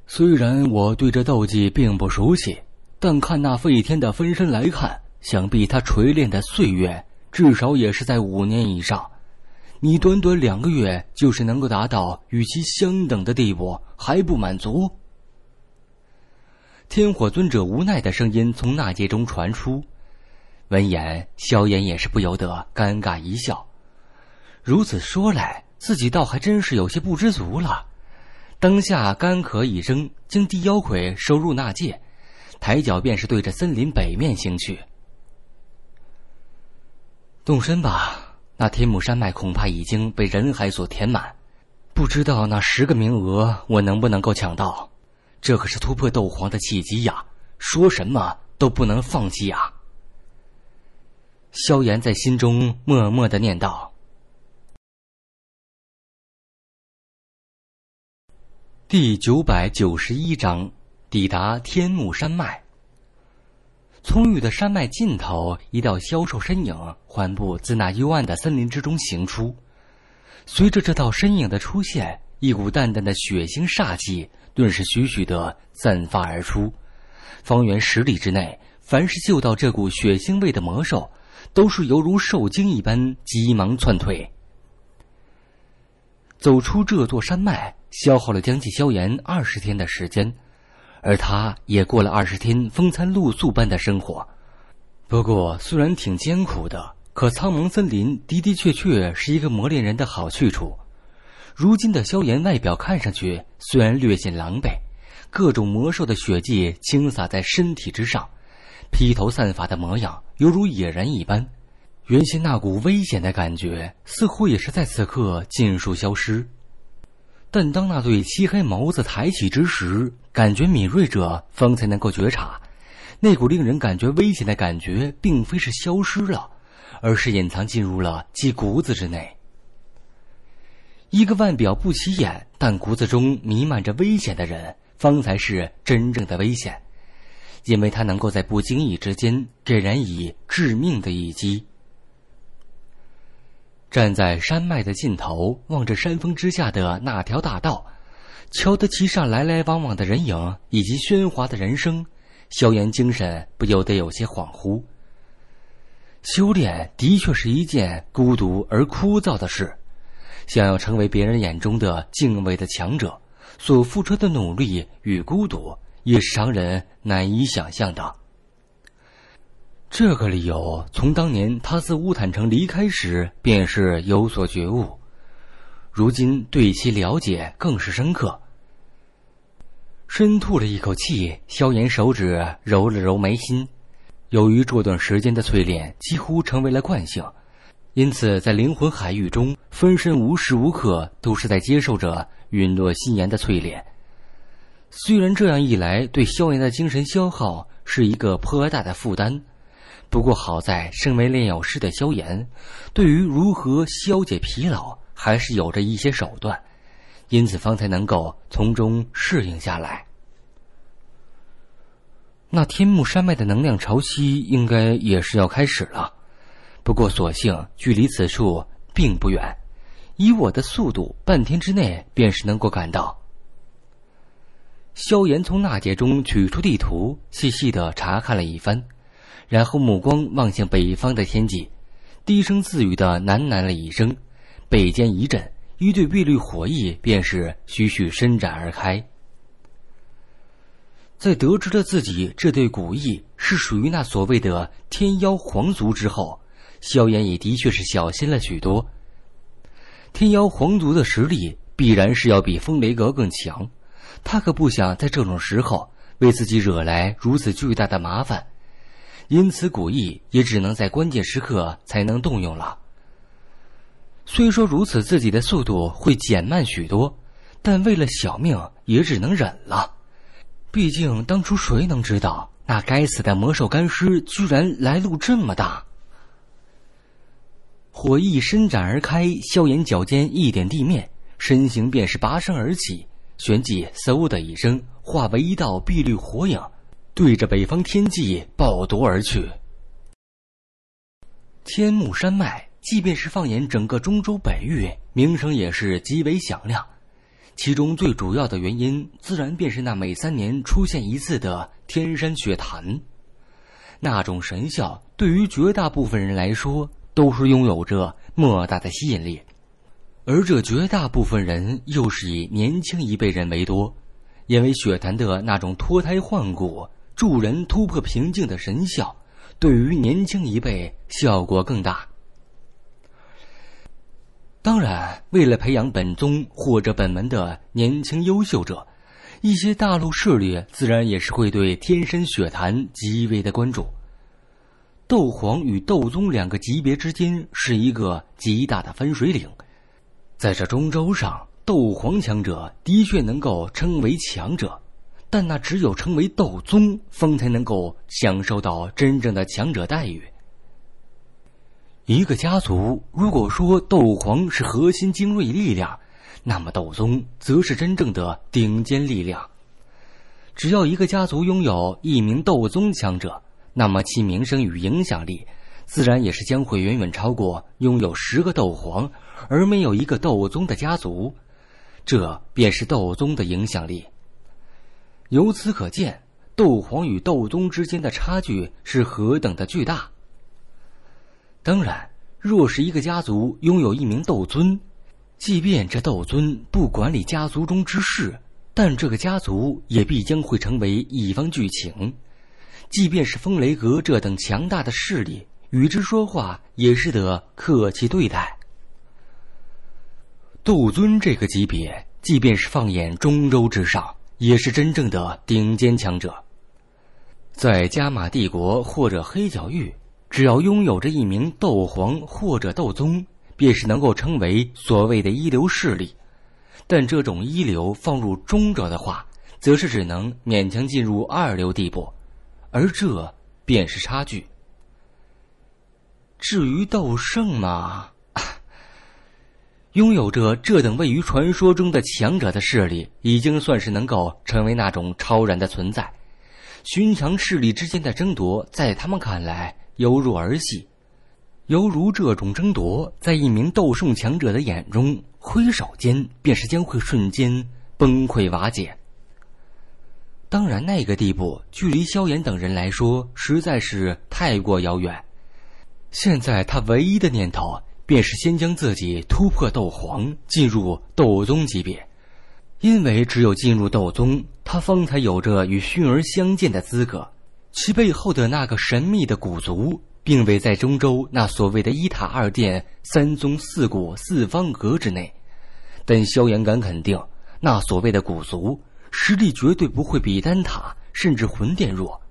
虽然我对这斗技并不熟悉，但看那废天的分身来看，想必他锤炼的岁月……”至少也是在五年以上，你短短两个月就是能够达到与其相等的地步，还不满足？天火尊者无奈的声音从纳戒中传出。闻言，萧炎也是不由得尴尬一笑。如此说来，自己倒还真是有些不知足了。当下干咳一声，将地妖魁收入纳戒，抬脚便是对着森林北面行去。动身吧，那天目山脉恐怕已经被人海所填满，不知道那十个名额我能不能够抢到，这可是突破斗皇的契机呀，说什么都不能放弃呀。萧炎在心中默默的念道。第九百九十一章：抵达天目山脉。葱郁的山脉尽头，一道消瘦身影缓步自那幽暗的森林之中行出。随着这道身影的出现，一股淡淡的血腥煞气顿时徐徐的散发而出，方圆十里之内，凡是嗅到这股血腥味的魔兽，都是犹如受惊一般，急忙窜退。走出这座山脉，消耗了将近萧炎二十天的时间。而他也过了二十天风餐露宿般的生活，不过虽然挺艰苦的，可苍茫森林的的确确是一个磨练人的好去处。如今的萧炎外表看上去虽然略显狼狈，各种魔兽的血迹倾洒在身体之上，披头散发的模样犹如野人一般，原先那股危险的感觉似乎也是在此刻尽数消失。但当那对漆黑眸子抬起之时，感觉敏锐者方才能够觉察，那股令人感觉危险的感觉，并非是消失了，而是隐藏进入了其骨子之内。一个外表不起眼，但骨子中弥漫着危险的人，方才是真正的危险，因为他能够在不经意之间给人以致命的一击。站在山脉的尽头，望着山峰之下的那条大道，瞧得其上来来往往的人影以及喧哗的人声，萧炎精神不由得有些恍惚。修炼的确是一件孤独而枯燥的事，想要成为别人眼中的敬畏的强者，所付出的努力与孤独，也是常人难以想象的。这个理由，从当年他自乌坦城离开时便是有所觉悟，如今对其了解更是深刻。深吐了一口气，萧炎手指揉了揉眉心。由于这段时间的淬炼，几乎成为了惯性，因此在灵魂海域中，分身无时无刻都是在接受着陨落心炎的淬炼。虽然这样一来，对萧炎的精神消耗是一个颇大的负担。不过好在，身为炼药师的萧炎，对于如何消解疲劳还是有着一些手段，因此方才能够从中适应下来。那天目山脉的能量潮汐应该也是要开始了，不过所幸距离此处并不远，以我的速度，半天之内便是能够赶到。萧炎从纳戒中取出地图，细细的查看了一番。然后目光望向北方的天际，低声自语的喃喃了一声，背肩一震，一对碧绿火翼便是徐徐伸展而开。在得知了自己这对古翼是属于那所谓的天妖皇族之后，萧炎也的确是小心了许多。天妖皇族的实力必然是要比风雷阁更强，他可不想在这种时候为自己惹来如此巨大的麻烦。因此，古意也只能在关键时刻才能动用了。虽说如此，自己的速度会减慢许多，但为了小命，也只能忍了。毕竟当初谁能知道那该死的魔兽干尸居然来路这么大？火翼伸展而开，萧炎脚尖一点地面，身形便是拔升而起，旋即嗖的一声，化为一道碧绿火影。对着北方天际暴夺而去。天目山脉，即便是放眼整个中州北域，名声也是极为响亮。其中最主要的原因，自然便是那每三年出现一次的天山雪潭。那种神效，对于绝大部分人来说，都是拥有着莫大的吸引力。而这绝大部分人，又是以年轻一辈人为多，因为雪潭的那种脱胎换骨。助人突破瓶颈的神效，对于年轻一辈效果更大。当然，为了培养本宗或者本门的年轻优秀者，一些大陆势力自然也是会对天山雪潭极为的关注。斗皇与斗宗两个级别之间是一个极大的分水岭，在这中州上，斗皇强者的确能够称为强者。但那只有成为斗宗，方才能够享受到真正的强者待遇。一个家族如果说斗皇是核心精锐力量，那么斗宗则是真正的顶尖力量。只要一个家族拥有一名斗宗强者，那么其名声与影响力，自然也是将会远远超过拥有十个斗皇而没有一个斗宗的家族。这便是斗宗的影响力。由此可见，斗皇与斗宗之间的差距是何等的巨大。当然，若是一个家族拥有一名斗尊，即便这斗尊不管理家族中之事，但这个家族也必将会成为一方巨擎。即便是风雷阁这等强大的势力，与之说话也是得客气对待。斗尊这个级别，即便是放眼中州之上。也是真正的顶尖强者。在加玛帝国或者黑角域，只要拥有着一名斗皇或者斗宗，便是能够称为所谓的一流势力。但这种一流放入中者的话，则是只能勉强进入二流地步，而这便是差距。至于斗圣嘛……拥有着这等位于传说中的强者的势力，已经算是能够成为那种超然的存在。寻常势力之间的争夺，在他们看来犹如儿戏，犹如这种争夺，在一名斗圣强者的眼中，挥手间便是将会瞬间崩溃瓦解。当然，那个地步距离萧炎等人来说，实在是太过遥远。现在他唯一的念头。便是先将自己突破斗皇，进入斗宗级别。因为只有进入斗宗，他方才有着与薰儿相见的资格。其背后的那个神秘的古族，并未在中州那所谓的“一塔、二殿、三宗、四谷四方阁”之内。但萧炎敢肯定，那所谓的古族实力绝对不会比丹塔甚至魂殿弱。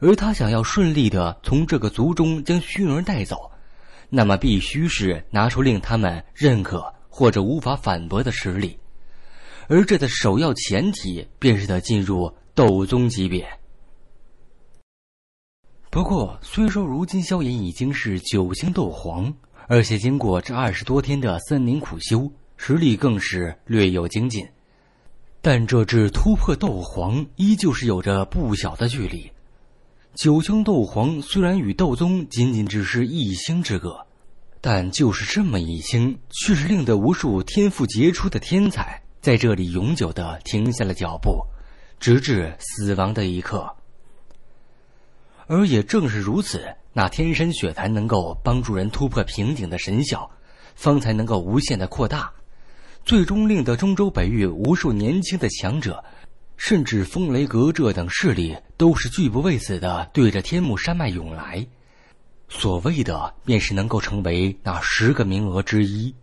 而他想要顺利的从这个族中将薰儿带走。那么必须是拿出令他们认可或者无法反驳的实力，而这的首要前提便是得进入斗宗级别。不过，虽说如今萧炎已经是九星斗皇，而且经过这二十多天的森林苦修，实力更是略有精进，但这至突破斗皇，依旧是有着不小的距离。九星斗皇虽然与斗宗仅仅只是一星之隔，但就是这么一星，却是令得无数天赋杰出的天才在这里永久的停下了脚步，直至死亡的一刻。而也正是如此，那天山雪潭能够帮助人突破瓶颈的神效，方才能够无限的扩大，最终令得中州北域无数年轻的强者，甚至风雷阁这等势力。都是拒不畏死的，对着天目山脉涌来。所谓的，便是能够成为那十个名额之一。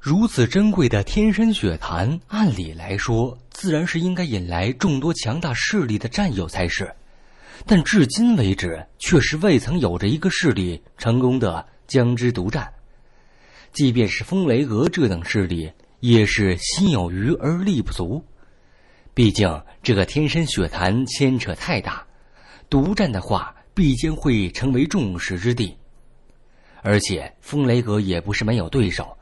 如此珍贵的天山雪潭，按理来说，自然是应该引来众多强大势力的占有才是。但至今为止，却是未曾有着一个势力成功的将之独占。即便是风雷阁这等势力，也是心有余而力不足。毕竟，这个天山雪潭牵扯太大，独占的话必将会成为众矢之的。而且，风雷阁也不是没有对手，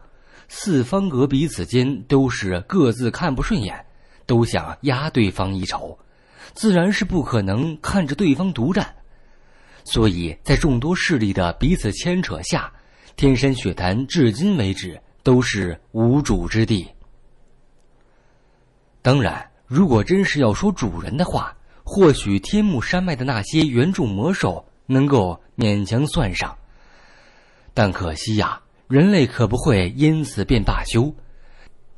四方阁彼此间都是各自看不顺眼，都想压对方一筹，自然是不可能看着对方独占。所以在众多势力的彼此牵扯下，天山雪潭至今为止都是无主之地。当然。如果真是要说主人的话，或许天幕山脉的那些原著魔兽能够勉强算上，但可惜呀，人类可不会因此便罢休。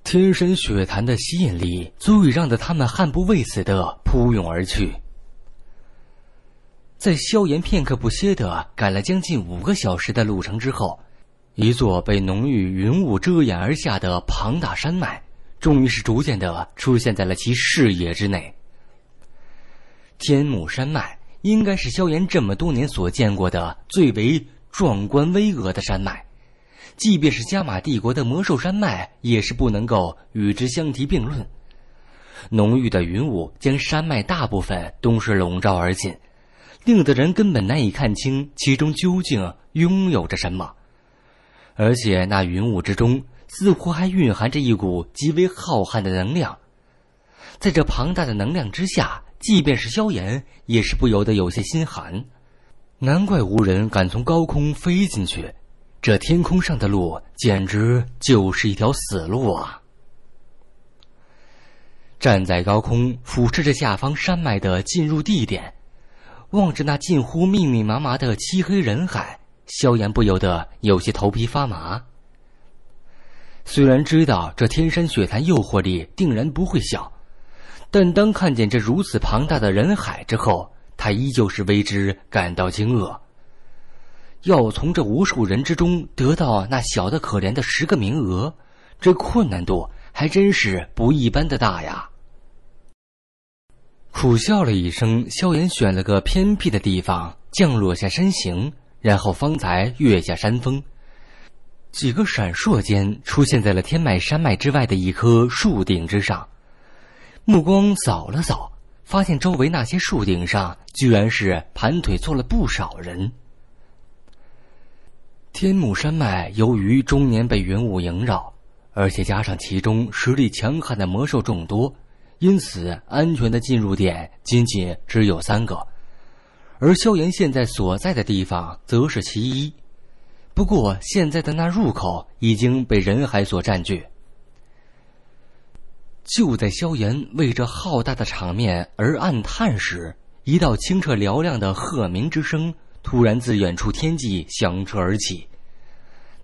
天神血潭的吸引力足以让得他们悍不畏死的扑涌而去。在萧炎片刻不歇的赶了将近五个小时的路程之后，一座被浓郁云雾遮掩而下的庞大山脉。终于是逐渐的出现在了其视野之内。天母山脉应该是萧炎这么多年所见过的最为壮观巍峨的山脉，即便是加玛帝国的魔兽山脉，也是不能够与之相提并论。浓郁的云雾将山脉大部分都是笼罩而尽，令得人根本难以看清其中究竟拥有着什么，而且那云雾之中。似乎还蕴含着一股极为浩瀚的能量，在这庞大的能量之下，即便是萧炎也是不由得有些心寒。难怪无人敢从高空飞进去，这天空上的路简直就是一条死路啊！站在高空俯视着下方山脉的进入地点，望着那近乎密密麻麻的漆黑人海，萧炎不由得有些头皮发麻。虽然知道这天山雪潭诱惑力定然不会小，但当看见这如此庞大的人海之后，他依旧是为之感到惊愕。要从这无数人之中得到那小的可怜的十个名额，这困难度还真是不一般的大呀！苦笑了一声，萧炎选了个偏僻的地方降落下身形，然后方才跃下山峰。几个闪烁间，出现在了天脉山脉之外的一棵树顶之上，目光扫了扫，发现周围那些树顶上，居然是盘腿坐了不少人。天目山脉由于终年被云雾萦绕，而且加上其中实力强悍的魔兽众多，因此安全的进入点仅仅只有三个，而萧炎现在所在的地方，则是其一。不过，现在的那入口已经被人海所占据。就在萧炎为这浩大的场面而暗叹时，一道清澈嘹亮的鹤鸣之声突然自远处天际响彻而起，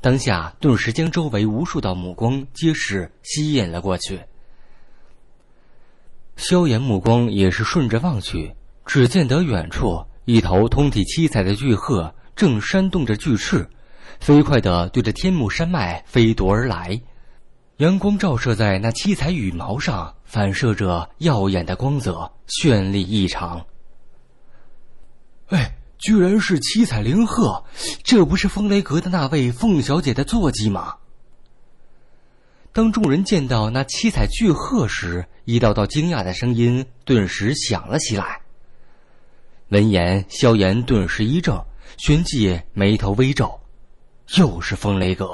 当下顿时将周围无数道目光皆是吸引了过去。萧炎目光也是顺着望去，只见得远处一头通体七彩的巨鹤正扇动着巨翅。飞快地对着天目山脉飞夺而来，阳光照射在那七彩羽毛上，反射着耀眼的光泽，绚丽异常。哎，居然是七彩灵鹤，这不是风雷阁的那位凤小姐的坐骑吗？当众人见到那七彩巨鹤时，一道道惊讶的声音顿时响了起来。闻言，萧炎顿时一怔，旋即眉头微皱。又是风雷阁。